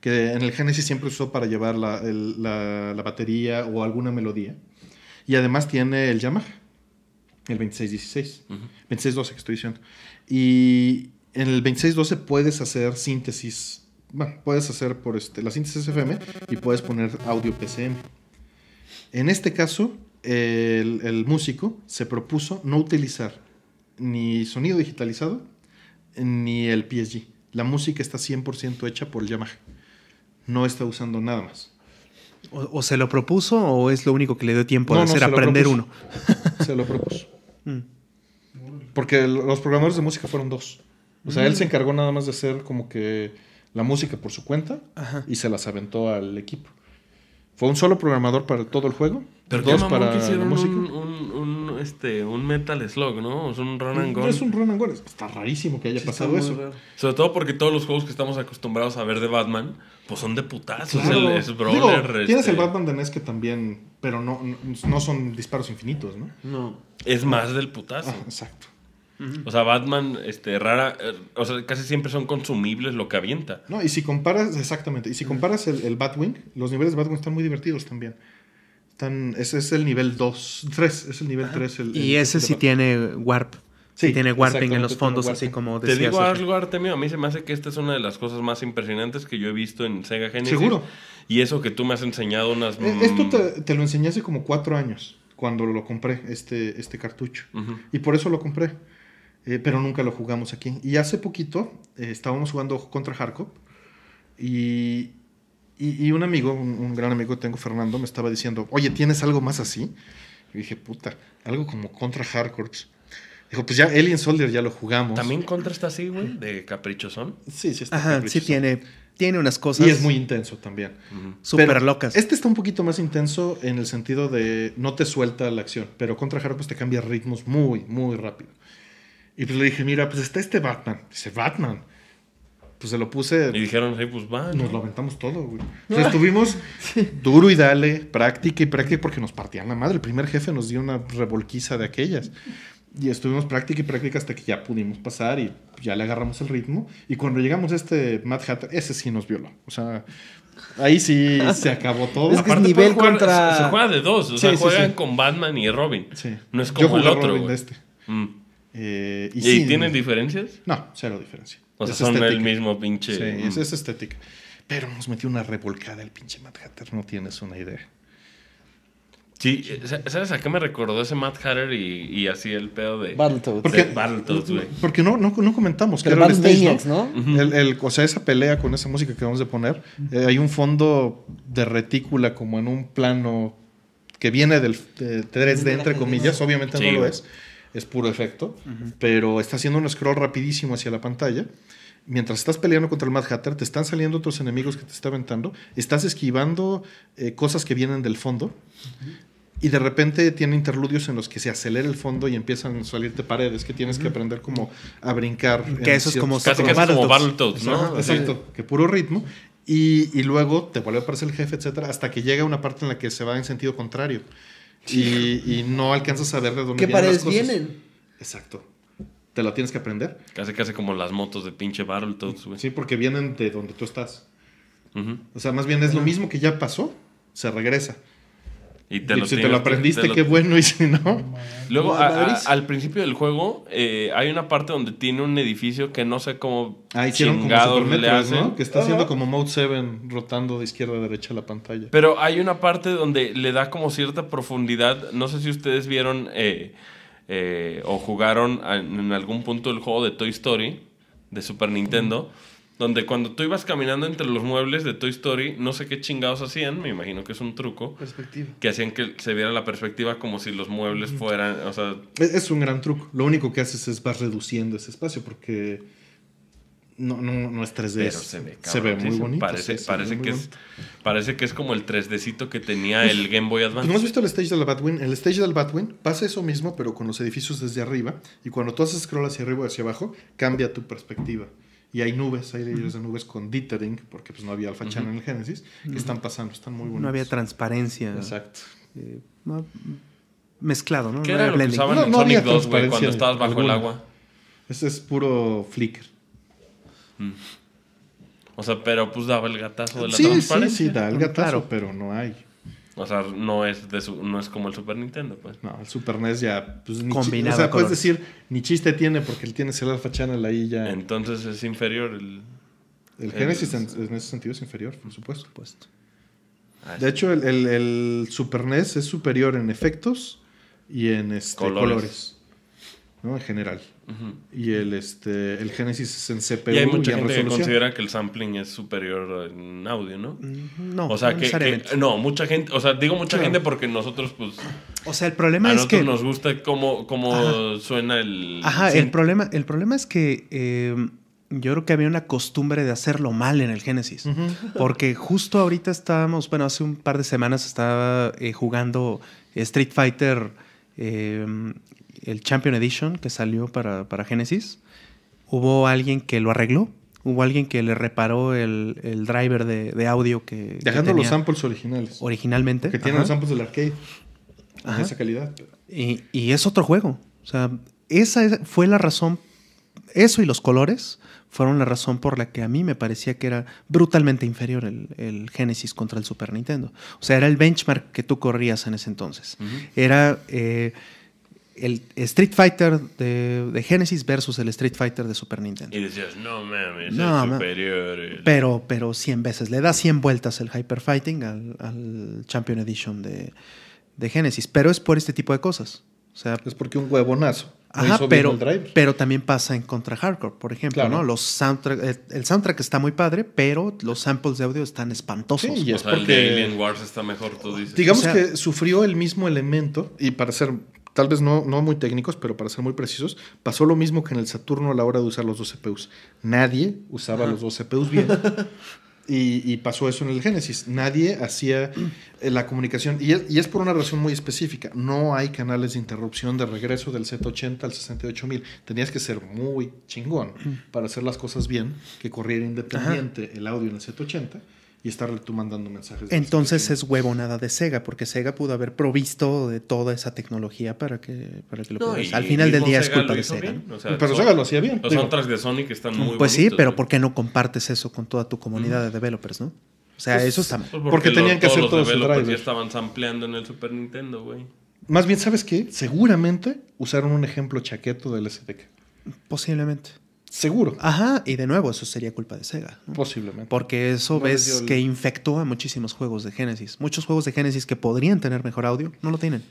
que en el Genesis siempre usó para llevar la, batería o alguna melodía. Y además tiene el Yamaha, el 2616, 2612 que estoy diciendo. Y en el 2612 puedes hacer síntesis, puedes hacer por este, la síntesis FM y puedes poner audio PCM. En este caso, el, músico se propuso no utilizar ni sonido digitalizado ni el PSG. La música está 100% hecha por Yamaha. No está usando nada más. O, se lo propuso o es lo único que le dio tiempo de hacer aprender uno? se lo propuso. Mm. Porque los programadores de música fueron dos. O sea, él se encargó nada más de hacer como que la música por su cuenta y se las aventó al equipo. ¿Fue un solo programador para todo el juego? Pero dos para la música. Un, este, un Metal slog, ¿no? Es un Run and Gun. Es un Run and Está rarísimo que haya pasado eso. Sobre todo porque todos los juegos que estamos acostumbrados a ver de Batman, pues son de putazos. es Tienes el este. Batman de NES que también. Pero no, no, son disparos infinitos, ¿no? No. Es más del putazo. exacto. O sea, Batman, este, rara, eh, o sea, casi siempre son consumibles lo que avienta. No, y si comparas, exactamente, y si comparas el, Batwing, los niveles de Batwing están muy divertidos también. Están, ese es el nivel 2, 3, es el nivel 3. y ese sí tiene warp. Sí, tiene warping en los fondos, así como decías. Te digo algo, Artemio, a mí se me hace que esta es una de las cosas más impresionantes que yo he visto en Sega Genesis. Seguro. Y eso que tú me has enseñado unas... E, mm, esto te, lo enseñé hace como cuatro años, cuando lo compré, este, este cartucho. Y por eso lo compré. Eh, pero nunca lo jugamos aquí. Y hace poquito eh, estábamos jugando contra Hardcore y, y, un amigo, un, gran amigo que tengo, Fernando, me estaba diciendo, oye, ¿tienes algo más así? Y dije, puta, algo como contra Hardcore. Dijo, pues ya Alien Soldier ya lo jugamos. ¿También contra está así, güey? ¿De Caprichosón? Sí, sí está sí tiene, tiene unas cosas. Y es muy intenso también. super Súper locas. Este está un poquito más intenso en el sentido de no te suelta la acción, pero contra Hardcore pues, te cambia ritmos muy, muy rápido. Y pues le dije, mira, pues está este Batman. Dice, Batman. Pues se lo puse. Y dijeron, hey, pues va. Nos lo aventamos todo, güey. O sea, estuvimos duro y dale, práctica y práctica, porque nos partían la madre. El primer jefe nos dio una revolquiza de aquellas. Y estuvimos práctica y práctica hasta que ya pudimos pasar y ya le agarramos el ritmo. Y cuando llegamos a este Mad Hatter, ese sí nos violó. O sea, Ahí sí se acabó todo. Es que nivel contra... se, juega de dos. O sea, juegan con Batman y Robin. No es como Yo el otro. Robin de este. Mm. Eh, y, tienen diferencias? No, cero diferencia. O sea, son el mismo pinche. Sí, mm. es, estética. Pero nos metió una revolcada el pinche Mad Hatter, no tienes una idea. Sí, eh, ¿sabes a qué me recordó ese Matt Hatter y, y así el pedo de Battletoads? Porque, güey. Porque no, no, no comentamos que el ¿no? ¿no? El, el, o sea, esa pelea con esa música que vamos a poner, eh, hay un fondo de retícula como en un plano que viene del de 3D, entre comillas, obviamente no lo es es puro efecto, pero está haciendo un scroll rapidísimo hacia la pantalla. Mientras estás peleando contra el Mad Hatter, te están saliendo otros enemigos que te está aventando, estás esquivando eh, cosas que vienen del fondo. Y de repente tiene interludios en los que se acelera el fondo y empiezan a salirte paredes que tienes que aprender como a brincar. Que eso es como, casi, como Battletoads, ¿no? Exacto, que puro ritmo. Y, luego te vuelve a aparecer el jefe, etcétera, hasta que llega una parte en la que se va en sentido contrario y, no alcanzas a saber de dónde ¿Qué vienen paredes vienen? Exacto. Te la tienes que aprender. Casi, casi como las motos de pinche todo eso. Sí, porque vienen de donde tú estás. O sea, más bien es lo mismo que ya pasó, se regresa. Y si te lo aprendiste, qué bueno, y si no. Luego, al principio del juego, eh, hay una parte donde tiene un edificio que no sé cómo. Ah, hicieron como le ¿no? Que está haciendo como Mode 7 rotando de izquierda a derecha la pantalla. Pero hay una parte donde le da como cierta profundidad. No sé si ustedes vieron eh, eh, o jugaron en algún punto el juego de Toy Story de Super Nintendo donde cuando tú ibas caminando entre los muebles de Toy Story, no sé qué chingados hacían, me imagino que es un truco. Perspectiva. Que hacían que se viera la perspectiva como si los muebles fueran, o sea... Es, un gran truco. Lo único que haces es vas reduciendo ese espacio porque no, no, no es 3D. Pero se ve, se ve muy bonito. Parece, que Es, parece que es como el 3Dcito que tenía el Game Boy Advance. ¿No has visto el stage del Batwing? El stage del Batwing pasa eso mismo, pero con los edificios desde arriba. Y cuando tú haces scroll hacia arriba o hacia abajo, cambia tu perspectiva y hay nubes, hay ellos de nubes con dithering, porque pues no había alfa Chan en el Génesis. que están pasando, están muy buenos. No había transparencia. Exacto. Eh, mezclado, ¿no? no lo usaban en Sonic 2, cuando estabas bajo el agua? Ese es puro flicker. Mm. O sea, pero pues daba el gatazo de la transparencia. Sí, sí, da el mm, gatazo, pero no hay. O sea, no es, no es como el Super Nintendo, pues. No, el Super NES ya. Pues, O sea, puedes decir, ni chiste tiene porque él tiene el Alpha Channel ahí ya. Entonces es inferior el. El Genesis en, ese sentido es inferior, por supuesto. Ah, de hecho, el, el, Super NES es superior en efectos y en este, colores. colores ¿no? En general. Y el, este, el Genesis es en CPU. Y hay mucha gente que considera que el sampling es superior en audio, ¿no? Mm, no, o sea, no que, No, mucha gente. O sea, digo mucha gente porque nosotros, pues. O sea, el problema a es que. nos gusta cómo, cómo suena el. Ajá, el problema, el problema es que. Em, yo creo que había una costumbre de hacerlo mal en el Génesis. Porque justo ahorita estábamos, bueno, hace un par de semanas estaba eh, jugando Street Fighter eh, el Champion Edition que salió para, Genesis, hubo alguien que lo arregló. Hubo alguien que le reparó el, driver de, audio que. Dejando los samples originales. Originalmente. Que tienen los samples del arcade. De esa calidad. Y, es otro juego. O sea, esa fue la razón. Eso y los colores fueron la razón por la que a mí me parecía que era brutalmente inferior el, Genesis contra el Super Nintendo. O sea, era el benchmark que tú corrías en ese entonces. Era. Eh, el Street Fighter de, Genesis versus el Street Fighter de Super Nintendo. Y decías, no mames, no, es superior. Pero, pero 100 veces. Le da 100 vueltas el Hyper Fighting al, Champion Edition de, de, Genesis. Pero es por este tipo de cosas. O sea, es porque un huevonazo. Ajá, pero, pero también pasa en contra hardcore, por ejemplo, ¿no? Los soundtrack, el, soundtrack está muy padre, pero los samples de audio están espantosos. o sea, Wars está mejor, Digamos que sufrió el mismo elemento, y para ser tal vez no, no muy técnicos, pero para ser muy precisos, pasó lo mismo que en el Saturno a la hora de usar los dos CPUs. Nadie usaba los dos CPUs bien. Y, pasó eso en el Génesis. Nadie hacía eh, la comunicación. Y es, por una razón muy específica. No hay canales de interrupción de regreso del Z80 al 68000. Tenías que ser muy chingón para hacer las cosas bien, que corriera independiente el audio en el Z80 y estarle tú mandando mensajes. Entonces es huevonada de Sega, porque Sega pudo haber provisto de toda esa tecnología para que, para que lo no, Al final del día es culpa de Sega. pero Sega lo hacía bien. Los otras de Sonic están mm, muy Pues sí, pero ¿por qué no compartes eso con toda tu comunidad de developers, no? O sea, pues eso está mal. Pues porque, tenían que hacer todos los drivers ya estaban sampleando en el Super Nintendo, güey. Más bien, ¿sabes qué? Seguramente usaron un ejemplo chaqueto del SDK. Posiblemente. Seguro. Ajá, y de nuevo, eso sería culpa de Sega. Posiblemente. Porque eso ves que infectó a muchísimos juegos de Genesis. Muchos juegos de Genesis que podrían tener mejor audio, no lo tienen.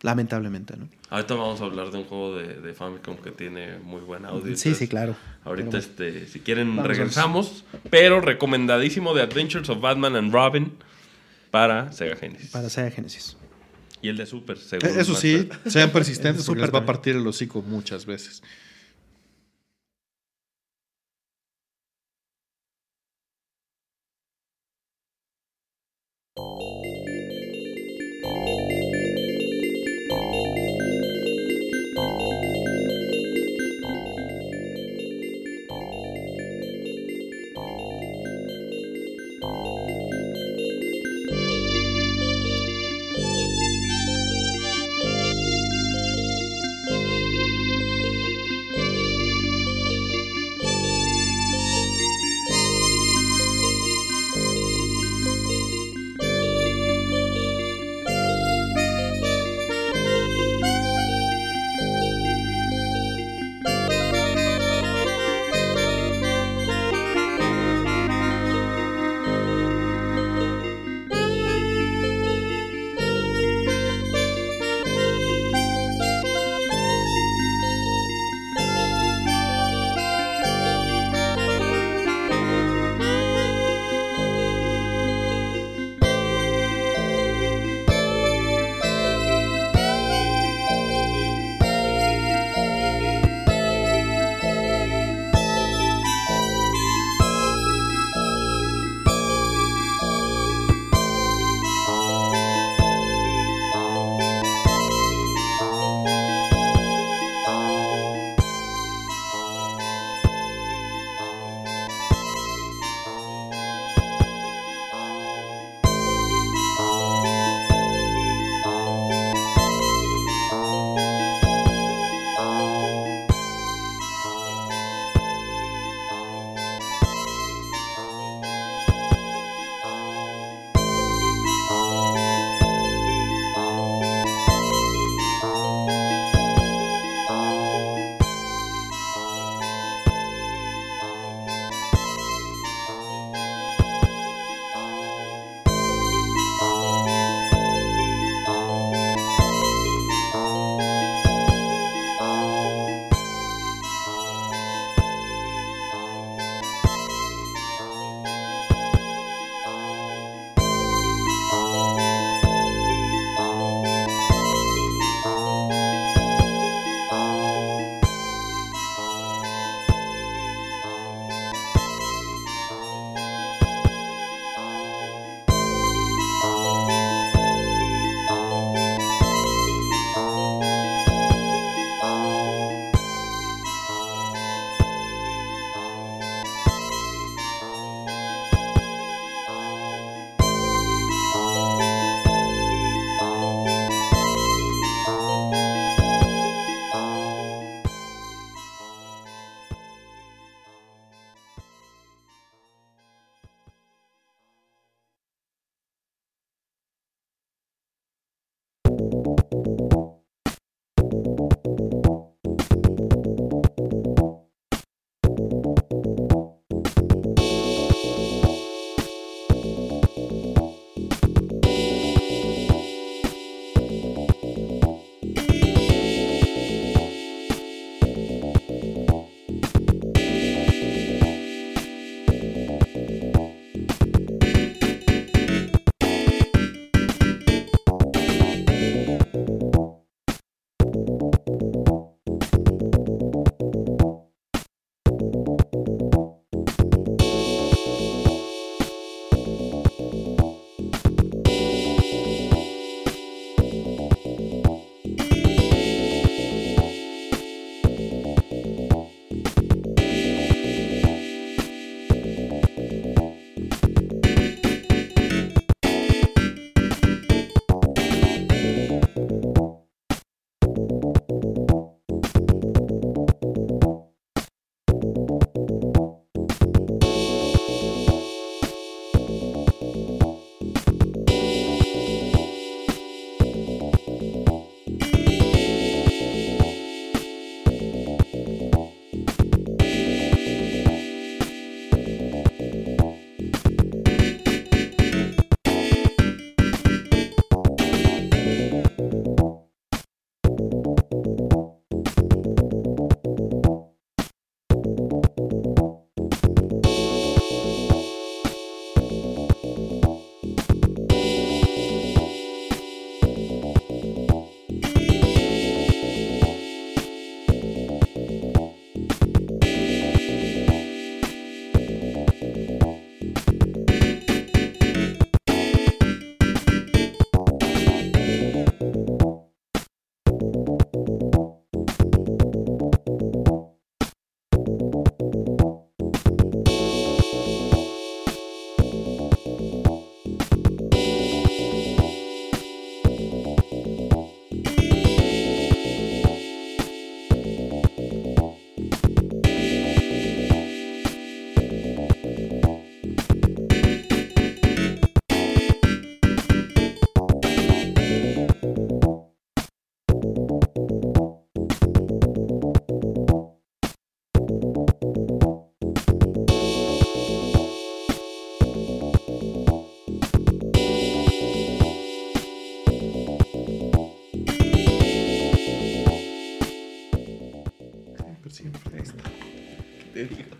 Lamentablemente, ¿no? Ahorita vamos a hablar de un juego de, Famicom que tiene muy buen audio. Sí, sí, claro. Ahorita, este, si quieren, regresamos. Pero recomendadísimo de Adventures of Batman and Robin para Sega Genesis. Para Sega Genesis. Y el de Super, eh, seguro. Eso sí, sean persistentes, Super va a partir el hocico muchas veces.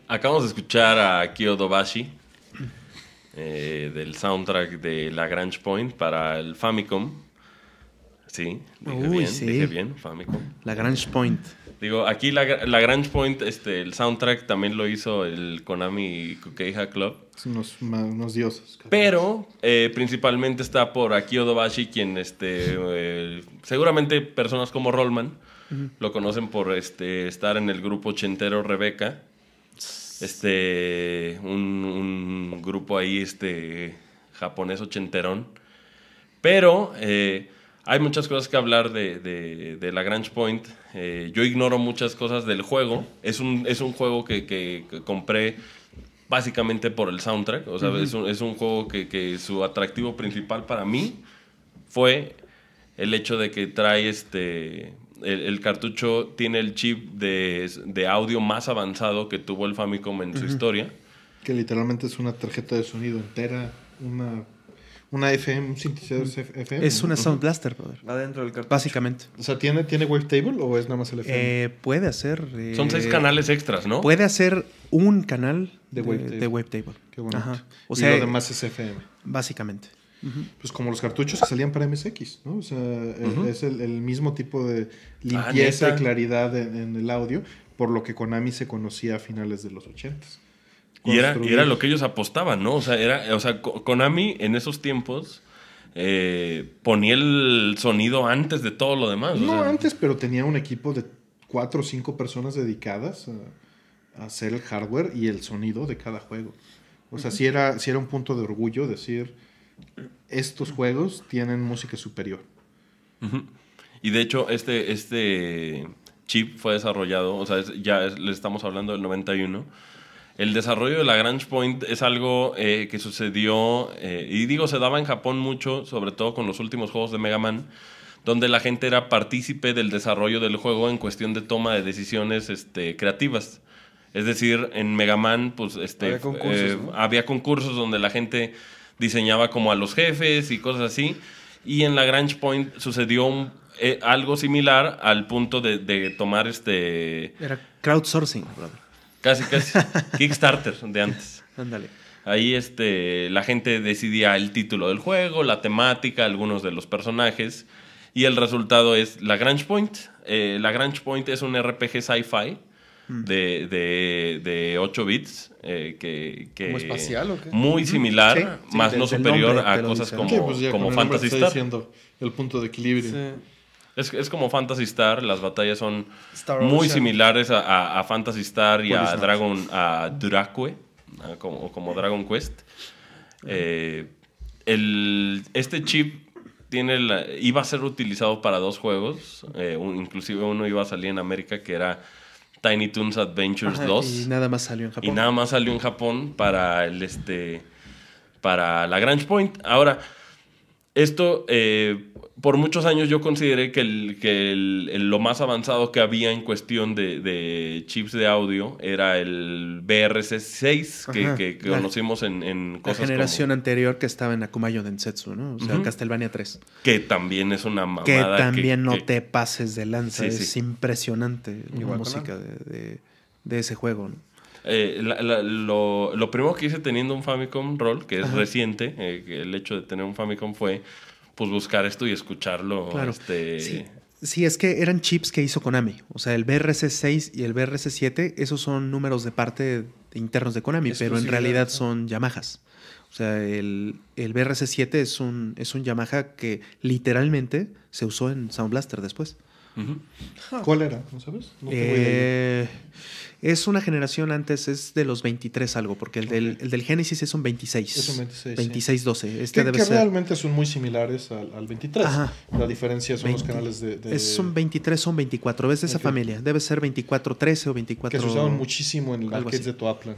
Acabamos de escuchar a Kyo Dobashi eh, del soundtrack de La Lagrange Point para el Famicom. Sí, dije bien, Famicom. Lagrange Point. Digo, aquí la, Grange Point, este, el soundtrack también lo hizo el Konami Kukeija Club. Son unos, dioses. Pero eh, principalmente está por Akio Dobashi, quien este, eh, seguramente personas como Rollman lo conocen por este, estar en el grupo Chentero Rebeca este, un, grupo ahí, este, japonés ochenterón. Pero eh, hay muchas cosas que hablar de, de, de Lagrange Point. Eh, yo ignoro muchas cosas del juego. Es un, es un juego que, compré básicamente por el soundtrack. O sea, es, un, es, un, juego que, que, su atractivo principal para mí fue el hecho de que trae este el, cartucho tiene el chip de, audio más avanzado que tuvo el Famicom en su historia. Que literalmente es una tarjeta de sonido entera, una, FM, un sintetizador FM. Es una Sound Blaster, Va dentro del cartucho. Básicamente. O sea, ¿tiene, tiene Wavetable o es nada más el FM? Eh, puede hacer. Son seis eh, canales extras, ¿no? Puede hacer un canal de, de Wavetable. Qué bueno. O sea, y lo demás es FM. Básicamente pues como los cartuchos que salían para MSX, ¿no? O sea, e-, es el, mismo tipo de ah, limpieza y claridad en, el audio, por lo que Konami se conocía a finales de los 80. Y era, era lo que ellos apostaban, ¿no? O sea, era, o sea Konami en esos tiempos... Eh, ponía el sonido antes de todo lo demás. No, antes, pero tenía un equipo de cuatro o cinco personas dedicadas a, hacer el hardware y el sonido de cada juego. O sea, era, sí era un punto de orgullo decir, estos juegos tienen música superior. Y de hecho, este, este chip fue desarrollado, o sea, ya le estamos hablando del 91. El desarrollo de la Grange Point es algo eh, que sucedió, eh, y digo, se daba en Japón mucho, sobre todo con los últimos juegos de Mega Man, donde la gente era partícipe del desarrollo del juego en cuestión de toma de decisiones este, creativas. Es decir, en Mega Man, pues este, había concursos eh, donde la gente diseñaba como a los jefes y cosas así. Y en la Lagrange Point sucedió eh, algo similar al punto de, tomar este... Era crowdsourcing, Casi, casi. Kickstarter de antes. Ándale. Ahí este, la gente decidía el título del juego, la temática, algunos de los personajes. Y el resultado es la Lagrange Point. La eh, Lagrange Point es un RPG sci-fi Mm. de, de, de, 8 bits. Eh, que, Muy similar, más no superior a cosas como, como Fantasy Star. el punto de equilibrio. Es, es, como Fantasy Star, las batallas son muy similares a, Fantasy Star y a Dragon, a Dracue, como, como Dragon Quest. Eh, el, este chip tiene iba a ser utilizado para dos juegos, eh, inclusive uno iba a salir en América que era Tiny Toons Adventures 2. Y nada más salió en Japón. Y nada más salió en Japón para el este. Para la Grange Point. Ahora, esto. Eh, por muchos años yo consideré que, el, que lo más avanzado que había en cuestión de, chips de audio era el BRC6 que, conocimos en, en La generación anterior que estaba en Akumayo Densetsu, ¿no? O sea, Castlevania 3. Que también es una mamada. Que también no te pases de lanza. es impresionante la música de, ese juego, eh, lo, primero que hice teniendo un Famicom Roll, que es reciente, eh, el hecho de tener un Famicom fue pues buscar esto y escucharlo. Claro. Este, sí. es que eran chips que hizo Konami. O sea, el BRC6 y el BRC7, esos son números de parte internos de Konami, pero en realidad son Yamahas. O sea, el, BRC7 es un, es un Yamaha que literalmente se usó en Sound Blaster después. ¿Cuál era? ¿No sabes? No eh, es una generación antes, es de los 23 algo, porque el, del, Génesis es un 26. Es un 26. 26, 12. Este debe realmente son muy similares al, 23. Ajá. La diferencia son los canales de, Es, un 23, son 24. ¿Ves de esa familia? Debe ser 24, 13 o 24. Que se usaban muchísimo en el Arcades de Toaplan.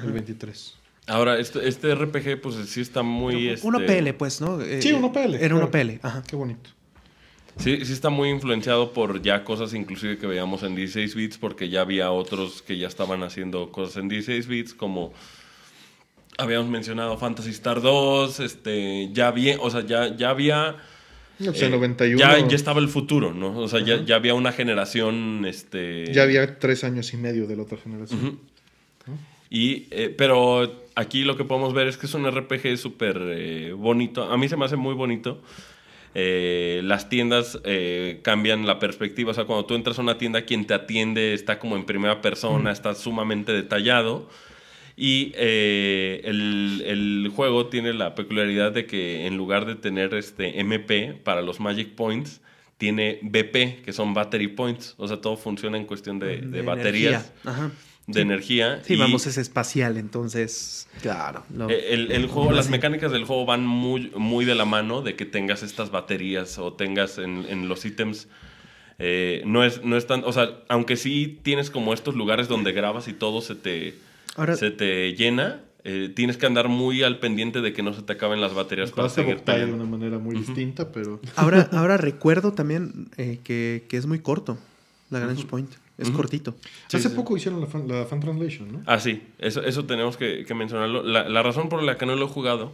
El 23. Ahora, este, este, RPG, pues sí está muy. este... Uno PL, pues, ¿no? Eh, sí, uno PL. Era claro. uno Ajá. Qué bonito. Sí, sí está muy influenciado por ya cosas inclusive que veíamos en 16 bits, porque ya había otros que ya estaban haciendo cosas en 16 bits, como habíamos mencionado Fantasy Star 2, este, ya había, o sea, ya, ya había... 91. Pues eh, ya, estaba el futuro, ¿no? O sea, ya, ya, había una generación, este... Ya había tres años y medio de la otra generación. Y, eh, pero aquí lo que podemos ver es que es un RPG súper eh, bonito. A mí se me hace muy bonito. Eh, las tiendas eh, cambian la perspectiva. O sea, cuando tú entras a una tienda, quien te atiende está como en primera persona, mm. está sumamente detallado. Y eh, el, juego tiene la peculiaridad de que en lugar de tener este MP para los Magic Points, tiene BP, que son Battery Points. O sea, todo funciona en cuestión de, ah, de, baterías. Ajá de energía. Sí, vamos, es espacial, entonces. Claro. Eh, el, juego, las mecánicas del juego van muy, muy de la mano de que tengas estas baterías o tengas en, los ítems. Eh, no, es, no es tan. O sea, aunque sí tienes como estos lugares donde grabas y todo se te, se te llena. Eh, tienes que andar muy al pendiente de que no se te acaben las baterías para de una manera muy distinta, pero... Ahora, ahora recuerdo también que, es muy corto la Grand Point. Es cortito. Hace poco hicieron la fan, translation, ¿no? Ah, sí. Eso, eso tenemos que, mencionarlo. La, la, razón por la que no lo he jugado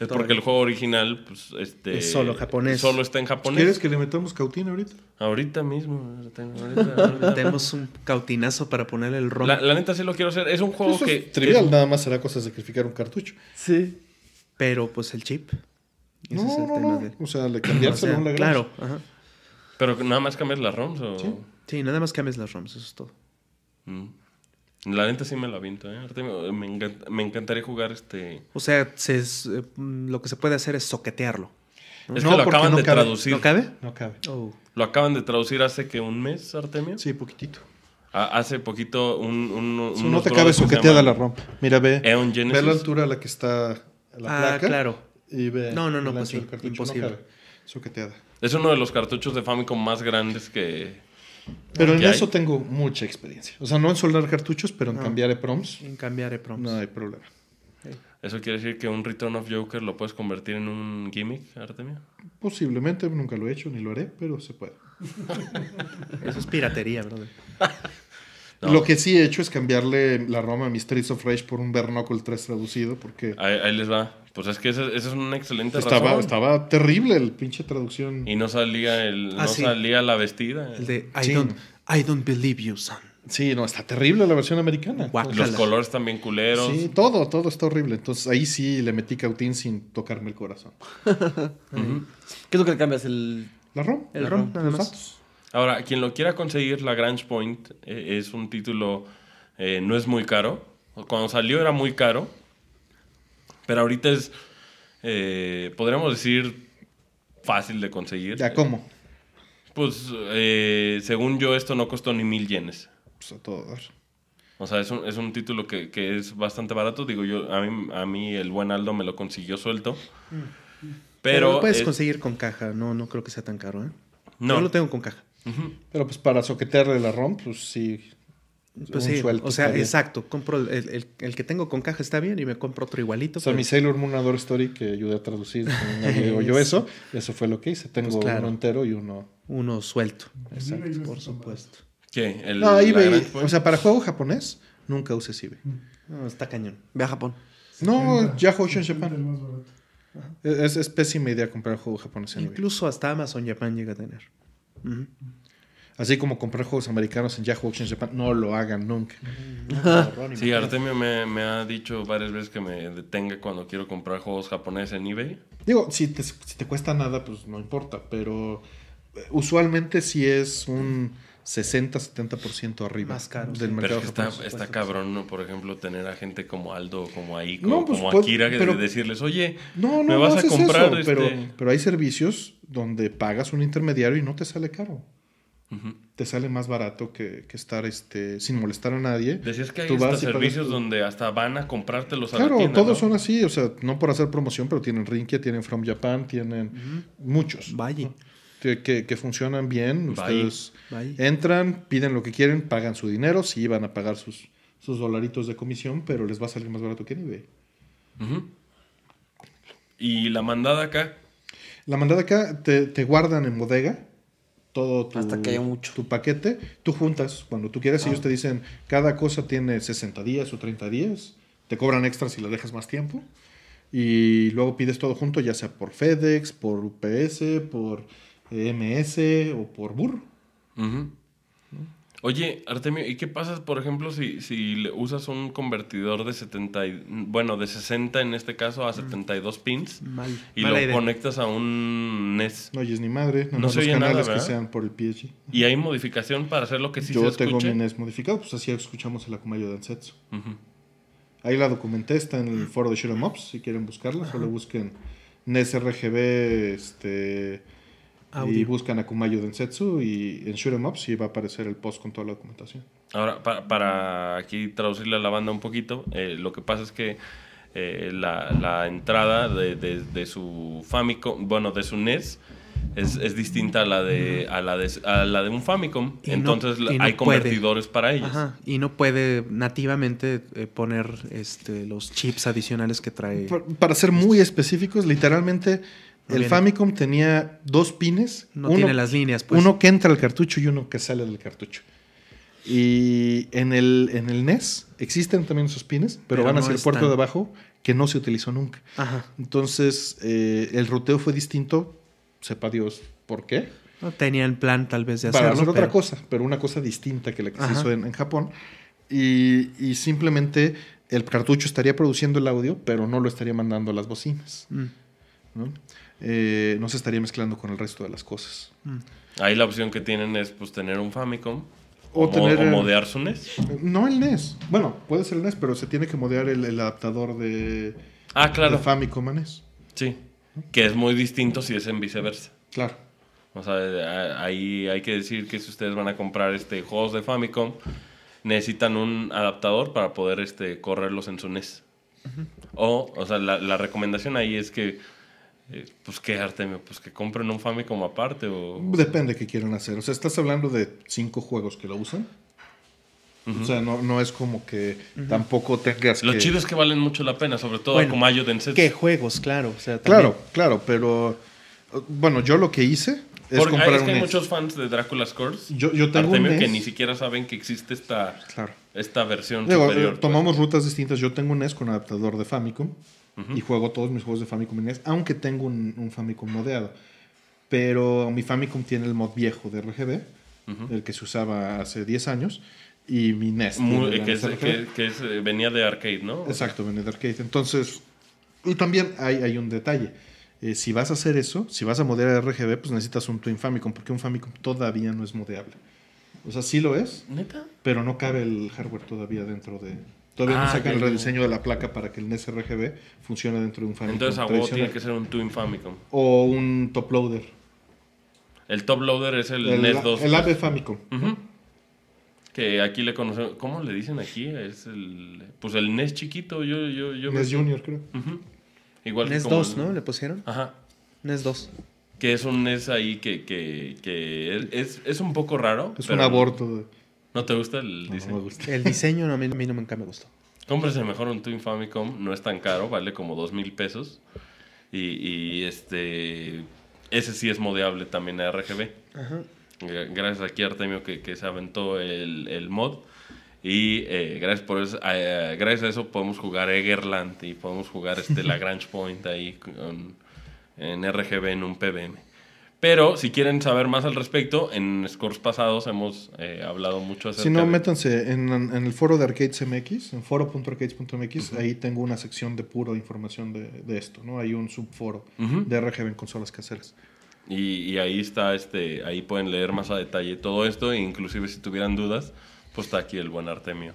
es porque el juego original pues, este, es solo japonés. Solo está en japonés. ¿Quieres que le metamos cautín ahorita? Ahorita mismo. Tenemos un cautinazo para poner el rom. La, neta sí lo quiero hacer. Es un juego que... Es trivial, nada más será cosa de sacrificar un cartucho. Sí. Pero pues el chip. No, no, no. De... O sea, le cambiárselo la sea, Claro. Ajá. Pero nada más cambiar las ROMs o... ¿Sí? Sí, nada más cambias las ROMs, eso es todo. Mm. La neta sí me la viento ¿eh? Me, me, encantaría jugar este... O sea, se, eh, mm, lo que se puede hacer es soquetearlo. Es no, que lo acaban de traducir. ¿No cabe? No cabe. Oh. Lo acaban de traducir hace que un mes, Artemio. Sí, poquitito. hace poquito un... no te cabe soqueteada la rompa. Mira, ve, ve la altura a la que está la ah, claro. Y ve no, no, no, pues imposible. No soqueteada. Es uno de los cartuchos de Famicom más grandes que pero en eso tengo mucha experiencia. O sea, no en soldar cartuchos, pero en no. cambiar EPROMs. En cambiar EPROMs. No hay problema. ¿Eso quiere decir que un Return of Joker lo puedes convertir en un gimmick, Artemio? Posiblemente, nunca lo he hecho ni lo haré, pero se puede. Eso es piratería, brother. Lo que sí he hecho es cambiarle la Roma a Mysteries of Rage por un Bernocle 3 traducido, porque... ahí les va. Pues es que esa, es una excelente estaba, Estaba terrible el pinche traducción. Y no salía el, ah, no salía la vestida. El de I, don't, believe you, son. Sí, no, está terrible la versión americana. Los colores también culeros. Sí, todo, todo está horrible. Entonces ahí sí le metí cautín sin tocarme el corazón. ¿Qué es lo que cambias? El... La ROM. El Ahora, quien lo quiera conseguir, La Grange Point eh, es un título, eh, no es muy caro. Cuando salió era muy caro pero ahorita es, eh, podríamos decir, fácil de conseguir. ¿Ya cómo? Pues, eh, según yo, esto no costó ni mil yenes. Pues a todos. O sea, es un, es un título que, es bastante barato. Digo, yo a mí, a mí el buen Aldo me lo consiguió suelto. Pero, lo puedes conseguir con caja. No, no creo que sea tan caro, ¿eh? No. Yo lo tengo con caja. Pero pues para soquetearle la ROM, pues sí. Pues sí, o sea, exacto. Compro el, que tengo con caja está bien y me compro otro igualito. O sea, pues. mi Sailor Moon Story que ayudé a traducir, digo yo eso, eso fue lo que hice. Tengo pues uno entero y uno... Uno suelto, exacto, por supuesto. ¿Qué? no, o sea, para juego japonés, nunca uses eBay. Mm. está cañón. Ve a Japón. No, Yahoo Ocean Japan. Es, es, pésima idea comprar juego japonés Incluso hasta Amazon Japan llega a tener. Así como comprar juegos americanos en Yahoo Auctions Japan, no lo hagan nunca. Mm. sí, Artemio me, ha dicho varias veces que me detenga cuando quiero comprar juegos japoneses en eBay. Digo, si te, si te cuesta nada, pues no importa, pero eh, usualmente si es un 60-70% arriba Más del mercado pero que Está, cabrón, ¿no? Por ejemplo, tener a gente como Aldo, como ahí, pues, como, Akira, pues, pero, decirles, oye, me vas a comprar. Este". pero hay servicios donde pagas un intermediario y no te sale caro. Te sale más barato que, estar este, sin molestar a nadie. Decías que hay servicios donde hasta van a comprarte los. a Claro, todos son así, o sea, no por hacer promoción, pero tienen Rinkia, tienen From Japan, tienen muchos. Que, funcionan bien. Ustedes entran, piden lo que quieren, pagan su dinero, sí van a pagar sus, sus dolaritos de comisión, pero les va a salir más barato que ni ve ¿Y la mandada acá? La mandada acá te guardan en bodega todo tu, Hasta que haya mucho. tu paquete, tú juntas cuando tú quieres. Ellos ah. te dicen, cada cosa tiene 60 días o 30 días. Te cobran extra si lo dejas más tiempo. Y luego pides todo junto, ya sea por FedEx, por UPS, por e MS o por Burr. Oye, Artemio, ¿y qué pasa, por ejemplo, si, si usas un convertidor de 70, bueno, de 60 en este caso a 72 mm. pins y lo conectas a un NES? No es ni madre, no, no se canales nada, que sean por el PSG. ¿Y hay modificación para hacer lo que sí Yo tengo mi NES modificado, pues así escuchamos el Akumayo de Uh Ahí la documenté, está en el foro de Shadow Mops, si quieren buscarla, solo busquen NES RGB, este... Y buscan a Kumayo Densetsu y en Shoot 'em Ups y va a aparecer el post con toda la documentación. Ahora, para, aquí traducirle a la banda un poquito, eh, lo que pasa es que eh, la, entrada de, de, su Famicom, bueno, de su NES, e es, distinta a la de la de, un Famicom. Entonces hay convertidores para ellos. Y no puede nativamente eh, poner este, los chips adicionales que trae. para ser muy específicos, literalmente el Famicom tenía dos pines. No uno, tiene las líneas, pues. Uno que entra al cartucho y uno que sale del cartucho. Y en el, en el NES existen también esos pines, pero, van hacia el puerto de abajo que no se utilizó nunca. Ajá. Entonces, eh, el roteo fue distinto. Sepa Dios por qué. No el plan tal vez de hacerlo. Para hacer otra cosa, pero una cosa distinta que la que se hizo en, Japón. Y, simplemente el cartucho estaría produciendo el audio, pero no lo estaría mandando a las bocinas. Mm. ¿no? Eh, no se estaría mezclando con el resto de las cosas. Mm. Ahí la opción que tienen es pues tener un Famicom. O, tener, o modear su NES. Eh, no el NES. Bueno, puede ser el NES, pero se tiene que modear el, adaptador de, ah, claro. Famicom a NES. Sí. Que es muy distinto si es en viceversa. Claro. O sea, eh, ahí hay que decir que si ustedes van a comprar este juegos de Famicom, necesitan un adaptador para poder este, correrlos en su NES. O, o sea, la recomendación ahí es que eh, pues qué Artemio, pues que compren un Famicom aparte o... Depende qué quieran hacer. O sea, estás hablando de cinco juegos que lo usan. O sea, no, no, es como que tampoco tengas Lo chido es que valen mucho la pena, sobre todo bueno, como Ayo ¿Qué juegos? Claro, o sea, Claro, claro, pero... Bueno, yo lo que hice es comprar un es que hay muchos fans de Drácula's Course Yo, yo Artemio, que e ni siquiera saben que existe esta, esta versión superior, Tomamos pues. rutas distintas. Yo tengo un NES con adaptador de Famicom y juego todos mis juegos de Famicom y NES, aunque tengo un, Famicom modeado. Pero mi Famicom tiene el mod viejo de RGB, el que se usaba hace 10 años, y mi NES. E eh, e que, es, que eh, venía de arcade, ¿no? Exacto, venía de arcade. Entonces, y también hay, hay un detalle. Eh, si vas a hacer eso, si vas a modear RGB, pues necesitas un Twin Famicom, porque un Famicom todavía no es modeable. O sea, sí lo es. ¿Neta? Pero no cabe el hardware todavía dentro de, Todavía no ah, sacan el rediseño de la placa para que el NES RGB funcione dentro de un Famicom. Entonces, a tiene que ser un Twin Famicom. O un Top Loader. El Top Loader es el, NES 2. El e AB Famicom. Que aquí le conocemos... ¿Cómo le dicen aquí? Es el. Pues el NES chiquito. Yo, yo, yo NES Junior, creo. Igual NES 2, ¿no? Le pusieron. Ajá. NES 2. Que es un NES ahí que, es, es, un poco raro. Es un aborto. De... ¿No te gusta el diseño? El diseño a, mí, me gustó. Cómprese mejor un Twin Famicom, no es tan caro, vale como dos mil pesos. Y, este ese sí es modeable también a RGB. Gracias a Artemio que, que se aventó el, mod. Y eh, gracias, por eso, eh, gracias a eso podemos jugar Egerland y podemos jugar este Lagrange Point ahí en RGB en un PBM. Pero si quieren saber más al respecto, en scores pasados hemos eh, hablado mucho acerca Si no, métanse en, el foro de Arcades MX, en foro.arcades.mx, ahí tengo una sección de puro información de, esto, ¿no? Hay un subforo de RGB en consolas caseras. Y, ahí está, este, ahí pueden leer más a detalle todo esto, e inclusive si tuvieran dudas, pues está aquí el buen Artemio.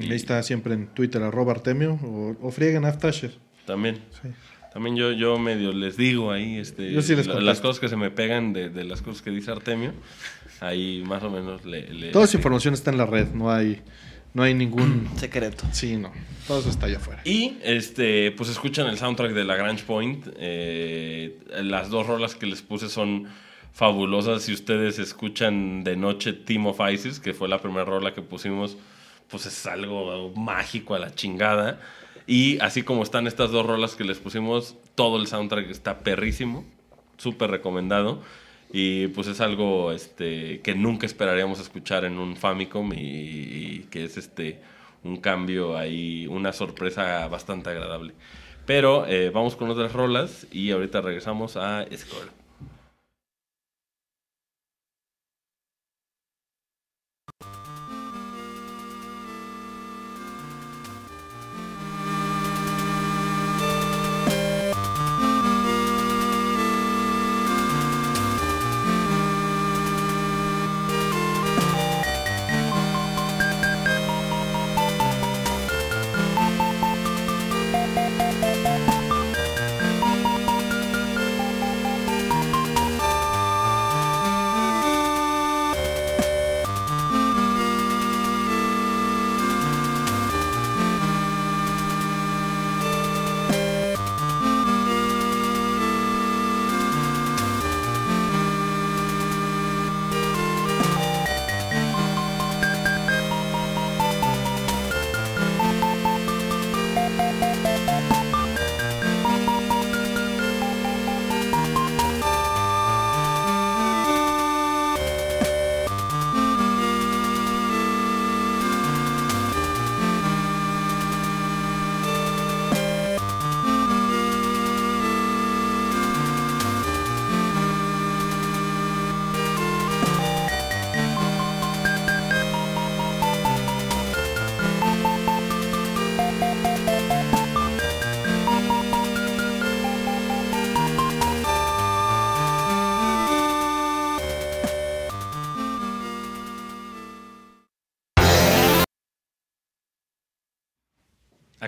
Y ahí está siempre en Twitter, Artemio, o, o frieguen Aftasher. También. Sí. También yo, yo medio les digo ahí este, las cosas que se me pegan de, de, las cosas que dice Artemio. Ahí más o menos le... Toda esa información está en la red, no hay, no hay ningún... Secreto. Sí, no. Todo eso está allá afuera. Y este, pues escuchan el soundtrack de La Grange Point. Eh, las dos rolas que les puse son fabulosas. Si ustedes escuchan de noche Team of Isis, que fue la primera rola que pusimos, pues es algo mágico a la chingada. Y así como están estas dos rolas que les pusimos, todo el soundtrack está perrísimo, súper recomendado. Y pues es algo este, que nunca esperaríamos escuchar en un Famicom y, que es este, un cambio ahí, una sorpresa bastante agradable. Pero eh, vamos con otras rolas y ahorita regresamos a Score.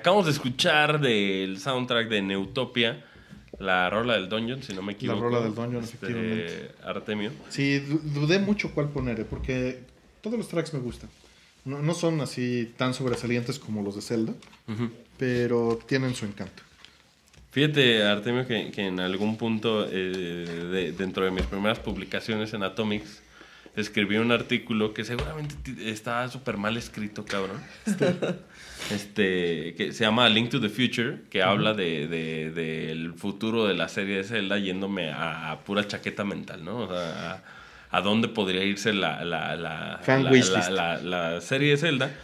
acabamos de escuchar del soundtrack de Neutopia. La rola del Dungeon, si no me equivoco. La rola del Dungeon, efectivamente. Este, Artemio. Sí, dudé mucho cuál poner, eh, porque todos los tracks me gustan. No, son así tan sobresalientes como los de Zelda, pero tienen su encanto. Fíjate, Artemio, que, en algún punto, eh, dentro de mis primeras publicaciones en Atomics, escribí un artículo que seguramente está súper mal escrito, cabrón. este, que se llama Link to the Future, que habla del de, de, futuro de la serie de Zelda yéndome a, pura chaqueta mental, ¿no? O sea, a, dónde podría irse la, la, la, la, la serie de Zelda.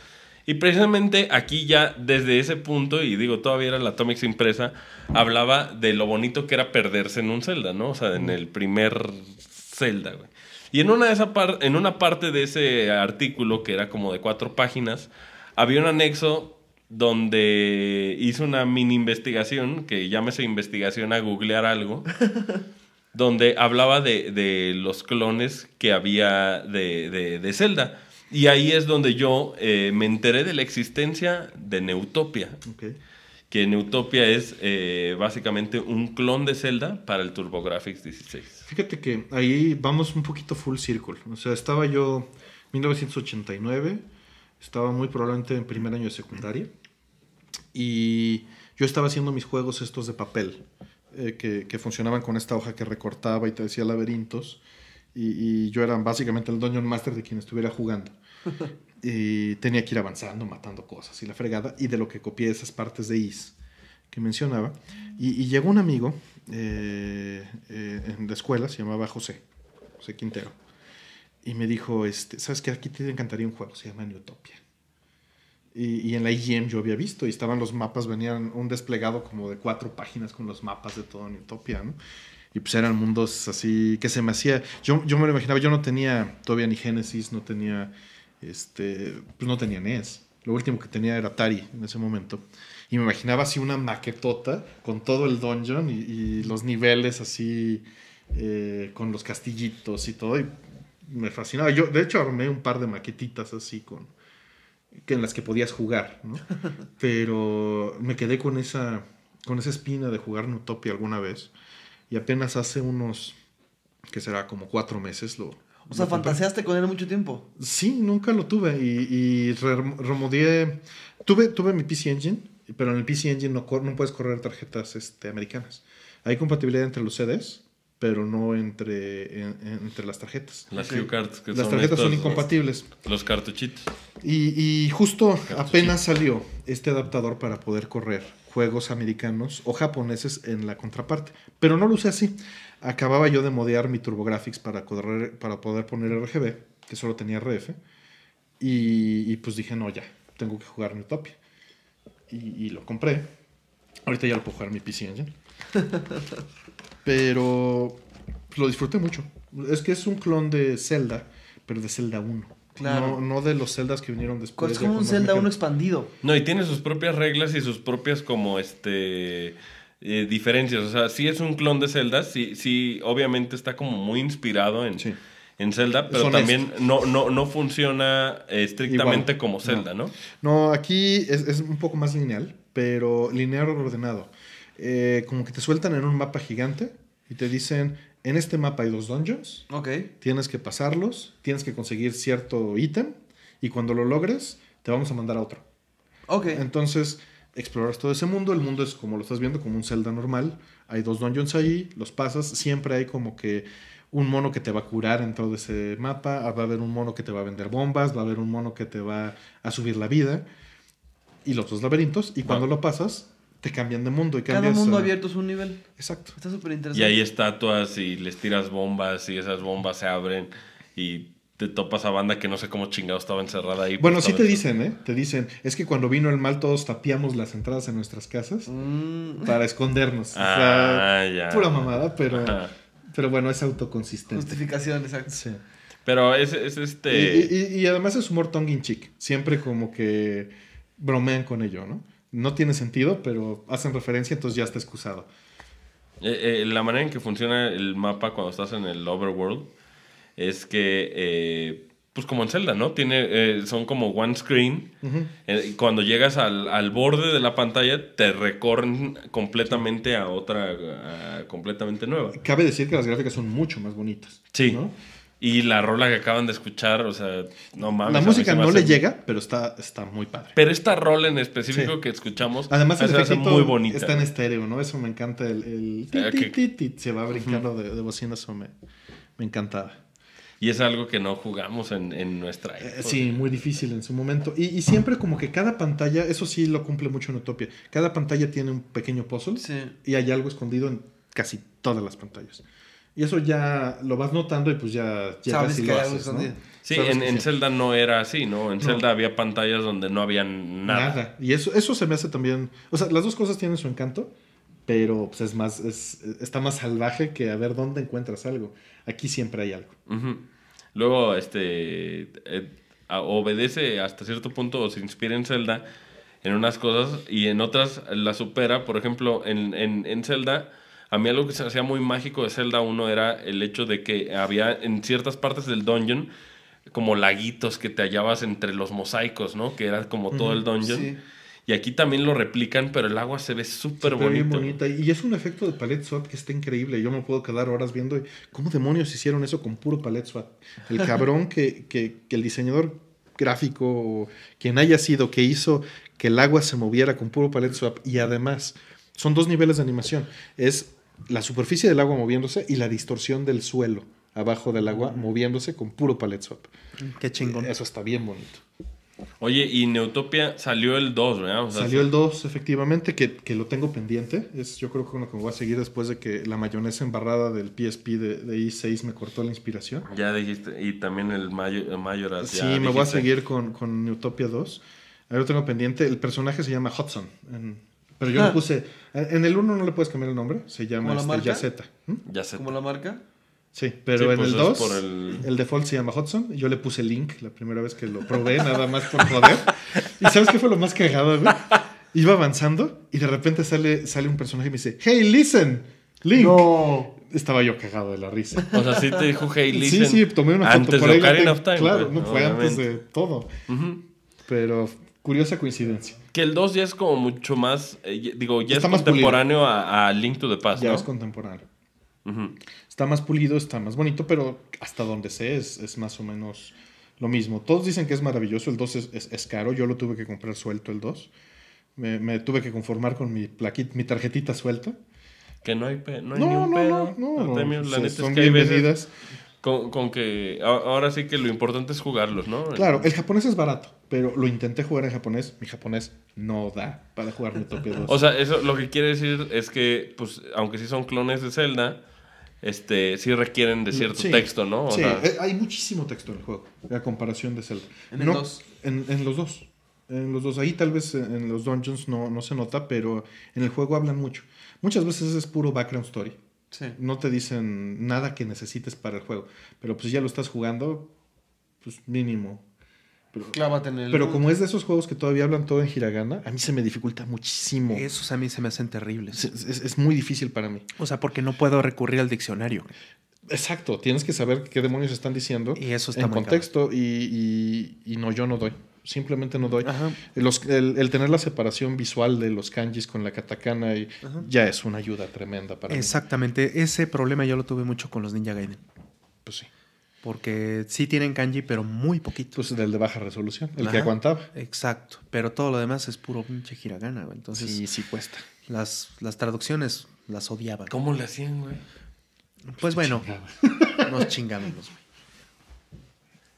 Y precisamente aquí ya desde ese punto, y digo, todavía era la Atomics impresa, hablaba de lo bonito que era perderse en un Zelda, ¿no? O sea, en el primer Zelda, güey. Y en una, esa en una parte de ese artículo, que era como de cuatro páginas, había un anexo donde hice una mini investigación, que llámese investigación a googlear algo, donde hablaba de, los clones que había de, de, Zelda. Y ahí es donde yo eh, me enteré de la existencia de Neutopia. Okay. Que Neutopia es eh, básicamente un clon de Zelda para el TurboGrafx 16. Fíjate que ahí vamos un poquito full circle. O sea, estaba yo 1989, estaba muy probablemente en primer año de secundaria y yo estaba haciendo mis juegos estos de papel eh, que, funcionaban con esta hoja que recortaba y te decía laberintos y, yo era básicamente el Dungeon Master de quien estuviera jugando. y tenía que ir avanzando, matando cosas y la fregada, y de lo que copié esas partes de Is que mencionaba. Y, y llegó un amigo eh, eh, en la escuela, se llamaba José, José Quintero, y me dijo, este, ¿sabes qué? Aquí te encantaría un juego, se llama Neutopia. Y, y, en la IGM yo había visto, y estaban los mapas, venían un desplegado como de cuatro páginas con los mapas de todo Neutopia, ¿no? Y pues eran mundos así que se me hacía, yo, yo me lo imaginaba, yo no tenía todavía ni Genesis, no tenía, este, pues no tenía NES. Lo último que tenía era Atari en ese momento y me imaginaba así una maquetota con todo el dungeon y, los niveles así eh, con los castillitos y todo. Y me fascinaba. Yo, de hecho, armé un par de maquetitas así con que en las que podías jugar, ¿no? Pero me quedé con esa, con esa espina de jugar en Utopia alguna vez. Y apenas hace unos, que será como cuatro meses, lo, o sea, fantaseaste con él mucho tiempo. Sí, nunca lo tuve. Y, y remodié. Tuve, tuve mi PC Engine pero en el PC Engine no, no puedes correr tarjetas este, americanas. Hay compatibilidad entre los CDs, pero no entre, entre las tarjetas. Las cards Las son tarjetas son incompatibles. Este, los cartuchitos. Y, y justo apenas salió este adaptador para poder correr juegos americanos o japoneses en la contraparte. Pero no lo usé así. Acababa yo de modear mi TurboGrafx para, correr, para poder poner RGB, que solo tenía RF. Y, y pues dije, no, ya, tengo que jugar en Utopia y, lo compré. Ahorita ya lo puedo jugar en mi PC Engine. Pero pues, lo disfruté mucho. Es que es un clon de Zelda, pero de Zelda 1. Claro. No, de los Zeldas que vinieron después. Es como un Zelda 1 expandido. No, y tiene sus propias reglas y sus propias como este... Eh, diferencias, o sea, sí es un clon de Zelda, sí, sí, obviamente está como muy inspirado en, sí en Zelda, pero también no, no, funciona eh, estrictamente como Zelda, no. ¿no? aquí es, un poco más lineal, pero lineal ordenado. Eh, como que te sueltan en un mapa gigante y te dicen, en este mapa hay dos dungeons, okay. tienes que pasarlos, tienes que conseguir cierto ítem y cuando lo logres te vamos a mandar a otro. Okay. Entonces exploras todo ese mundo, el mundo es como lo estás viendo, como un Zelda normal, hay dos dungeons ahí, los pasas, siempre hay como que un mono que te va a curar dentro de ese mapa, ah, va a haber un mono que te va a vender bombas, va a haber un mono que te va a subir la vida y los dos laberintos y cuando lo pasas te cambian de mundo y Cada mundo ah, abierto es un nivel. Exacto. Está súper interesante. Y hay estatuas y les tiras bombas y esas bombas se abren y te topas a banda que no sé cómo chingado estaba encerrada ahí. Bueno, pues, sí te dicen, ¿eh? Te dicen, es que cuando vino el mal todos tapiamos las entradas en nuestras casas mm. para escondernos. o sea, ah, Pura mamada, pero... Pero bueno, es autoconsistente. Justificación, exacto. Sí. Pero es, este. Y, además es humor tongue in cheek. Siempre como que bromean con ello, ¿no? No tiene sentido, pero hacen referencia, entonces ya está excusado. Eh, eh, la manera en que funciona el mapa cuando estás en el overworld es que eh, pues como en Zelda, ¿no? Tiene, eh, son como one screen. Eh, cuando llegas al, borde de la pantalla, te recorren completamente a otra, completamente nueva. Cabe decir que las gráficas son mucho más bonitas. Sí. Y la rola que acaban de escuchar, o sea, no mames. La música no le llega, pero está, está muy padre. Pero esta rola en específico que escuchamos, además el muy bonita. Está en estéreo, ¿no? Eso me encanta. El, ah, se va brincando de, de bocina, eso me, me encantaba. Y es algo que no jugamos en, en nuestra eh, época. Sí, muy difícil en su momento. Y, y, siempre como que cada pantalla, eso sí lo cumple mucho en Utopia, cada pantalla tiene un pequeño puzzle sí. y hay algo escondido en casi todas las pantallas. Y eso ya lo vas notando y pues ya, ya sabes que ¿no? Sí, en, en, Zelda no era así, ¿no? En Zelda había pantallas donde no había nada. Nada. Y eso, eso se me hace también. O sea, las dos cosas tienen su encanto, pero pues es más, es, está más salvaje que a ver dónde encuentras algo. Aquí siempre hay algo. Ajá. Luego, este, eh, obedece hasta cierto punto o se inspira en Zelda en unas cosas y en otras la supera. Por ejemplo, en, en, en Zelda, a mí algo que se hacía muy mágico de Zelda 1 era el hecho de que había en ciertas partes del dungeon como laguitos que te hallabas entre los mosaicos, ¿no? Que era como todo el dungeon. Y aquí también lo replican, pero el agua se ve súper bonita. bonita. Y es un efecto de palette swap que está increíble. Yo me puedo quedar horas viendo cómo demonios hicieron eso con puro palette swap. El cabrón que, que el diseñador gráfico o quien haya sido que hizo que el agua se moviera con puro palette swap. Y además, son dos niveles de animación. Es la superficie del agua moviéndose y la distorsión del suelo abajo del agua moviéndose con puro palette swap. Qué chingón. Eso está bien bonito. Oye, y Neutopia salió el 2, ¿verdad? salió el 2, efectivamente, que, lo tengo pendiente. Es yo creo que lo que me voy a seguir después de que la mayonesa embarrada del PSP de, de e i6 me cortó la inspiración. Ya dijiste, y también el, mayor mayor. Sí, me voy a seguir con, con Neutopia 2. Ahí lo tengo pendiente. El personaje se llama Hudson. pero yo lo ah. puse. En el 1 no le puedes cambiar el nombre. Se llama este, Yaceta. ¿Cómo la marca? Sí, pero en pues el 2, el... default se llama Hudson. Yo le puse Link la primera vez que lo probé, nada más por joder. ¿Y sabes qué fue lo más cagado, Iba avanzando y de repente sale, sale un personaje y me dice, hey, listen, Link. No. Estaba yo cagado de la risa. O sea, sí te dijo, hey, listen. Sí, sí, tomé una antes foto por de ahí. Of time, claro, no, fue antes de todo. Pero curiosa coincidencia. Que el 2 ya es como mucho más, eh, digo, ya es contemporáneo a, Link to the Past. Ya es contemporáneo está más pulido, está más bonito, pero hasta donde sé es, es más o menos lo mismo. Todos dicen que es maravilloso, el 2 es, caro, yo lo tuve que comprar suelto el 2. Me, tuve que conformar con mi plaquita, mi tarjetita suelta. Que no hay, no no, ni un no, No, Con, que ahora sí que lo importante es jugarlos, ¿no? Claro, el japonés es barato, pero lo intenté jugar en japonés, mi japonés no da para jugar Tokyo 2. o sea, eso lo que quiere decir es que, pues, aunque sí son clones de Zelda, este, sí requieren de cierto texto, ¿no? Eh, hay muchísimo texto en el juego, a comparación de Zelda. En, dos? En, los dos. En los dos. Ahí tal vez en los dungeons no, no se nota, pero en el juego hablan mucho. Muchas veces es puro background story. No te dicen nada que necesites para el juego. Pero pues ya lo estás jugando, pues mínimo pero, como es de esos juegos que todavía hablan todo en hiragana, a mí se me dificulta muchísimo. Esos a mí se me hacen terribles. Es, muy difícil para mí. O sea, porque no puedo recurrir al diccionario. Exacto, tienes que saber qué demonios están diciendo y en contexto y, no, yo no doy. Simplemente no doy. Los, el, tener la separación visual de los kanjis con la katakana y, ya es una ayuda tremenda para mí. Exactamente, ese problema yo lo tuve mucho con los Ninja Gaiden. Pues sí porque sí tienen kanji, pero muy poquito. Pues el de baja resolución, el que aguantaba. Exacto, pero todo lo demás es puro pinche hiragana, güey. Entonces, sí, sí cuesta. Las, las traducciones las odiaban. ¿Cómo le hacían, güey? Pues, pues bueno, nos güey.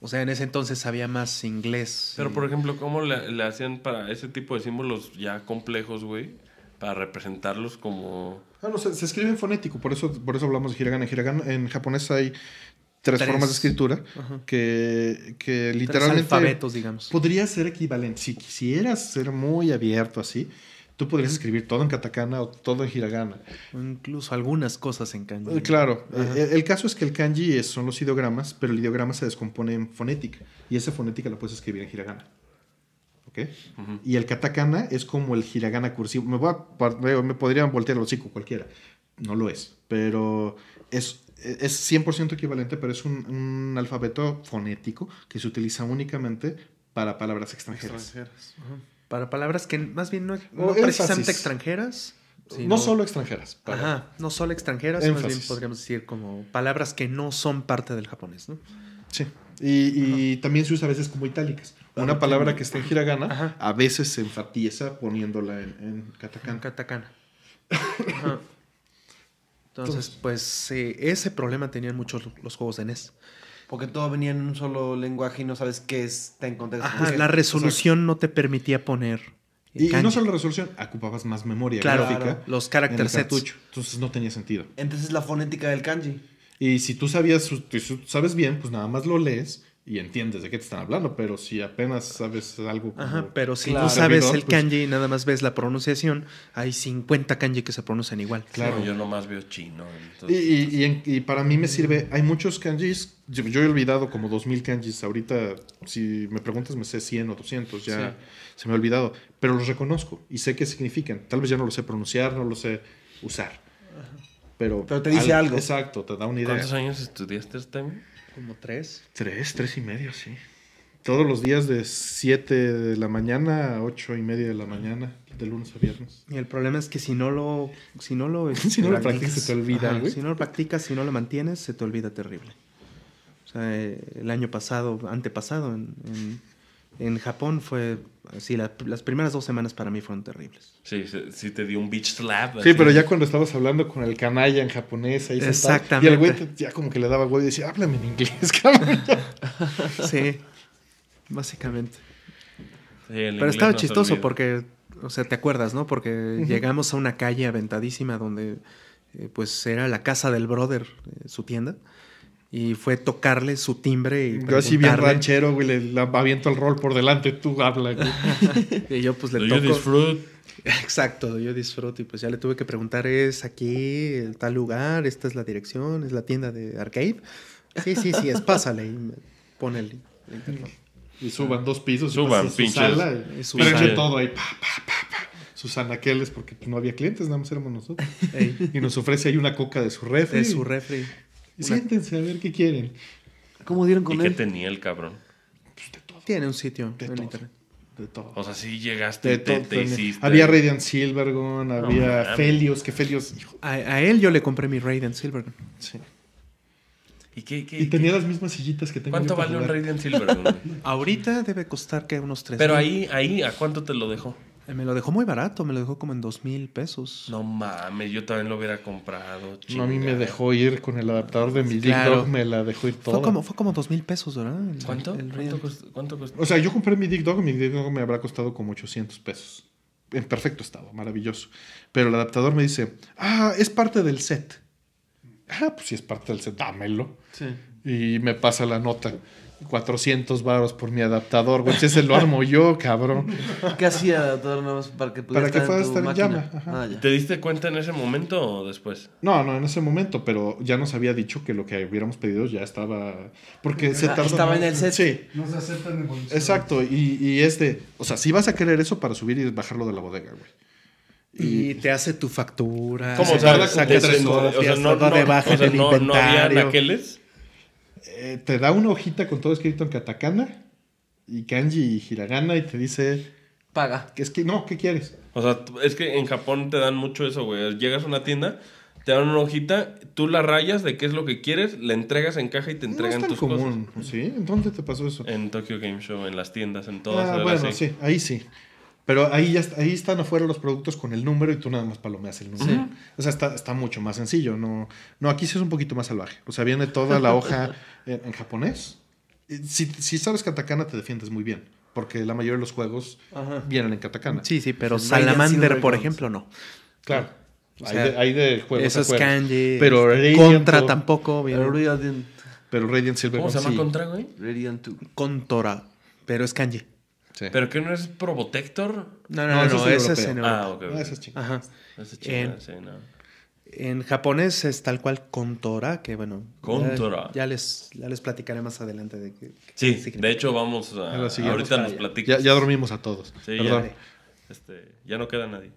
O sea, en ese entonces había más inglés. Pero, por ejemplo, ¿cómo le, hacían para ese tipo de símbolos ya complejos, güey? Para representarlos como... Ah, no, se, se escribe en fonético, por eso, por eso hablamos de hiragana. hiragana. En japonés hay tres, formas de escritura que, que literalmente... alfabetos, digamos. Podría ser equivalente. Si quisieras ser muy abierto así, tú podrías escribir todo en katakana o todo en hiragana. incluso algunas cosas en kanji. Eh, claro, eh, eh, el, caso es que el kanji son los ideogramas, pero el ideograma se descompone en fonética y esa fonética la puedes escribir en hiragana. ¿ok? Y el katakana es como el hiragana cursivo. Me, voy me podrían voltear los hocico cualquiera. No lo es, pero es es 100% equivalente, pero es un, alfabeto fonético que se utiliza únicamente para palabras extranjeras. Para palabras que más bien no, no precisamente extranjeras. no, solo extranjeras. Ajá, no solo extranjeras, más bien podríamos decir como palabras que no son parte del japonés, Sí. Y, también se usa a veces como itálicas. Una palabra que está en hiragana a veces se enfatiza poniéndola en, en katakana. En katakana. Entonces, pues ese problema tenían muchos los juegos de NES. Porque todo venía en un solo lenguaje y no sabes qué está en contexto. la resolución no te permitía poner. Y, no solo la resolución, ocupabas más memoria claro, Los caracteres sets. Entonces no tenía sentido. Entonces la fonética del kanji. Y si tú sabías, si tú sabes bien, pues nada más lo lees y entiendes de qué te están hablando, pero si apenas sabes algo. pero si no sabes el pues kanji y nada más ves la pronunciación, hay 50 kanji que se pronuncian igual. Claro, no, yo nomás veo chino. Y, para mí me mm. sirve, hay muchos kanjis, yo, he olvidado como 2000 kanjis, ahorita si me preguntas me sé 100 o 200, ya se me ha olvidado, pero los reconozco y sé qué significan. Tal vez ya no lo sé pronunciar, no lo sé usar. Pero, pero te dice algo. Exacto, te da una idea. ¿Cuántos años estudiaste este como tres. Tres, tres y medio, sí. Todos los días de siete de la mañana a ocho y media de la mañana, de lunes a viernes. Y el problema es que si no lo, si no lo, si practicas, se te olvida, Si no lo practicas, si no lo mantienes, se te olvida terrible. O sea, el año pasado, antepasado, en, en en Japón fue así, las primeras dos semanas para mí fueron terribles. Sí, sí te dio un bitch slap. Sí, pero ya cuando estabas hablando con el canalla en japonés, ahí Exactamente. y el güey ya como que le daba güey y decía, háblame en inglés, cabrón. sí, básicamente. pero estaba chistoso porque, o sea, te acuerdas, ¿no? Porque llegamos a una calle aventadísima donde, eh, pues, era la casa del brother, eh, su tienda y fue tocarle su timbre y Yo así bien ranchero, güey, le, va aviento el rol por delante, tú habla, y yo pues le toco. Yo disfruto. Exacto, yo disfruto y pues ya le tuve que preguntar, es aquí, tal lugar, esta es la dirección, es la tienda de arcade. Sí, sí, sí, es pásale y pone el, Y suban dos pisos, suban, pinches. Sala, y, su todo ahí, pa, pa, pa, Sus porque no había clientes, nada más éramos nosotros. Y nos ofrece ahí una coca de su refri. De su refri. Siéntense a ver qué quieren. ¿Cómo dieron con ¿Y él? ¿Qué tenía el cabrón? Pues, de todo. Tiene un sitio de en todo. internet. De todo. O sea, si llegaste, de te, todo, te hiciste. Había Radiant Silvergun, había Felios, que Felios. A, él yo le compré mi Radiant Silvergun. Sí. ¿Y, qué, y tenía las mismas sillitas que tengo. ¿Cuánto vale un Radiant Silvergun? Ahorita debe costar que unos tres. Pero ahí, ahí, ¿a cuánto te lo dejó? Eh, me lo dejó muy barato, me lo dejó como en dos mil pesos. No mames, yo también lo hubiera comprado. No, a mí me dejó ir con el adaptador de mi Dog, me la dejó ir todo. Fue como, fue como dos mil pesos, ¿verdad? ¿Cuánto? costó, O sea, yo compré mi Dick Dog, mi Dick Dog me habrá costado como 800 pesos. En perfecto estado, maravilloso. Pero el adaptador me dice, ah, es parte del set. Ah, pues si es parte del set, dámelo. Sí. Y me pasa la nota. 400 baros por mi adaptador, güey. Ese lo armo yo, cabrón. ¿Qué hacía adaptador nada más para que pudiera para estar que fuera en, tu estar llama? Ah, ¿Te diste cuenta en ese momento o después? No, no, en ese momento, pero ya nos había dicho que lo que hubiéramos pedido ya estaba. Porque se tardó. Estaba en el set. Sí. Exacto, y, este. O sea, si vas a querer eso para subir y bajarlo de la bodega, güey. Y te hace tu factura. ¿Cómo? O sea, o sea, no, no, el inventario. no, no había naqueles. Eh, te da una hojita con todo escrito en katakana y kanji y hiragana y te dice... Paga. Que es que, no, ¿qué quieres? O sea, es que en Japón te dan mucho eso, güey. Llegas a una tienda, te dan una hojita, tú la rayas de qué es lo que quieres, la entregas en caja y te entregan no tus común, ¿Sí? entonces dónde te pasó eso? En Tokyo Game Show, en las tiendas, en todas. Ah, bueno, sí, ahí sí. Pero ahí, ya, ahí están afuera los productos con el número y tú nada más palomeas el número. O sea, está, mucho más sencillo. No, no, aquí sí es un poquito más salvaje. O sea, viene toda la hoja en, japonés. Si, sabes katakana, te defiendes muy bien. Porque la mayoría de los juegos vienen en katakana. Sí, sí, pero Salamander, por ejemplo, no. Claro. hay, de, juegos. Eso es kanji. Pero Radiant Contra tampoco. Pero Radiant, Silver. ¿Cómo se llama Contra, güey? Radiant 2. Contora. Pero es kanji. ¿Pero qué no es Probotector? No, no, no, ese es, en Ah, ok. No, es China. Ajá. es China, en, japonés es tal cual Contora, que bueno. Contora. Ya, les, les platicaré más adelante de Sí, de hecho vamos a. ahorita ah, nos platicamos. Ya, dormimos a todos. Sí, este, ya no queda nadie.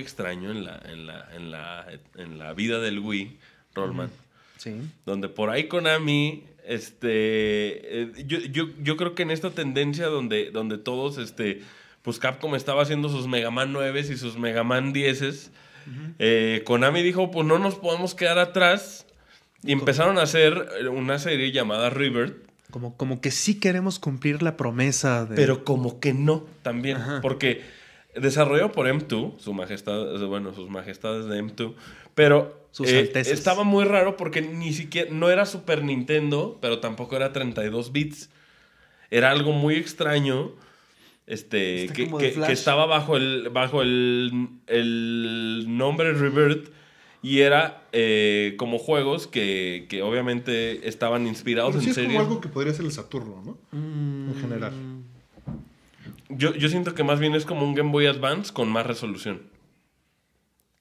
extraño en la, en la, vida del Wii, Rollman. Sí. Donde por ahí Konami, este, eh, yo, yo, creo que en esta tendencia donde, donde todos, este, pues Capcom estaba haciendo sus Mega Man 9 y sus Mega Man 10, s eh, Konami dijo, pues no nos podemos quedar atrás. Y empezaron a hacer eh, una serie llamada River. Como, como que sí queremos cumplir la promesa de... Pero como que no, también. Porque desarrollado por M2, su majestad, bueno, sus majestades de M2, pero eh, estaba muy raro porque ni siquiera, no era Super Nintendo, pero tampoco era 32 bits. Era algo muy extraño. Este, que, estaba bajo el, bajo el, nombre Revert y era eh, como juegos que, obviamente estaban inspirados en es algo que podría ser el Saturno, ¿no? En general. Yo, siento que más bien es como un Game Boy Advance con más resolución.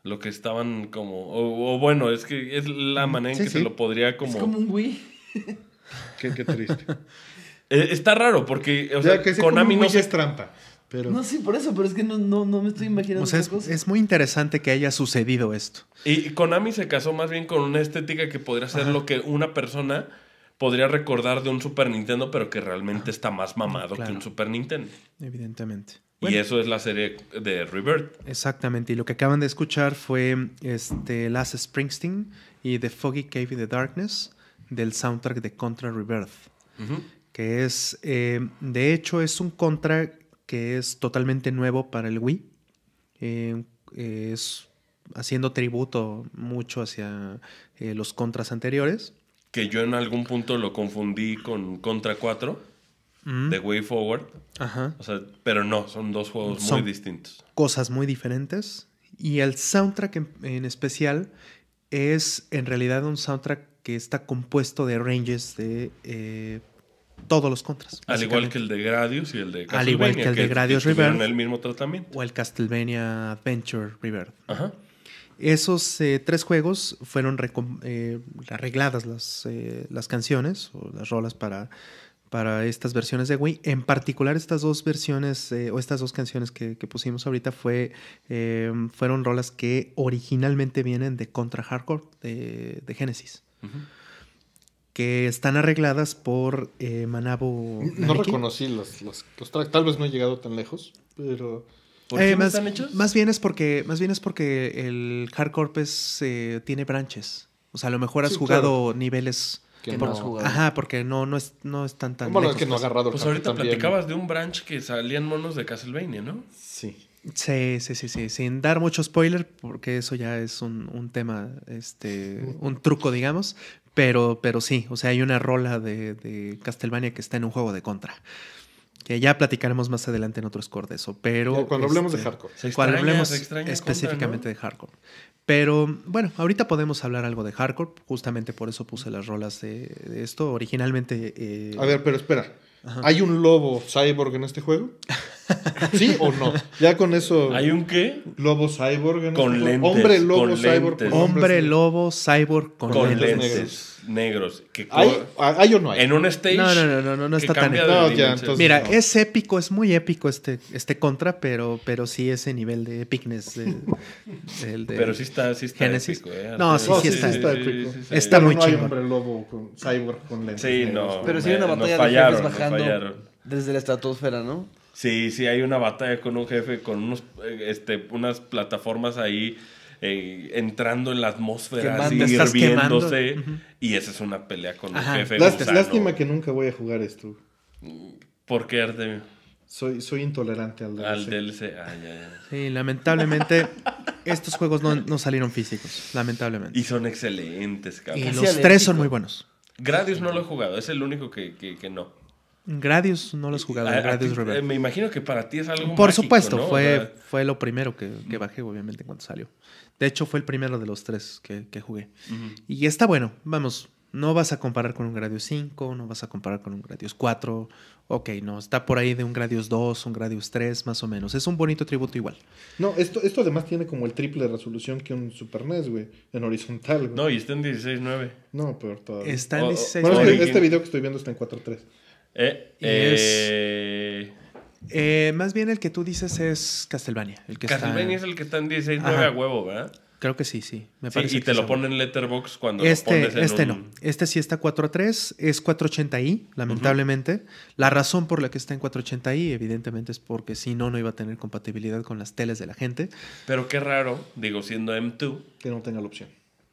Lo que estaban como. O, bueno, es que es la manera en que se lo podría como. Es como un Wii. qué, triste. Eh, está raro porque. O, sea, Konami no es trampa. Pero... No, sé por eso, pero es que no, me estoy imaginando. O pues sea, es, muy interesante que haya sucedido esto. Y Konami se casó más bien con una estética que podría ser lo que una persona podría recordar de un Super Nintendo, pero que realmente está más mamado que un Super Nintendo. Evidentemente. y eso es la serie de Rebirth. Exactamente. Y lo que acaban de escuchar fue este Last Springsteen y The Foggy Cave in the Darkness del soundtrack de Contra Rebirth. Que es, eh, de hecho, es un Contra que es totalmente nuevo para el Wii. Eh, es haciendo tributo mucho hacia eh, los Contras anteriores que yo en algún punto lo confundí con Contra 4 mm. de Way Forward. pero no, son dos juegos muy distintos. Cosas muy diferentes. Y el soundtrack en, especial es en realidad un soundtrack que está compuesto de ranges de eh, todos los contras. Al igual que el de Gradius y el de Castlevania. Al igual que el de Gradius el mismo tratamiento. O el Castlevania Adventure river Ajá. Esos eh, tres juegos fueron eh, arregladas las, eh, las, canciones o las rolas para, para estas versiones de Wii. En particular estas dos versiones o estas dos canciones que, pusimos ahorita fue, fueron rolas que originalmente vienen de Contra Hardcore de, Genesis. que están arregladas por Manabu Manabo. No reconocí las. tal vez no he llegado tan lejos, pero ¿Por eh, qué más, están hechos? Más bien es porque, más bien es porque el hardcore pues, eh, tiene branches. O sea, a lo mejor has jugado niveles que, no, Ajá, porque no, no, es, no es tan tan. Bueno, es que no ha pues. agarrado Pues ahorita platicabas de un branch que salían monos de Castlevania, ¿no? Sí. Sí, sí, sí, sí. Sin dar mucho spoiler, porque eso ya es un, tema, este, un truco, digamos. Pero, pero sí, o sea, hay una rola de, de Castlevania que está en un juego de contra que ya platicaremos más adelante en otro score de eso, pero... cuando hablemos de este, hardcore. cuando hablemos específicamente de hardcore. Pero bueno, ahorita podemos hablar algo de hardcore, justamente por eso puse las rolas de, esto. Originalmente... Eh, A ver, pero espera. ¿Hay un lobo cyborg en este juego? ¿Sí o no? Ya con eso. ¿Hay un qué? Lobo cyborg este con lentes, Hombre lobo cyborg. Con hombre lobo cyborg con, lentes. lentes negros. Que ¿Hay, o no hay? En un stage. No, no, no, no, no, no está tan no, Mira, es épico, es muy épico este, este contra, pero, pero sí ese nivel de epicness. del de, pero sí está, sí está ¿eh? No, sí, sí, está. Está, épico. está muy chido. hombre lobo cyborg con lentes. Sí, no. Pero sí hay una batalla de jefes bajando desde la estratosfera, ¿no? Sí, sí, hay una batalla con un jefe, con unos, eh, este, unas plataformas ahí eh, entrando en la atmósfera, y hirviéndose. Y esa es una pelea con el jefe. Lástima, lástima que nunca voy a jugar esto. ¿Por qué, Soy, soy intolerante al DLC. Ah, sí, lamentablemente estos juegos no, salieron físicos, lamentablemente. Y son excelentes, cabrón. Y los tres son muy buenos. Gradius no lo he jugado, es el único que no. Gradius no los jugaba, Gradius eh, Me imagino que para ti es algo. Por supuesto, fue, fue lo primero que, bajé, obviamente, cuando salió. De hecho, fue el primero de los tres que, jugué. Y está bueno, vamos, no vas a comparar con un Gradius 5, no vas a comparar con un Gradius 4. Ok, no, está por ahí de un Gradius 2, un Gradius 3, más o menos. Es un bonito tributo igual. No, esto, esto además tiene como el triple de resolución que un Super NES, güey, en horizontal. No, y está en 16.9. No, pero todavía. Está en 16.9. este video que estoy viendo está en 4.3. Eh, es, eh, eh, más bien el que tú dices es Castlevania. El que Castlevania es el que está en 16.9 a huevo, ¿verdad? Creo que sí, sí. y te lo ponen en Letterbox cuando este, lo pones en Este no. Este sí está 4 a 3. Es 480i, lamentablemente. La razón por la que está en 480i, evidentemente, es porque si no, no iba a tener compatibilidad con las teles de la gente. Pero qué raro, digo, siendo M2. Que no tenga la opción.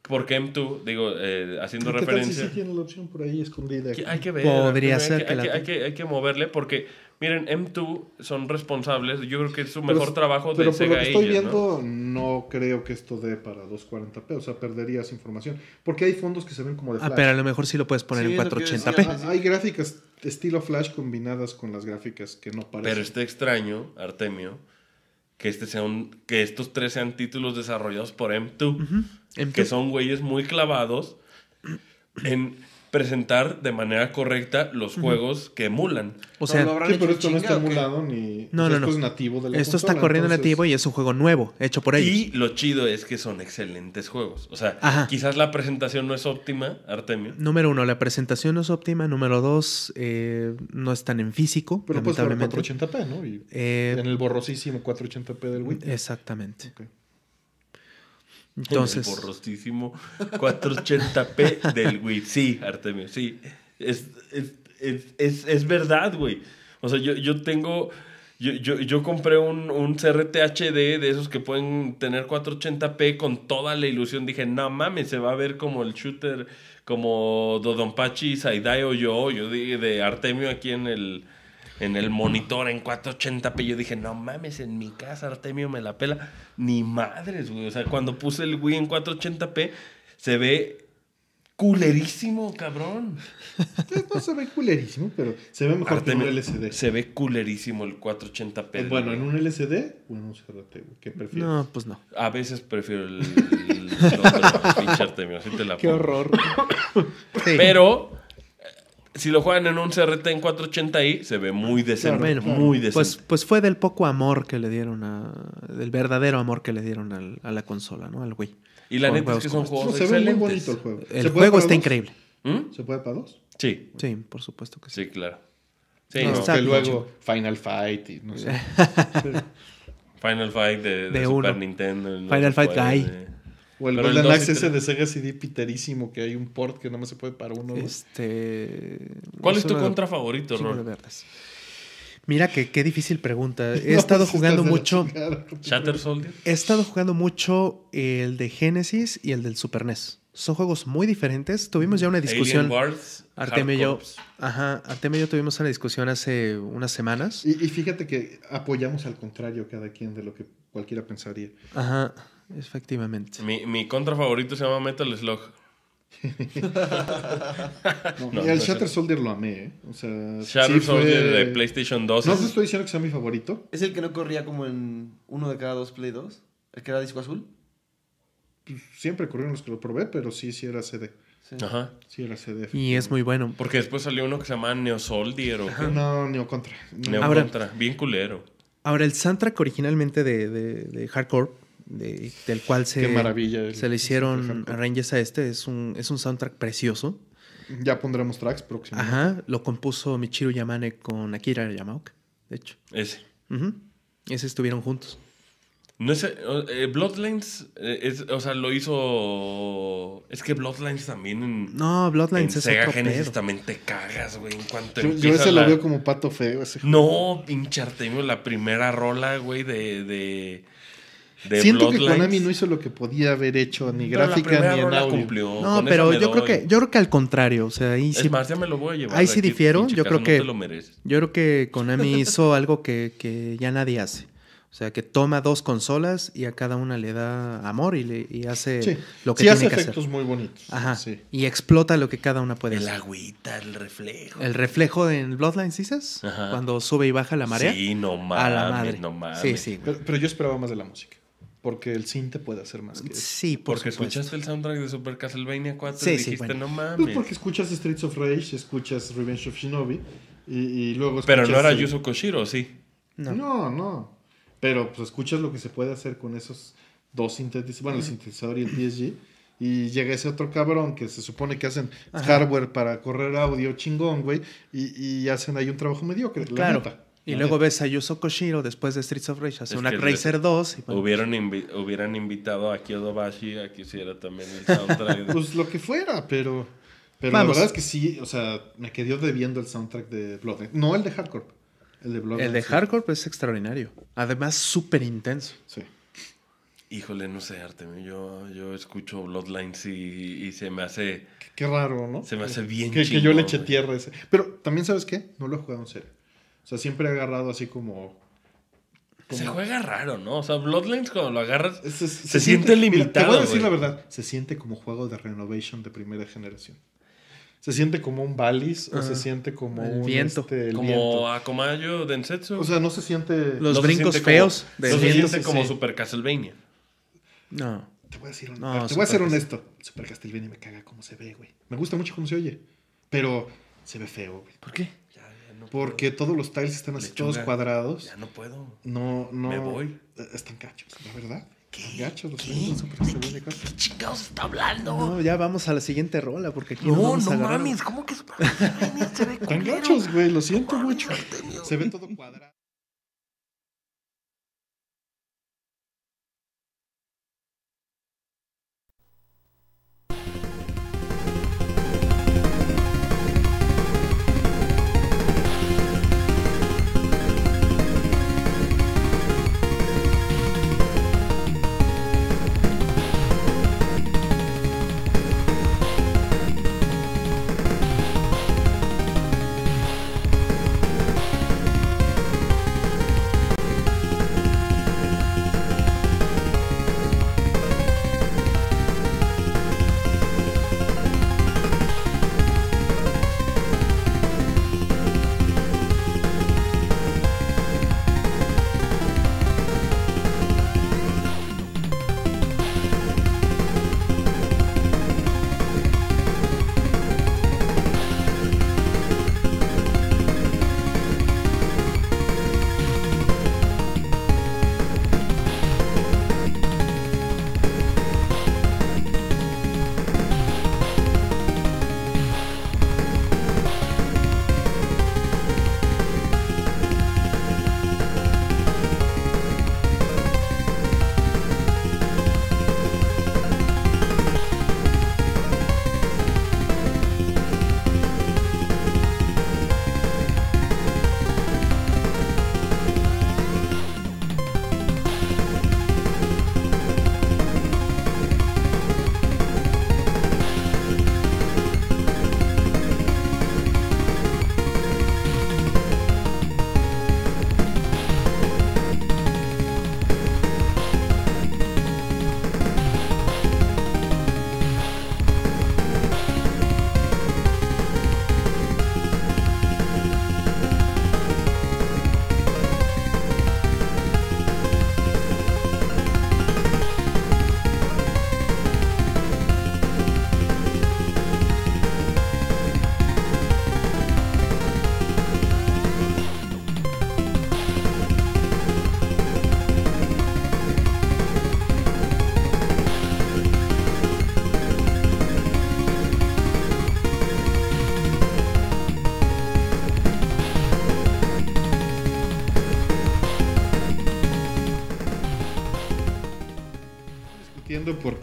Porque M2, digo, eh, haciendo referencia. sí tiene la opción por ahí escondida. hay que ver. Podría ser hay, que, moverle porque, miren, M2 son responsables. Yo creo que es su mejor trabajo de pero por lo que estoy viendo, ¿no? creo que esto dé para 240p. O sea, perderías información. Porque hay fondos que se ven como de ah, flash. Ah, pero a lo mejor sí lo puedes poner en 480p. Hay gráficas estilo flash combinadas con las gráficas que no parecen. Pero está extraño, Artemio, que, este sea un, que estos tres sean títulos desarrollados por M2 que son güeyes muy clavados en presentar de manera correcta los juegos que emulan. O sea, pero esto no está emulado ni esto es nativo de la Esto está corriendo nativo y es un juego nuevo, hecho por ellos. Y lo chido es que son excelentes juegos. O sea, quizás la presentación no es óptima, Artemio. Número uno, la presentación no es óptima. Número dos, eh, no no tan en físico, pero lamentablemente. Pues, 480p, ¿no? Eh, en el borrosísimo 480p del Wii. Exactamente. Entonces. El borrosísimo 480p del Wii. Sí, Artemio, sí. Es, es, verdad, güey. O sea, yo, tengo. Yo, yo, compré un, un CRT HD de esos que pueden tener 480p con toda la ilusión. Dije, no mames, se va a ver como el shooter, como Dodonpachi, Saidai o yo, yo de, de Artemio aquí en el, en el monitor en 480p. Yo dije, no mames, en mi casa Artemio me la pela. Ni madres, güey. O sea, cuando puse el Wii en 480p, se ve culerísimo, cabrón. No pues, se ve culerísimo, pero se ve mejor que en un LCD. Se ve culerísimo el 480p. Eh, bueno, en un LCD bueno en un CRT, ¿Qué prefieres? No, pues no. A veces prefiero el, el, la Qué horror. Pero si lo juegan en un CRT en 480i, se ve muy decente. Muy decente. Pues, pues fue del poco amor que le dieron a. del verdadero amor que le dieron al, a la consola, ¿no? Al Wii. Y la neta es que son juegos se ve muy bonito el juego. El juego está increíble. ¿Mm? ¿Se puede para dos? Sí. Sí, por supuesto que sí. Sí, claro. Sí, luego Final Fight y no sé. Final Fight de, Super Nintendo. Final Fight Guy. O el Pero de Sega CD piterísimo, que hay un port que no más se puede para uno. Este... ¿Cuál es, tu contra favorito, Mira que qué difícil pregunta. He estado jugando mucho. Shatter Soldier. He estado jugando mucho el de Genesis y el del Super NES. Son juegos muy diferentes. Tuvimos ya una discusión. Artemio y yo. Ajá, tuvimos una discusión hace unas semanas. y fíjate que apoyamos al contrario cada quien de lo que cualquiera pensaría. Ajá efectivamente. Mi, contra favorito se llama Metal Slug. y el Soldier lo amé, ¿eh? Shatter Soldier de PlayStation 2. No te estoy diciendo que sea mi favorito. ¿Es el que no corría como en uno de cada dos Play 2? ¿El que era disco azul? Pues, siempre corrieron los que lo probé, pero sí, sí era CD. Ajá. Sí, era CD. Y es muy bueno. Porque después salió uno que se llama Neo Soldier. ¿o No, Neo Contra. Neo Contra, bien culero. Ahora, el soundtrack originalmente de Hardcore del cual se, se le hicieron arranges a este. Es un, es un soundtrack precioso. Ya pondremos tracks próximamente. Ajá, lo compuso Michiru Yamane con Akira Yamaoka, de hecho. Ese. Ese estuvieron juntos. No eh, Bloodlines, eh, es, o sea, lo hizo. Es que Bloodlines también No, Bloodlines en es Sega Genesis también te cagas, güey. En cuanto yo, ese lo veo como pato feo, No, No, Artemio, la primera rola, güey, de Siento que Konami no hizo lo que podía haber hecho ni gráfica ni en Cumplió. No, pero yo creo que yo creo que al contrario, o sea, ahí sí ya me lo voy a llevar Ahí sí difiero, yo creo que yo creo que Konami hizo algo que, ya nadie hace. O sea, que toma dos consolas y a cada una le da amor y, le, hace lo que tiene que hacer. efectos muy bonitos. Ajá. Y explota lo que cada una puede el hacer. El agüita, el reflejo. El reflejo en Bloodlines, dices? Cuando sube y baja la marea. Sí, no mames, a la madre. no Sí, sí. pero, yo esperaba más de la música. Porque el te puede hacer más que eso. Sí, Porque escuchas escuchaste el soundtrack de Super Castlevania 4 sí, y dijiste, sí, no pues mames. porque escuchas Streets of Rage, escuchas Revenge of Shinobi y, luego escuchas... Pero no era Yuzo Koshiro, ¿sí? No. no, Pero pues escuchas lo que se puede hacer con esos dos sintetizadores, bueno, el sintetizador y el PSG y llega ese otro cabrón que se supone que hacen hardware para correr audio chingón, güey, y, y, hacen ahí un trabajo mediocre. Claro. La y luego ves a Yuzo Koshiro después de Streets of Rage, hace una Racer 2. Pues, hubieran, invitado a Kyodobashi a que hiciera también el soundtrack. pues lo que fuera, pero. Pero la verdad es que sí, o sea, me quedé debiendo el soundtrack de Blood. Eh, no el de Hardcore. El de Blood. El de Hardcore pues, es extraordinario. Además, súper intenso. Sí. Híjole, no sé, Artemio. Yo, yo escucho Bloodlines y, y se me hace. Qué, raro, ¿no? Se me hace bien que, que yo le eché tierra ese. Pero también, ¿sabes qué? No lo he jugado en serio. O sea, siempre he agarrado así como Se juega raro, ¿no? O sea, Bloodlines cuando lo agarras se, siente, limitado. te voy a decir la verdad. Se siente como juego de renovation de primera generación. Se siente como un Balis o se siente como un viento. Este, el como Akomayo Densetsu. O sea, no se siente. Los brincos feos. de no se siente como Super Castlevania. No. Te voy a decir te voy a ser honesto. Super Castlevania me caga cómo se ve, güey. Me gusta mucho cómo se oye. Pero se ve feo, güey. ¿Por qué? porque todos los tiles están así, todos cuadrados. Ya no puedo. No, no. Me voy. Eh, están gachos, la verdad. ¿Qué? Están gachos, los ¿Qué? ¿Qué, ¿Qué chingados está hablando? No, ya vamos a la siguiente rola porque aquí no, No, no a mames, ¿cómo que se Están gachos, güey, lo siento mucho. Se ve todo cuadrado.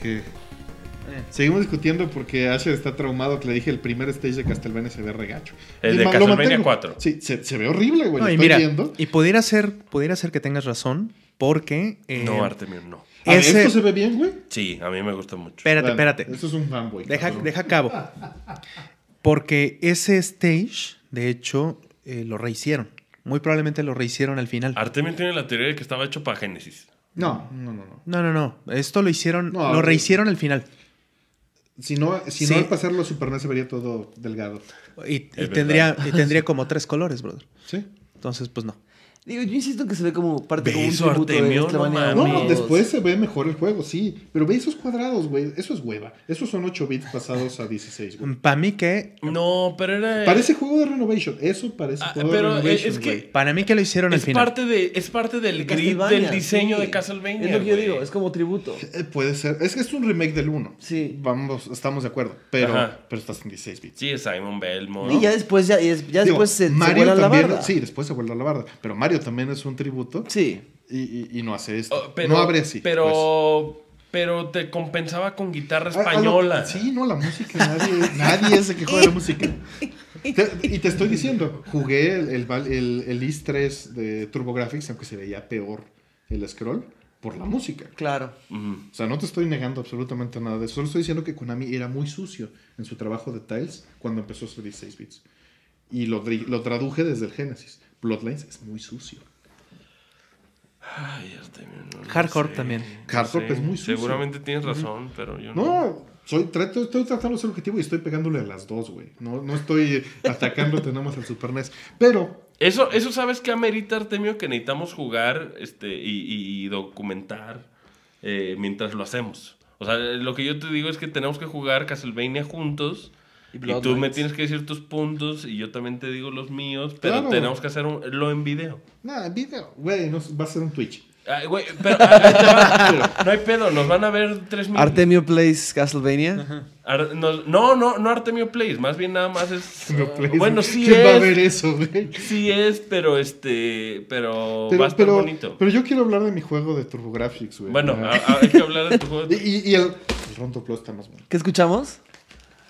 Eh. Seguimos discutiendo porque Asher está traumado. Que le dije, el primer stage de Castlevania se ve regacho. El de Castlevania 4. Sí, se, ve horrible, güey. y, mira, y pudiera ser, que tengas razón porque... Eh, no, Artemio, no. Ah, ¿Esto se ve bien, güey? Sí, a mí me gusta mucho. Espérate, espérate. es un fanboy. Deja, cabo. Porque ese stage, de hecho, eh, lo rehicieron. Muy probablemente lo rehicieron al final. Artemio tiene la teoría de que estaba hecho para Génesis no, no, no, no. No, no, no. Esto lo hicieron, lo rehicieron al final. Si no, si no al pasar se vería todo delgado. Y, y tendría, y tendría como tres colores, brother. Sí. Entonces, pues no. Digo, yo insisto que se ve como parte de un tributo de no, no, después se ve mejor el juego, sí. Pero ve esos cuadrados, güey. Eso es hueva. Esos son 8 bits pasados a 16, güey. Para mí qué? No, pero era... Parece juego de Renovation. Eso parece ah, juego pero es que Para mí que lo hicieron es al final. Parte de, es parte del del diseño de Castlevania. Es lo que yo digo. Es como tributo. Eh, puede ser. Es que es un remake del 1. Sí. Vamos, estamos de acuerdo. Pero, pero estás en 16 bits. Sí, es Simon Belmont. Y ya después, ya, después se, vuelve se Sí, después se vuelve a la barda. Pero Mario también es un tributo. Sí. Y, no hace esto. Oh, no abre así. Pero. Pues. Pero te compensaba con guitarra ah, española. sí, no, la música. Nadie, es el que juega la música. y te estoy diciendo, jugué el, el, el, 3 de TurboGrafx, aunque se veía peor el scroll, por la música. Claro. O sea, no te estoy negando absolutamente nada de eso. Solo estoy diciendo que Konami era muy sucio en su trabajo de Tiles cuando empezó sus 16 bits. Y lo, lo traduje desde el génesis Bloodlines es muy sucio. Ay, No Hardcore también. Hardcore es muy sucio. Seguramente tienes razón, pero yo no. No, soy, estoy tratando de ser objetivo y estoy pegándole a las dos, güey. No, estoy atacando, tenemos el al Super e Pero. Eso, eso sabes que amerita, Artemio, que necesitamos jugar este, y, documentar eh, mientras lo hacemos. O sea, lo que yo te digo es que tenemos que jugar Castlevania juntos y, tú me tienes que decir tus puntos y yo también te digo los míos, pero tenemos que hacerlo en video. Nada, en video. Güey, va a ser un Twitch. Ah, güey, pero, ah, no hay pedo, nos van a ver tres minutos. Artemio Plays Castlevania. no, no, no Artemio Plays. más bien nada más es. bueno, sí ¿Quién va a ver eso, güey? Sí es, pero este. Pero, va a estar bonito. Pero yo quiero hablar de mi juego de TurboGrafx, güey. Bueno, ah, hay que hablar de tu juego de... y, y, el, Plus está más ¿Qué escuchamos?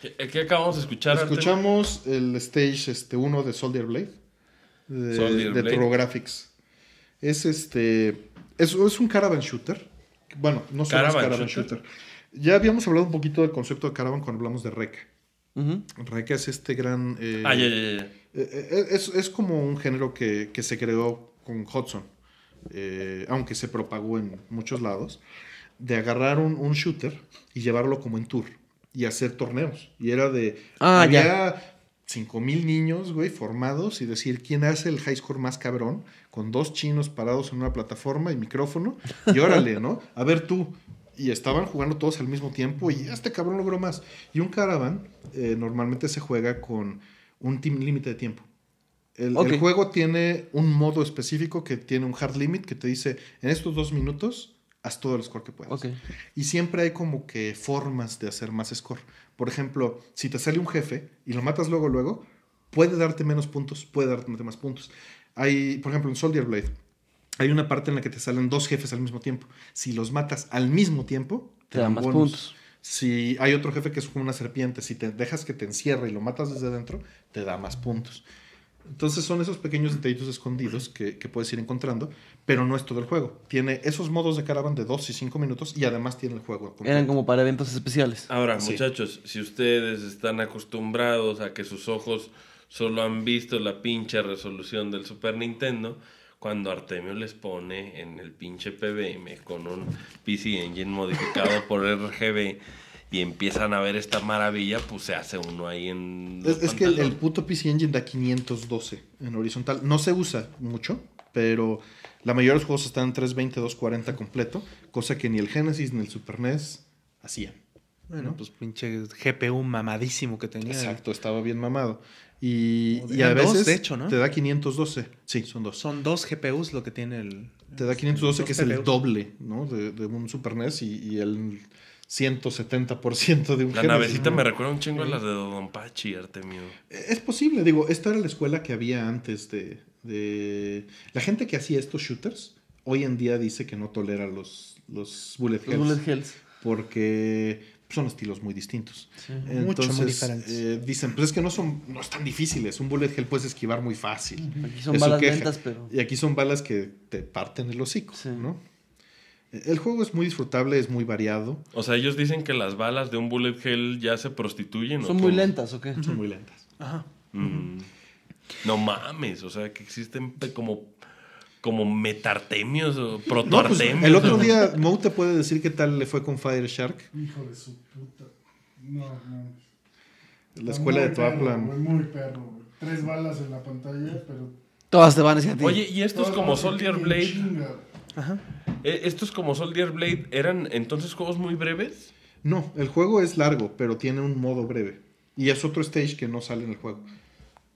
Eh, ¿Qué, acabamos de escuchar? Escuchamos el stage 1 este, de Soldier Blade. De, Es este. Es, es, un caravan shooter. Bueno, no solo caravan es caravan shooter. Ya habíamos hablado un poquito del concepto de caravan cuando hablamos de Rec. Uh es este gran. es, como un género que, se creó con Hudson, eh, aunque se propagó en muchos lados, de agarrar un, un, shooter y llevarlo como en tour y hacer torneos. Y era de. Ah, había 5000 niños, güey, formados y decir quién hace el high score más cabrón con dos chinos parados en una plataforma y micrófono y órale, ¿no? A ver tú. Y estaban jugando todos al mismo tiempo y este cabrón logró más. Y un caravan eh, normalmente se juega con un límite de tiempo. el, juego tiene un modo específico que tiene un hard limit que te dice en estos dos minutos haz todo el score que puedas. Y siempre hay como que formas de hacer más score. Por ejemplo, si te sale un jefe y lo matas luego, luego, puede darte menos puntos, puede darte más puntos. Hay, por ejemplo, en Soldier Blade, hay una parte en la que te salen dos jefes al mismo tiempo. Si los matas al mismo tiempo, te, dan, más puntos. Si hay otro jefe que es como una serpiente, si te dejas que te encierre y lo matas desde dentro, te da más puntos. Entonces son esos pequeños detallitos escondidos que, puedes ir encontrando, pero no es todo el juego. Tiene esos modos de caravan de 2 y 5 minutos y además tiene el juego. Eran como para eventos especiales. Ahora, muchachos, si ustedes están acostumbrados a que sus ojos solo han visto la pinche resolución del Super Nintendo, cuando Artemio les pone en el pinche PBM con un PC Engine modificado por RGB y empiezan a ver esta maravilla, pues se hace uno ahí en. Es, que el, puto PC Engine da 512 en horizontal. No se usa mucho, pero la mayoría de los juegos están en 320, 240 completo, cosa que ni el Genesis ni el Super NES hacían. Bueno, pues pinche GPU mamadísimo que tenía. Exacto, estaba bien mamado. Y, a veces de hecho, ¿no? te da 512. Sí, son dos. Son dos GPUs lo que tiene el... Te da 512 que es el doble ¿no? de, un Super NES y el 170% de un La navecita me recuerda un chingo a las de Don Pachi, Artemio. Es posible, digo, esta era la escuela que había antes de, La gente que hacía estos shooters hoy en día dice que no tolera los, los bullet hells. Porque son estilos muy distintos. Mucho, muy diferentes. Eh, dicen, pues es que no son, no es tan difíciles. Un bullet hell puedes esquivar muy fácil. Aquí son balas Y aquí son balas que te parten el hocico, ¿no? El juego es muy disfrutable, es muy variado. O sea, ellos dicen que las balas de un bullet hell ya se prostituyen. ¿Son muy lentas o qué? Son muy lentas. Ajá. Mm. No mames, o sea, que existen como como metartemios o pues, protartemios el otro día Mo te puede decir qué tal le fue con Fire Shark. Hijo de su puta. No, no. La escuela de Toaplan Muy, muy perro. Tres balas en la pantalla, pero. Todas te van hacia ti. Oye, y esto es como Soldier Blade. Ajá. E, ¿Estos como Soldier Blade eran entonces juegos muy breves? No, el juego es largo, pero tiene un modo breve. Y es otro stage que no sale en el juego.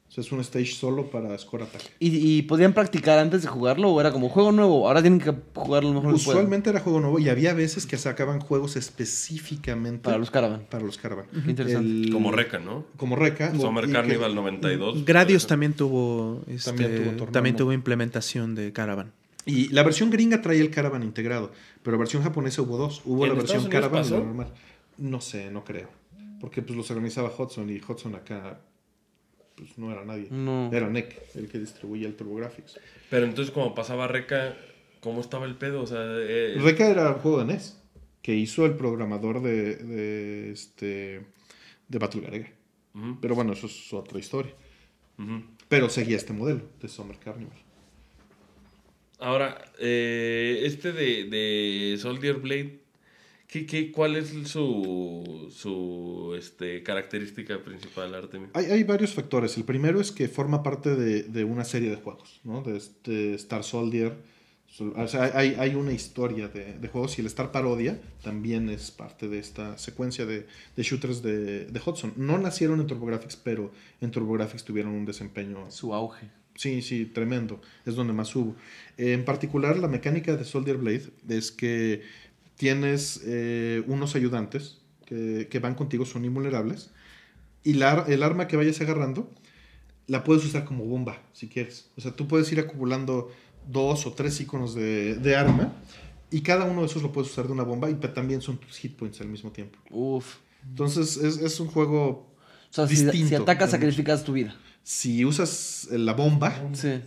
O sea, es un stage solo para score attack. ¿Y, podían practicar antes de jugarlo o era como juego nuevo? Ahora tienen que jugarlo mejor Usualmente era juego nuevo y había veces que sacaban juegos específicamente. Para los Caravan. Para los Caravan. Interesante. como Reca, ¿no? Como Reca. Pues Summer Carnival 92. Gradius este, también tuvo, también tuvo, también tuvo implementación de Caravan. Y la versión gringa traía el Caravan integrado, pero la versión japonesa hubo dos. Hubo la versión Caravan y la normal. No sé, no creo. Porque pues los organizaba Hudson y Hudson acá pues no era nadie. Era NEC, el que distribuía el TurboGrafx. Pero entonces cuando pasaba Reca, ¿cómo estaba el pedo? O eh, Reca era el juego de NES que hizo el programador de, de este de Pero bueno, eso es otra historia. Pero seguía este modelo de Summer Carnival. Ahora, eh, este de, de, Soldier Blade, ¿qué, qué, cuál es su, su este, característica principal, Artemis? Hay, hay, varios factores. El primero es que forma parte de, una serie de juegos, ¿no? De, este Star Soldier. hay, hay, una historia de, juegos y el Star Parodia también es parte de esta secuencia de, shooters de, Hudson. No nacieron en TurboGrafx, pero en TurboGrafx tuvieron un desempeño. Su auge Sí, sí, tremendo. Es donde más subo. en particular, la mecánica de Soldier Blade es que tienes eh, unos ayudantes que, van contigo, son invulnerables. Y el arma que vayas agarrando la puedes usar como bomba, si quieres. O sea, tú puedes ir acumulando dos o tres iconos de, arma. Y cada uno de esos lo puedes usar de una bomba y también son tus hit points al mismo tiempo. Uf. Entonces es un juego si, atacas, sacrificas tu vida. Si usas eh, la bomba,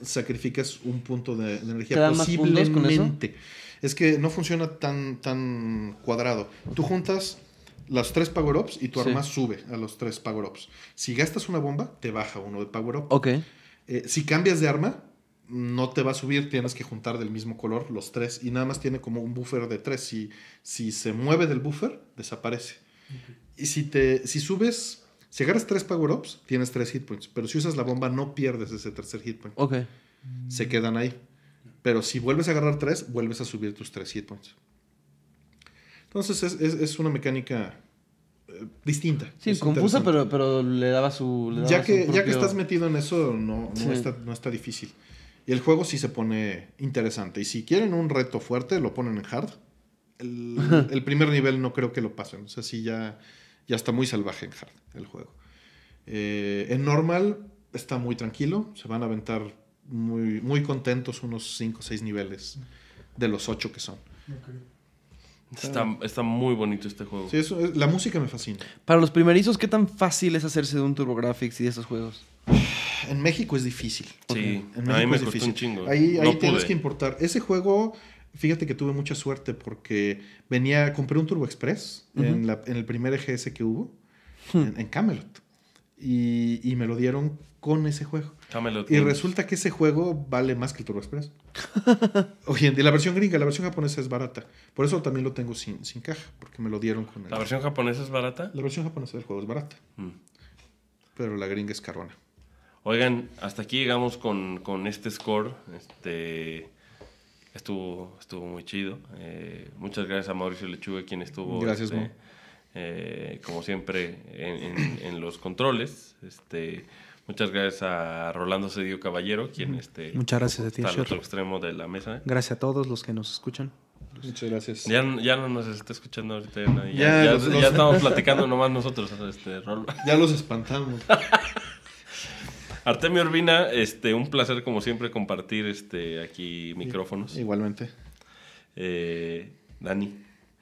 sacrificas un punto de, energía. posiblemente. Es que no funciona tan, tan cuadrado. Tú juntas las tres power ups y tu arma sube a los tres power ups. Si gastas una bomba, te baja uno de power up. Ok. Eh, si cambias de arma, no te va a subir, tienes que juntar del mismo color los tres y nada más tiene como un buffer de tres. Si, si se mueve del buffer, desaparece. Y si, te, si subes si agarras tres power-ups, tienes tres hit points. Pero si usas la bomba, no pierdes ese tercer hit point. Ok. Se quedan ahí. Pero si vuelves a agarrar tres, vuelves a subir tus tres hit points. Entonces es, es, una mecánica eh, distinta. Sí, confusa, pero, pero le daba su... ya, que, ya que estás metido en eso, no, no, está, no está difícil. Y el juego sí se pone interesante. Y si quieren un reto fuerte, lo ponen en hard. El, el primer nivel no creo que lo pasen. O sea, si ya ya está muy salvaje en hard el juego. Eh, en normal está muy tranquilo, se van a aventar muy, muy contentos unos 5 o 6 niveles de los 8 que son. Está, está, muy bonito este juego. la música me fascina. Para los primerizos, ¿qué tan fácil es hacerse de un TurboGrafx y de esos juegos? En México es difícil. Sí, en México a mí me es costó un chingo. Ahí, ahí tienes que importar. Ese juego Fíjate que tuve mucha suerte porque venía, compré un Turbo Express en, el primer EGS que hubo, hmm. en, Camelot, y, me lo dieron con ese juego. Camelot. Y resulta que ese juego vale más que el Turbo Express. Oye, y la versión gringa, la versión japonesa es barata. Por eso también lo tengo sin, sin caja, porque me lo dieron con el... ¿La versión japonesa es barata? La versión japonesa del juego es barata. Hmm. Pero la gringa es carona. Oigan, hasta aquí llegamos con, con este score. Este estuvo, estuvo muy chido. Eh, muchas gracias a Mauricio Lechuga, quien estuvo este, eh, como siempre en, en, los controles. Este, muchas gracias a Rolando Cedillo Caballero, quien este, muchas gracias está al otro extremo de la mesa. Gracias a todos los que nos escuchan. Muchas gracias. Ya, ya no nos está escuchando ahorita nadie. Ya, ya, estamos platicando nomás nosotros. Este, Ya los espantamos. Artemio Urbina, este, un placer como siempre compartir este, aquí micrófonos. Igualmente. Eh, Dani.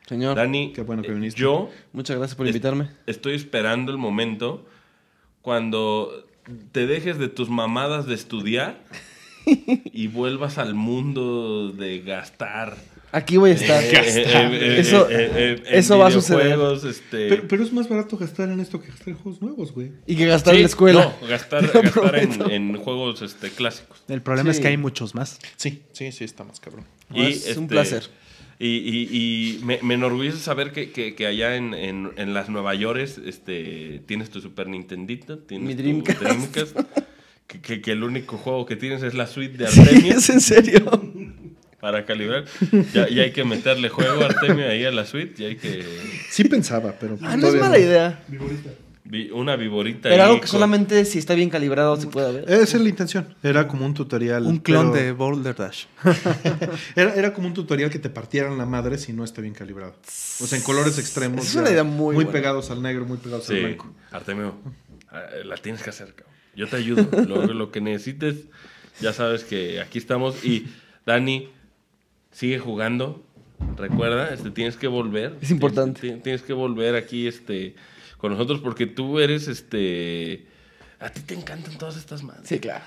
Señor. Dani. Qué bueno que eh, viniste. Yo. Muchas gracias por invitarme. estoy esperando el momento cuando te dejes de tus mamadas de estudiar y vuelvas al mundo de gastar Aquí voy a estar. Eh, eh, eh, eso eso va a suceder. Este- pero, es más barato gastar en esto que gastar en juegos nuevos, güey. Y que gastar en la escuela. No, gastar, en, juegos este, clásicos. El problema es que hay muchos más. Sí, sí, sí, está más cabrón. es un este, placer. Y, me, enorgullece saber que, allá en, las Nueva York tienes tu Super Nintendita tienes Mi Dreamcast. que, que, el único juego que tienes es la suite de Artemis. Sí, es en serio para calibrar. Y hay que meterle juego a Artemio ahí a la suite. Y hay que... Sí pensaba, pero... Ah, no es mala idea. una viborita. Era algo que solamente si está bien calibrado se puede ver. Esa es la intención. Era como un tutorial. Un clon de Boulder Dash. era, como un tutorial que te partieran la madre si no está bien calibrado. O sea, en colores extremos. Es una idea muy Muy pegados al negro, muy pegados al blanco. Artemio, eh, la tienes que hacer, cabrón. Yo te ayudo. lo, lo que necesites, ya sabes que aquí estamos. Y Dani, sigue jugando. Recuerda, este, tienes que volver. Es importante. Tienes, que volver aquí este, con nosotros porque tú eres este. A ti te encantan todas estas madres. Sí, claro.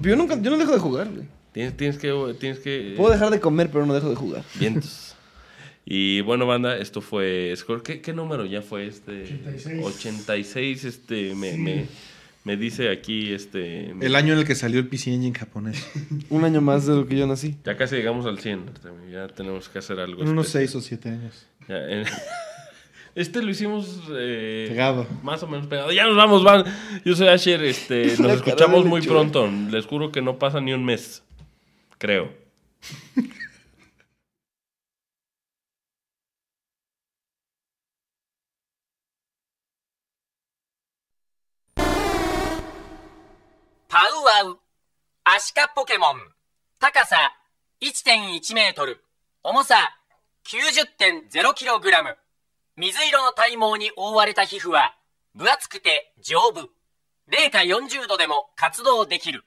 Yo, nunca, yo no dejo de jugar, güey. Tienes, tienes, que, tienes que. Eh, Puedo dejar de comer, pero no dejo de jugar. Vientos. Y bueno, banda, esto fue Score. ¿Qué, número ya fue este? 86. 86, este, me me dice aquí este... El año en el que salió el PC en japonés. Un año más de lo que yo nací. Ya casi llegamos al 100. Ya tenemos que hacer algo. En unos 6 o 7 años. Este lo hicimos. Eh, pegado. Más o menos pegado. Ya nos vamos, van. Yo soy Asher. Este, nos escuchamos muy pronto. Les juro que no pasa ni un mes. Creo. ワウワウ。アシカポケモン。高さ1.1メートル。重さ 90.0kg。水色の体毛に覆われた皮膚は分厚くて丈夫。零下40度でも活動できる。